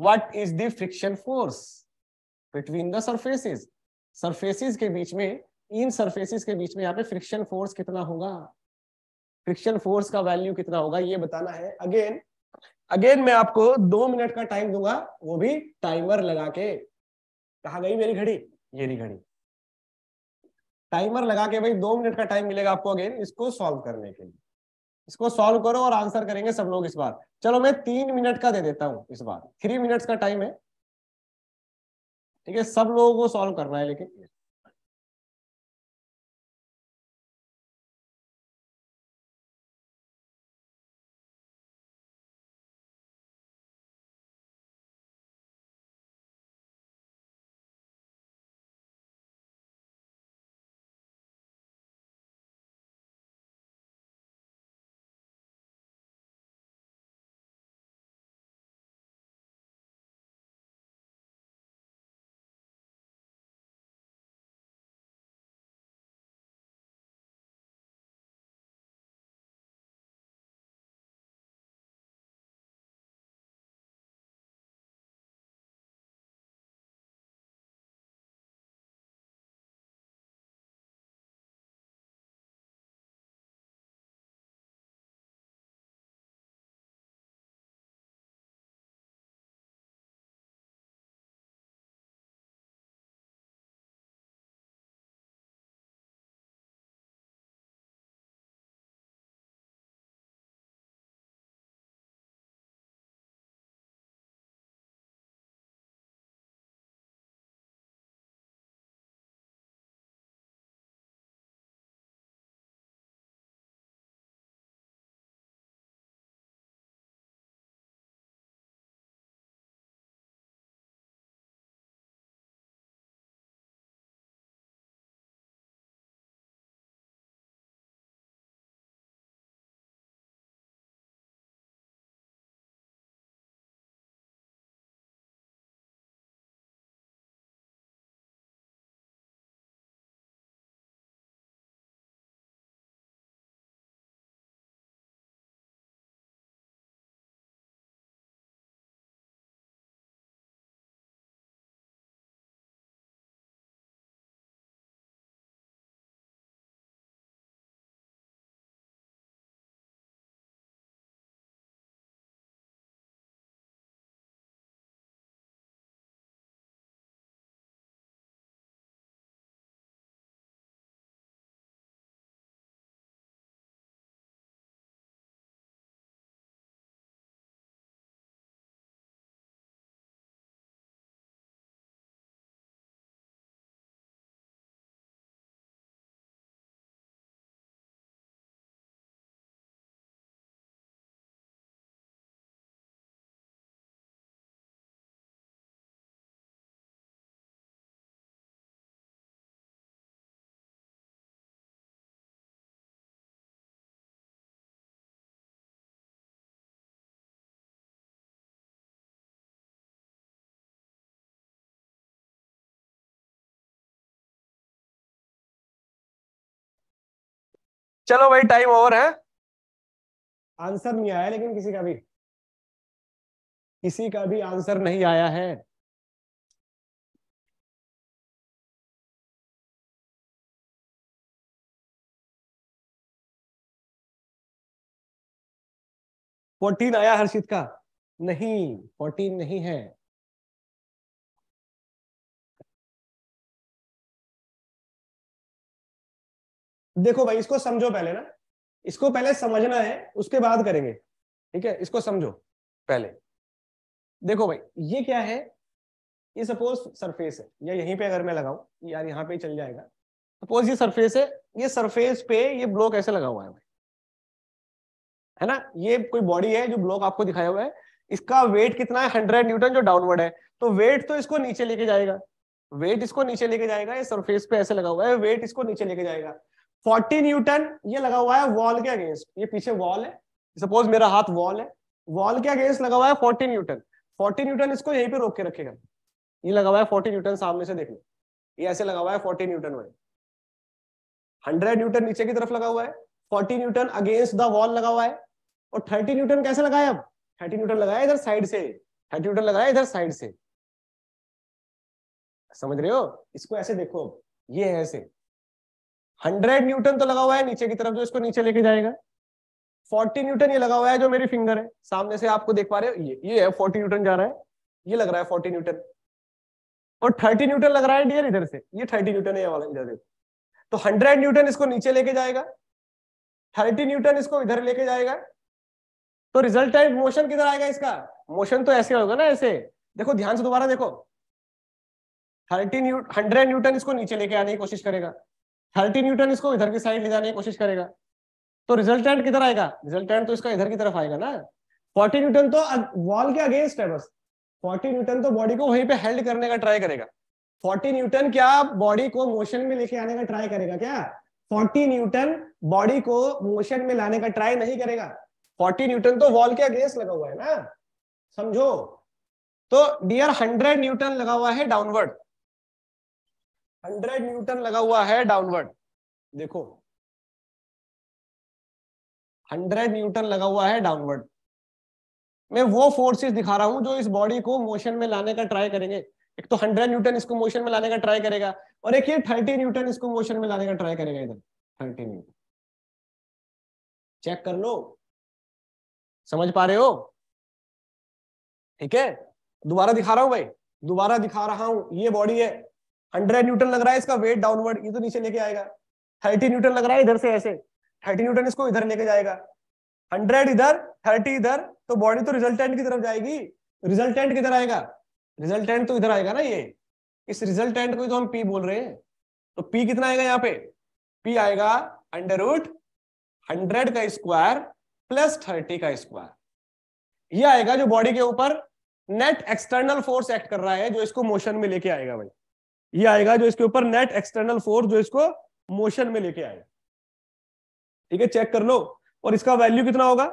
what is the friction force between the surfaces surfaces के बीच में इन सरफेसेस के बीच में यहाँ पे फ्रिक्शन फोर्स कितना होगा फ्रिक्शन फोर्स का वैल्यू कितना होगा ये बताना है अगेन अगेन मैं आपको दो मिनट का टाइम दूंगा वो भी टाइमर लगा के कहा गई मेरी घड़ी ये नहीं घड़ी टाइमर लगा के भाई दो मिनट का टाइम मिलेगा आपको अगेन इसको सॉल्व करने के लिए इसको सॉल्व करो और आंसर करेंगे सब लोग इस बार चलो मैं तीन मिनट का दे देता हूँ इस बार थ्री मिनट्स का टाइम है ठीक है सब लोगों को सॉल्व करना है लेकिन चलो भाई टाइम ओवर है आंसर नहीं आया लेकिन किसी का भी किसी का भी आंसर नहीं आया है फोर्टीन आया हर्षित का नहीं फोर्टीन नहीं है देखो भाई इसको समझो पहले ना इसको पहले समझना है उसके बाद करेंगे ठीक है इसको समझो पहले देखो भाई ये क्या है ये सपोज सरफेस है या यहीं पे अगर मैं लगाऊं यार यहाँ पे चल जाएगा सपोज ये सरफेस है ये सरफेस पे ये ब्लॉक ऐसे लगा हुआ है भाई है ना ये कोई बॉडी है जो ब्लॉक आपको दिखाया हुआ है इसका वेट कितना है हंड्रेड न्यूटन जो डाउनवर्ड है तो वेट तो इसको नीचे लेके जाएगा वेट इसको नीचे लेके जाएगा ये सरफेस पे ऐसे लगा हुआ है वेट इसको नीचे लेके जाएगा 40 न्यूटन ये लगा हुआ है वॉल के अगेंस्ट ये पीछे वॉल है सपोज मेरा हाथ वॉल है वॉल के अगेंस्ट लगा हुआ है 40 न्यूटन 40 न्यूटन इसको यहीं पे रोक के रखेगा ये लगा हुआ है 40 न्यूटन सामने से देख लो ये ऐसे लगा हुआ है 40 न्यूटन वाले 100 न्यूटन नीचे की तरफ लगा हुआ है forty newton against the wall लगा हुआ है और थर्टी न्यूटन कैसे लगाया अब थर्टी न्यूटन लगाया इधर साइड से थर्टी न्यूटन लगाया इधर साइड से समझ रहे हो इसको ऐसे देखो अब ये है ऐसे हंड्रेड न्यूटन तो लगा हुआ है नीचे की तरफ जो इसको नीचे लेके जाएगा फोर्टी न्यूटन ये लगा हुआ है जो मेरी फिंगर है सामने से आपको देख पा रहे हो ये ये है फोर्टी न्यूटन जा रहा है ये लग रहा है फोर्टी न्यूटन और थर्टी न्यूटन लग रहा है डियर इधर से ये थर्टी न्यूटन है ये वाला इधर देखो तो हंड्रेड न्यूटन इसको नीचे लेके जाएगा थर्टी न्यूटन इसको इधर लेके जाएगा तो रिजल्टेंट मोशन किधर आएगा इसका मोशन तो ऐसे होगा ना ऐसे देखो ध्यान से दोबारा देखो थर्टी न्यूट हंड्रेड न्यूटन इसको नीचे लेके आने की कोशिश करेगा थर्टी न्यूटन इसको इधर की साइड ले जाने की कोशिश करेगा तो रिजल्टेंट किधर आएगा रिजल्टेंट तो इसका इधर की तरफ आएगा ना फोर्टी न्यूटन तो वॉल के अगेंस्ट है बस फोर्टी न्यूटन तो बॉडी को वहीं पे हेल्ड करने का ट्राई करेगा फोर्टी न्यूटन क्या बॉडी को मोशन में लेके आने का ट्राई करेगा क्या फोर्टी न्यूटन बॉडी को मोशन में लाने का ट्राई नहीं करेगा फोर्टी न्यूटन तो वॉल के अगेंस्ट लगा हुआ है ना समझो तो डियर हंड्रेड न्यूटन लगा हुआ है डाउनवर्ड हंड्रेड न्यूटन लगा हुआ है डाउनवर्ड देखो हंड्रेड न्यूटन लगा हुआ है डाउनवर्ड मैं वो फोर्सेस दिखा रहा हूं जो इस बॉडी को मोशन में लाने का ट्राई करेंगे एक तो हंड्रेड न्यूटन इसको मोशन में लाने का ट्राई करेगा और एक ये थर्टी न्यूटन इसको मोशन में लाने का ट्राई करेगा इधर थर्टी न्यूटन चेक कर लो समझ पा रहे हो ठीक है दोबारा दिखा रहा हूं भाई दोबारा दिखा रहा हूं ये बॉडी है हंड्रेड न्यूटन लग रहा है इसका वेट डाउनवर्ड ये तो नीचे लेके आएगा थर्टी न्यूटन लग रहा है इधर से ऐसे थर्टी न्यूटन इसको इधर लेके जाएगा हंड्रेड इधर थर्टी इधर तो बॉडी तो रिजल्टेंट की तरफ जाएगी रिजल्टेंट किधर आएगा रिजल्टेंट तो इधर आएगा ना ये इस रिजल्टेंट को तो हम पी बोल रहे हैं तो पी कितना आएगा यहाँ पे पी आएगा अंडर रूट हंड्रेड का स्क्वायर प्लस थर्टी का स्क्वायर ये आएगा जो बॉडी के ऊपर नेट एक्सटर्नल फोर्स एक्ट कर रहा है जो इसको मोशन में लेके आएगा भाई ये आएगा जो इसके ऊपर नेट एक्सटर्नल फोर्स जो इसको मोशन में लेके आएगा ठीक है चेक कर लो और इसका वैल्यू कितना होगा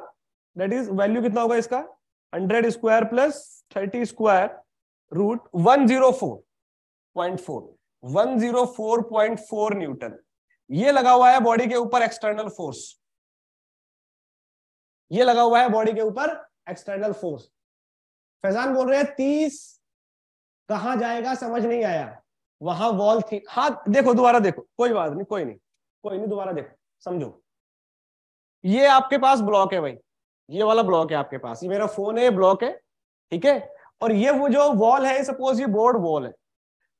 दैट इज वैल्यू कितना होगा इसका hundred square plus thirty square root one zero four point four one zero four point four newton ये लगा हुआ है बॉडी के ऊपर एक्सटर्नल फोर्स ये लगा हुआ है बॉडी के ऊपर एक्सटर्नल फोर्स फैजान बोल रहे हैं तीस कहा जाएगा समझ नहीं आया वहां वॉल थी हाँ देखो दोबारा देखो कोई बात नहीं कोई नहीं कोई नहीं दोबारा देखो समझो ये आपके पास ब्लॉक है भाई ये वाला ब्लॉक है आपके पास ये मेरा फोन है ब्लॉक है ठीक है और ये वो जो वॉल है सपोज ये बोर्ड वॉल है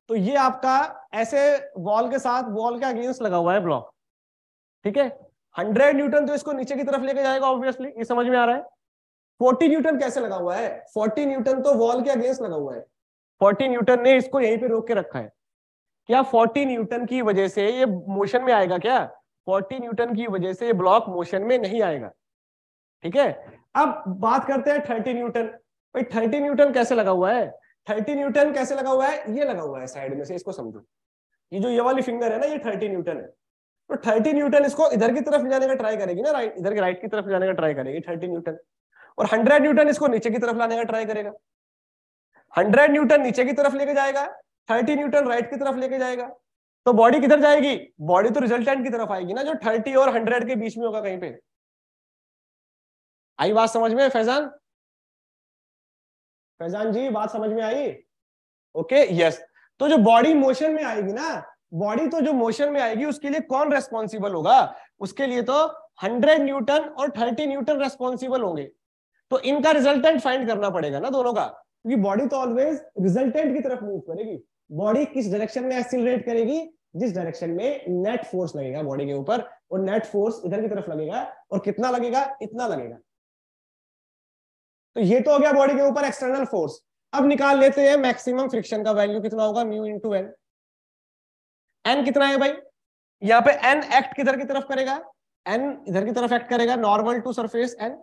तो ये आपका ऐसे वॉल के साथ वॉल के अगेंस्ट लगा हुआ है ब्लॉक ठीक है हंड्रेड न्यूटन तो इसको नीचे की तरफ लेके जाएगा ऑब्वियसली ये समझ में आ रहा है फोर्टी न्यूटन कैसे लगा हुआ है फोर्टी न्यूटन तो वॉल के अगेंस्ट लगा हुआ है फोर्टी न्यूटन ने इसको यहीं पे रोक के रखा है क्या 40 न्यूटन की वजह से ये मोशन में आएगा क्या 40 न्यूटन की वजह से ये ब्लॉक मोशन में नहीं आएगा ठीक है अब बात करते हैं 30 न्यूटन भाई 30 न्यूटन कैसे लगा हुआ है 30 न्यूटन कैसे लगा हुआ है ये लगा हुआ है साइड में से इसको समझो ये जो ये वाली फिंगर है ना ये थर्टी न्यूटन है तो थर्टी न्यूटन इसको इधर की तरफ जाने का ट्राई करेगी ना राइट इधर के राइट की तरफ जाने का ट्राई करेगी थर्टी न्यूटन और हंड्रेड न्यूटन इसको नीचे की तरफ लाने का ट्राई करेगा हंड्रेड न्यूटन नीचे की तरफ लेके जाएगा थर्टी न्यूटन राइट की तरफ लेके जाएगा तो बॉडी किधर जाएगी बॉडी तो रिजल्टेंट की तरफ आएगी ना जो थर्टी और हंड्रेड के बीच में होगा कहीं पे आई बात समझ में फैजान फैजान जी बात समझ में आई ओके यस तो जो बॉडी मोशन में आएगी ना बॉडी तो जो मोशन में आएगी उसके लिए कौन रेस्पॉन्सिबल होगा उसके लिए तो 100 न्यूटन और 30 न्यूटन रेस्पॉन्सिबल होंगे तो इनका रिजल्टेंट फाइंड करना पड़ेगा ना दोनों का क्योंकि बॉडी तो ऑलवेज रिजल्टेंट की तरफ मूव करेगी बॉडी किस डायरेक्शन में एक्सिलरेट करेगी जिस डायरेक्शन में नेट फोर्स लगेगा बॉडी के ऊपर और नेट फोर्स इधर की तरफ लगेगा और कितना लगेगा इतना लगेगा तो ये तो हो गया बॉडी के ऊपर एक्सटर्नल फोर्स अब निकाल लेते हैं मैक्सिमम फ्रिक्शन का वैल्यू कितना होगा म्यू इंटू एन एन कितना है भाई यहाँ पे एन एक्ट किधर की तरफ करेगा एन इधर की तरफ एक्ट करेगा normal to surface N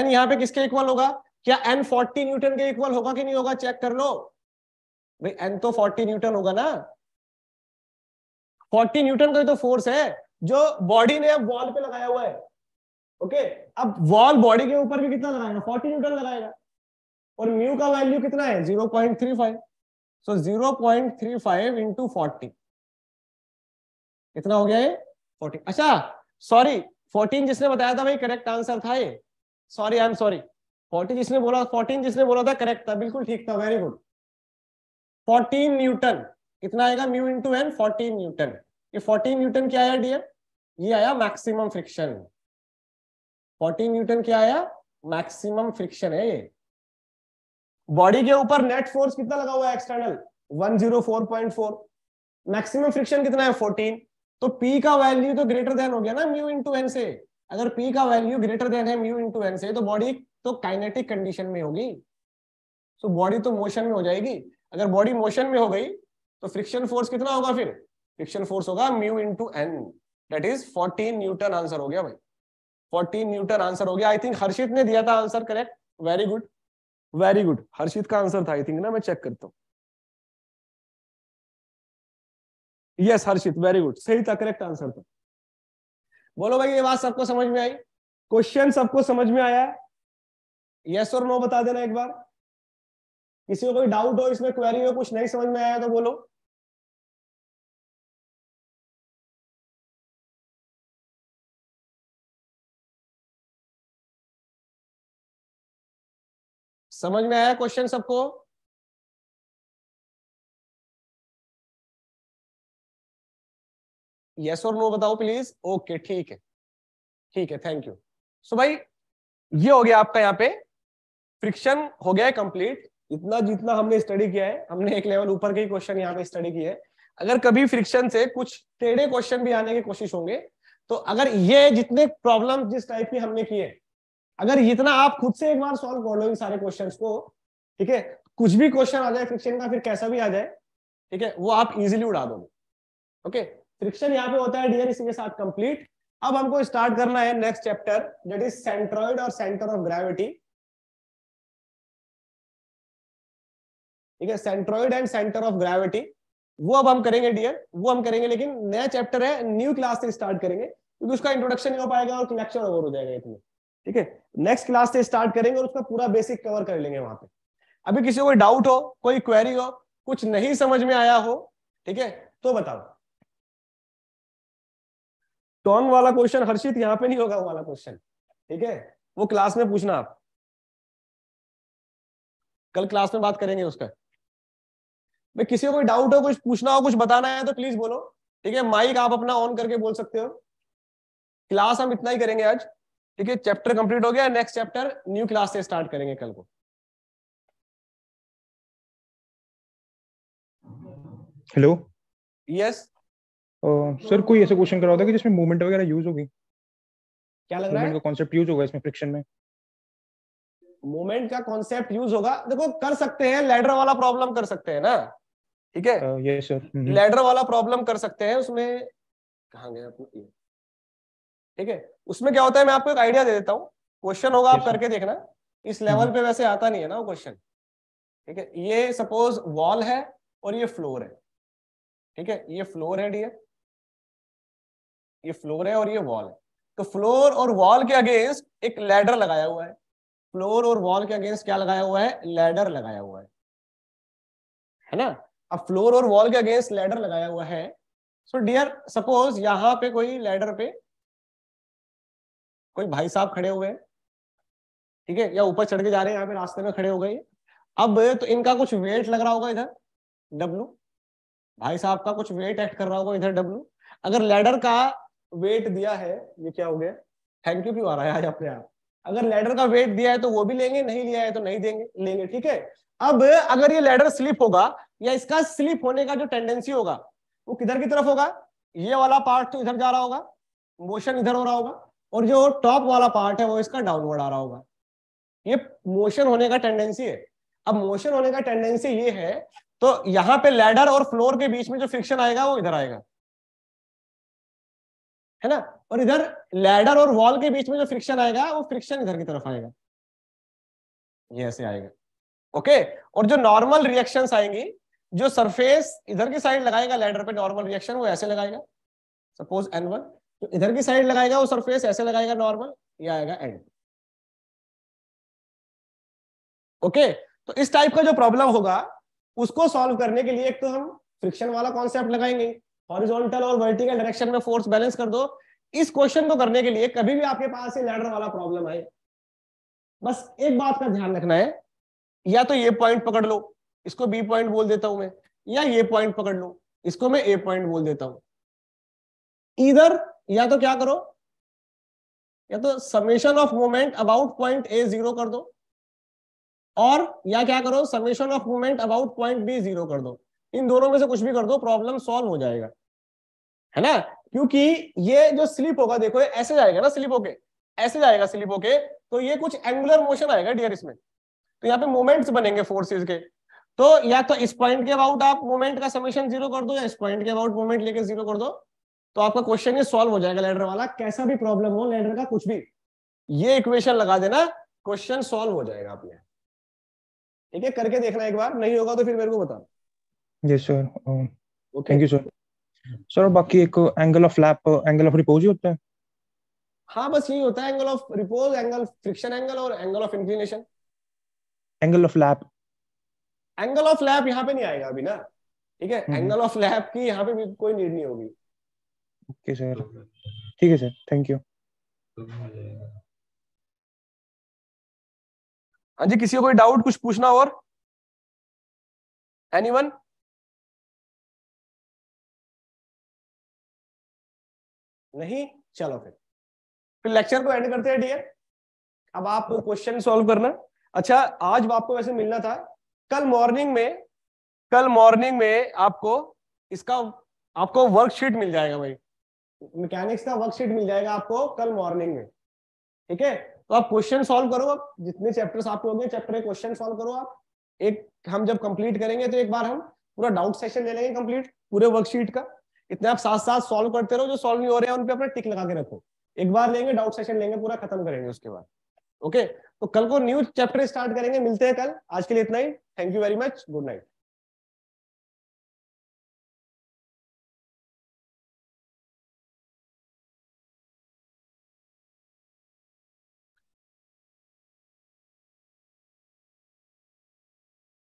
N यहाँ पे किसके इक्वल होगा क्या एन फोर्टी न्यूटन के इक्वल होगा कि नहीं होगा चेक कर लो भाई एन तो फोर्टी न्यूटन होगा ना फोर्टी न्यूटन का तो फोर्स है जो बॉडी ने अब वॉल पे लगाया हुआ है ओके अब वॉल बॉडी के ऊपर भी कितना लगाएगा फोर्टी न्यूटन लगाएगा और म्यू का वैल्यू कितना है zero point three five so zero point three five into forty कितना हो गया ये फोर्टीन अच्छा सॉरी फोर्टीन जिसने बताया था भाई करेक्ट आंसर था ये sorry I am sorry forty जिसने बोला फोर्टीन जिसने बोला था करेक्ट था बिल्कुल ठीक था वेरी गुड 14 न्यूटन कितना आएगा mu into N fourteen newton ये 14 न्यूटन क्या आया डियर ये आया मैक्सिमम फ्रिक्शन 14 न्यूटन क्या आया मैक्सिमम फ्रिक्शन है ये बॉडी के ऊपर नेट फोर्स कितना लगा हुआ है एक्सटर्नल 104.4 मैक्सिमम फ्रिक्शन कितना है 14 तो पी का वैल्यू तो ग्रेटर देन हो गया ना म्यू इंटू एन से अगर पी का वैल्यू ग्रेटर देन है म्यू इंटू एन से तो बॉडी तो काइनेटिक कंडीशन में होगी तो बॉडी तो मोशन में हो जाएगी अगर बॉडी मोशन में हो गई तो फ्रिक्शन फोर्स कितना होगा फिर फ्रिक्शन फोर्स होगा mu into N that is fourteen newton answer हो गया भाई फोर्टीन न्यूटन आंसर हो गया आई थिंक हर्षित ने दिया था answer correct very good very good Harshit का आंसर था आई थिंक ना मैं चेक करता हूँ यस हर्षित वेरी गुड सही था करेक्ट आंसर था बोलो भाई ये बात सबको समझ में आई क्वेश्चन सबको समझ में आया यस और नो बता देना एक बार किसी को कोई डाउट हो इसमें क्वेरी हो कुछ नहीं समझ में आया तो बोलो समझ में आया क्वेश्चन सबको यस और नो बताओ प्लीज ओके ठीक है ठीक है थैंक यू सो भाई ये हो गया आपका यहाँ पे फ्रिक्शन हो गया है कंप्लीट इतना जितना हमने स्टडी किया है हमने एक लेवल ऊपर के क्वेश्चन यहाँ पे स्टडी किए हैं अगर कभी फ्रिक्शन से कुछ टेढ़े क्वेश्चन भी आने की कोशिश होंगे तो अगर ये जितने प्रॉब्लम जिस टाइप की हमने किए अगर इतना आप खुद से एक बार सॉल्व कर लो इन सारे क्वेश्चंस को ठीक है कुछ भी क्वेश्चन आ जाए फ्रिक्शन का फिर कैसा भी आ जाए ठीक है वो आप इजिली उड़ा दोगे ओके फ्रिक्शन यहाँ पे होता है डियर इसी के साथ कंप्लीट अब हमको स्टार्ट करना है next chapter that is centroid और सेंटर ऑफ ग्रेविटी ठीक है centroid and centre of gravity वो अब हम करेंगे डियर वो हम करेंगे लेकिन नया चैप्टर है न्यू क्लास से स्टार्ट करेंगे क्योंकि उसका इंट्रोडक्शन नहीं हो पाएगा और लेक्चर ओवर हो जाएगा इतने ठीक है नेक्स्ट क्लास से स्टार्ट करेंगे और उसका पूरा बेसिक कवर कर लेंगे वहां पे अभी किसी को डाउट हो कोई क्वेरी हो कुछ नहीं समझ में आया हो ठीक है तो बताओ टोंग वाला क्वेश्चन हर्षित यहाँ पे नहीं होगा वाला क्वेश्चन ठीक है वो क्लास में पूछना आप कल क्लास में बात करेंगे उसका मैं किसी को कोई डाउट हो कुछ पूछना हो कुछ बताना है तो प्लीज बोलो ठीक है माइक आप अपना ऑन करके बोल सकते हो क्लास हम इतना ही करेंगे आज ठीक है चैप्टर कंप्लीट हो गया नेक्स्ट चैप्टर न्यू क्लास से स्टार्ट करेंगे कल को हेलो यस सर कोई ऐसा क्वेश्चन करा होता कि जिसमें मूवमेंट वगैरह यूज होगी क्या लग रहा है का कॉन्सेप्ट यूज होगा इसमें फ्रिक्शन में मोमेंट का कॉन्सेप्ट यूज होगा देखो कर सकते हैं लैडर वाला प्रॉब्लम कर सकते हैं ना ठीक है लेडर mm-hmm. वाला प्रॉब्लम कर सकते हैं उसमें कहा गया अपना ठीक है उसमें क्या होता है मैं आपको एक आइडिया दे देता हूँ क्वेश्चन होगा आप करके देखना इस लेवल mm-hmm. पे वैसे आता नहीं है ना वो क्वेश्चन ठीक है ये सपोज वॉल है और ये फ्लोर है ठीक है ये फ्लोर है डियर ये फ्लोर है और ये वॉल है तो फ्लोर और वॉल के अगेंस्ट एक लैडर लगाया हुआ है फ्लोर और वॉल के अगेंस्ट क्या लगाया हुआ है लैडर लगाया हुआ है है ना अब फ्लोर और वॉल के अगेंस्ट लैडर लगाया हुआ है सो डियर सपोज यहाँ पे कोई लैडर पे कोई भाई साहब खड़े हुए हैं ठीक है या ऊपर चढ़ के जा रहे हैं यहाँ पे रास्ते में खड़े हो गए अब तो इनका कुछ वेट लग रहा होगा इधर डब्लू भाई साहब का कुछ वेट एक्ट कर रहा होगा इधर डब्लू अगर लैडर का वेट दिया है ये क्या हो गया थैंक यू क्यों आ रहा है आज अपने आप अगर लैडर का वेट दिया है तो वो भी लेंगे नहीं लिया है तो नहीं देंगे लेंगे ठीक है अब अगर ये लेडर स्लिप होगा या इसका स्लिप होने का जो टेंडेंसी होगा वो किधर की तरफ होगा ये वाला पार्ट तो इधर जा रहा होगा मोशन इधर हो रहा होगा और जो टॉप वाला पार्ट है वो इसका डाउनवर्ड आ रहा होगा ये मोशन होने का टेंडेंसी है अब मोशन होने का टेंडेंसी ये है तो यहां पे लैडर और फ्लोर के बीच में जो फ्रिक्शन आएगा वो इधर आएगा है ना और इधर लैडर और वॉल के बीच में जो फ्रिक्शन आएगा वो फ्रिक्शन इधर की तरफ आएगा ये ऐसे आएगा ओके और जो नॉर्मल रिएक्शन आएंगी जो सरफेस इधर की साइड लगाएगा लैंडर पे नॉर्मल रिएक्शन वो ऐसे लगाएगा सपोज एन वन तो इधर की साइड लगाएगा वो सरफेस ऐसे लगाएगा नॉर्मल ये आएगा एन ओके okay? तो इस टाइप का जो प्रॉब्लम होगा उसको सॉल्व करने के लिए एक तो हम फ्रिक्शन वाला कॉन्सेप्ट लगाएंगे हॉरिजॉन्टल और वर्टिकल डायरेक्शन में फोर्स बैलेंस कर दो इस क्वेश्चन को करने के लिए कभी भी आपके पास ये लैडर वाला प्रॉब्लम आए बस एक बात का ध्यान रखना है या तो ये पॉइंट पकड़ लो इसको बी पॉइंट बोल देता हूं मैं या ये पॉइंट पकड़ लो इसको मैं ए पॉइंट बोल देता हूं इधर या तो क्या करो या तो summation of moment about point A zero कर दो और या क्या करो summation of moment about point B zero कर दो इन दोनों में से कुछ भी कर दो प्रॉब्लम सॉल्व हो जाएगा है ना क्योंकि ये जो स्लिप होगा देखो ऐसे जाएगा ना स्लिप होके ऐसे जाएगा स्लिप होके तो ये कुछ एंगुलर मोशन आएगा डियर इसमें तो यहाँ पे मोमेंट्स बनेंगे फोर्सेज के तो या तो इस पॉइंट के अबाउट आप मोमेंट का समीशन जीरो कर दो या इस पॉइंट के अबाउट मोमेंट लेके जीरो कर दो तो आपका क्वेश्चन ये सॉल्व हो जाएगा लेडर वाला कैसा भी प्रॉब्लम हो लेडर का कुछ भी ये इक्वेशन लगा देना क्वेश्चन सॉल्व हो जाएगा आपने ठीक है करके देखना एक बार नहीं होगा तो फिर मेरे को बताना yes sir thank you sir sir बाकी एक angle of lap angle of repose ही होता है हाँ बस यही होता है angle of repose angle friction angle और angle of inclination angle of lap angle of lap यहाँ पे नहीं आएगा अभी ना ठीक है एंगल ऑफ लैप की यहाँ पे भी कोई नीड नहीं होगी ओके सर ठीक है सर थैंक यू हाँ जी किसी को कोई डाउट कुछ पूछना और एनीवन नहीं चलो फिर फिर लेक्चर को एंड करते हैं डियर अब आप क्वेश्चन सॉल्व करना अच्छा आज आपको वैसे मिलना था कल मॉर्निंग में कल मॉर्निंग में आपको इसका आपको वर्कशीट मिल जाएगा भाई मैकेनिक्स का वर्कशीट मिल जाएगा आपको कल मॉर्निंग में ठीक है तो आप क्वेश्चन सॉल्व करो आप जितने चैप्टर्स आपके होंगे चैप्टर के क्वेश्चन सॉल्व करो आप एक हम जब कंप्लीट करेंगे तो एक बार हम पूरा डाउट सेशन ले लेंगे कंप्लीट पूरे वर्कशीट का इतने आप साथ साथ सॉल्व करते रहो जो सॉल्व नहीं हो रहे हैं उन पर अपना टिक लगा के रखो एक बार लेंगे डाउट सेशन लेंगे पूरा खत्म करेंगे उसके बाद ओके तो कल को न्यूज चैप्टर स्टार्ट करेंगे मिलते हैं कल आज के लिए इतना ही thank you very much good night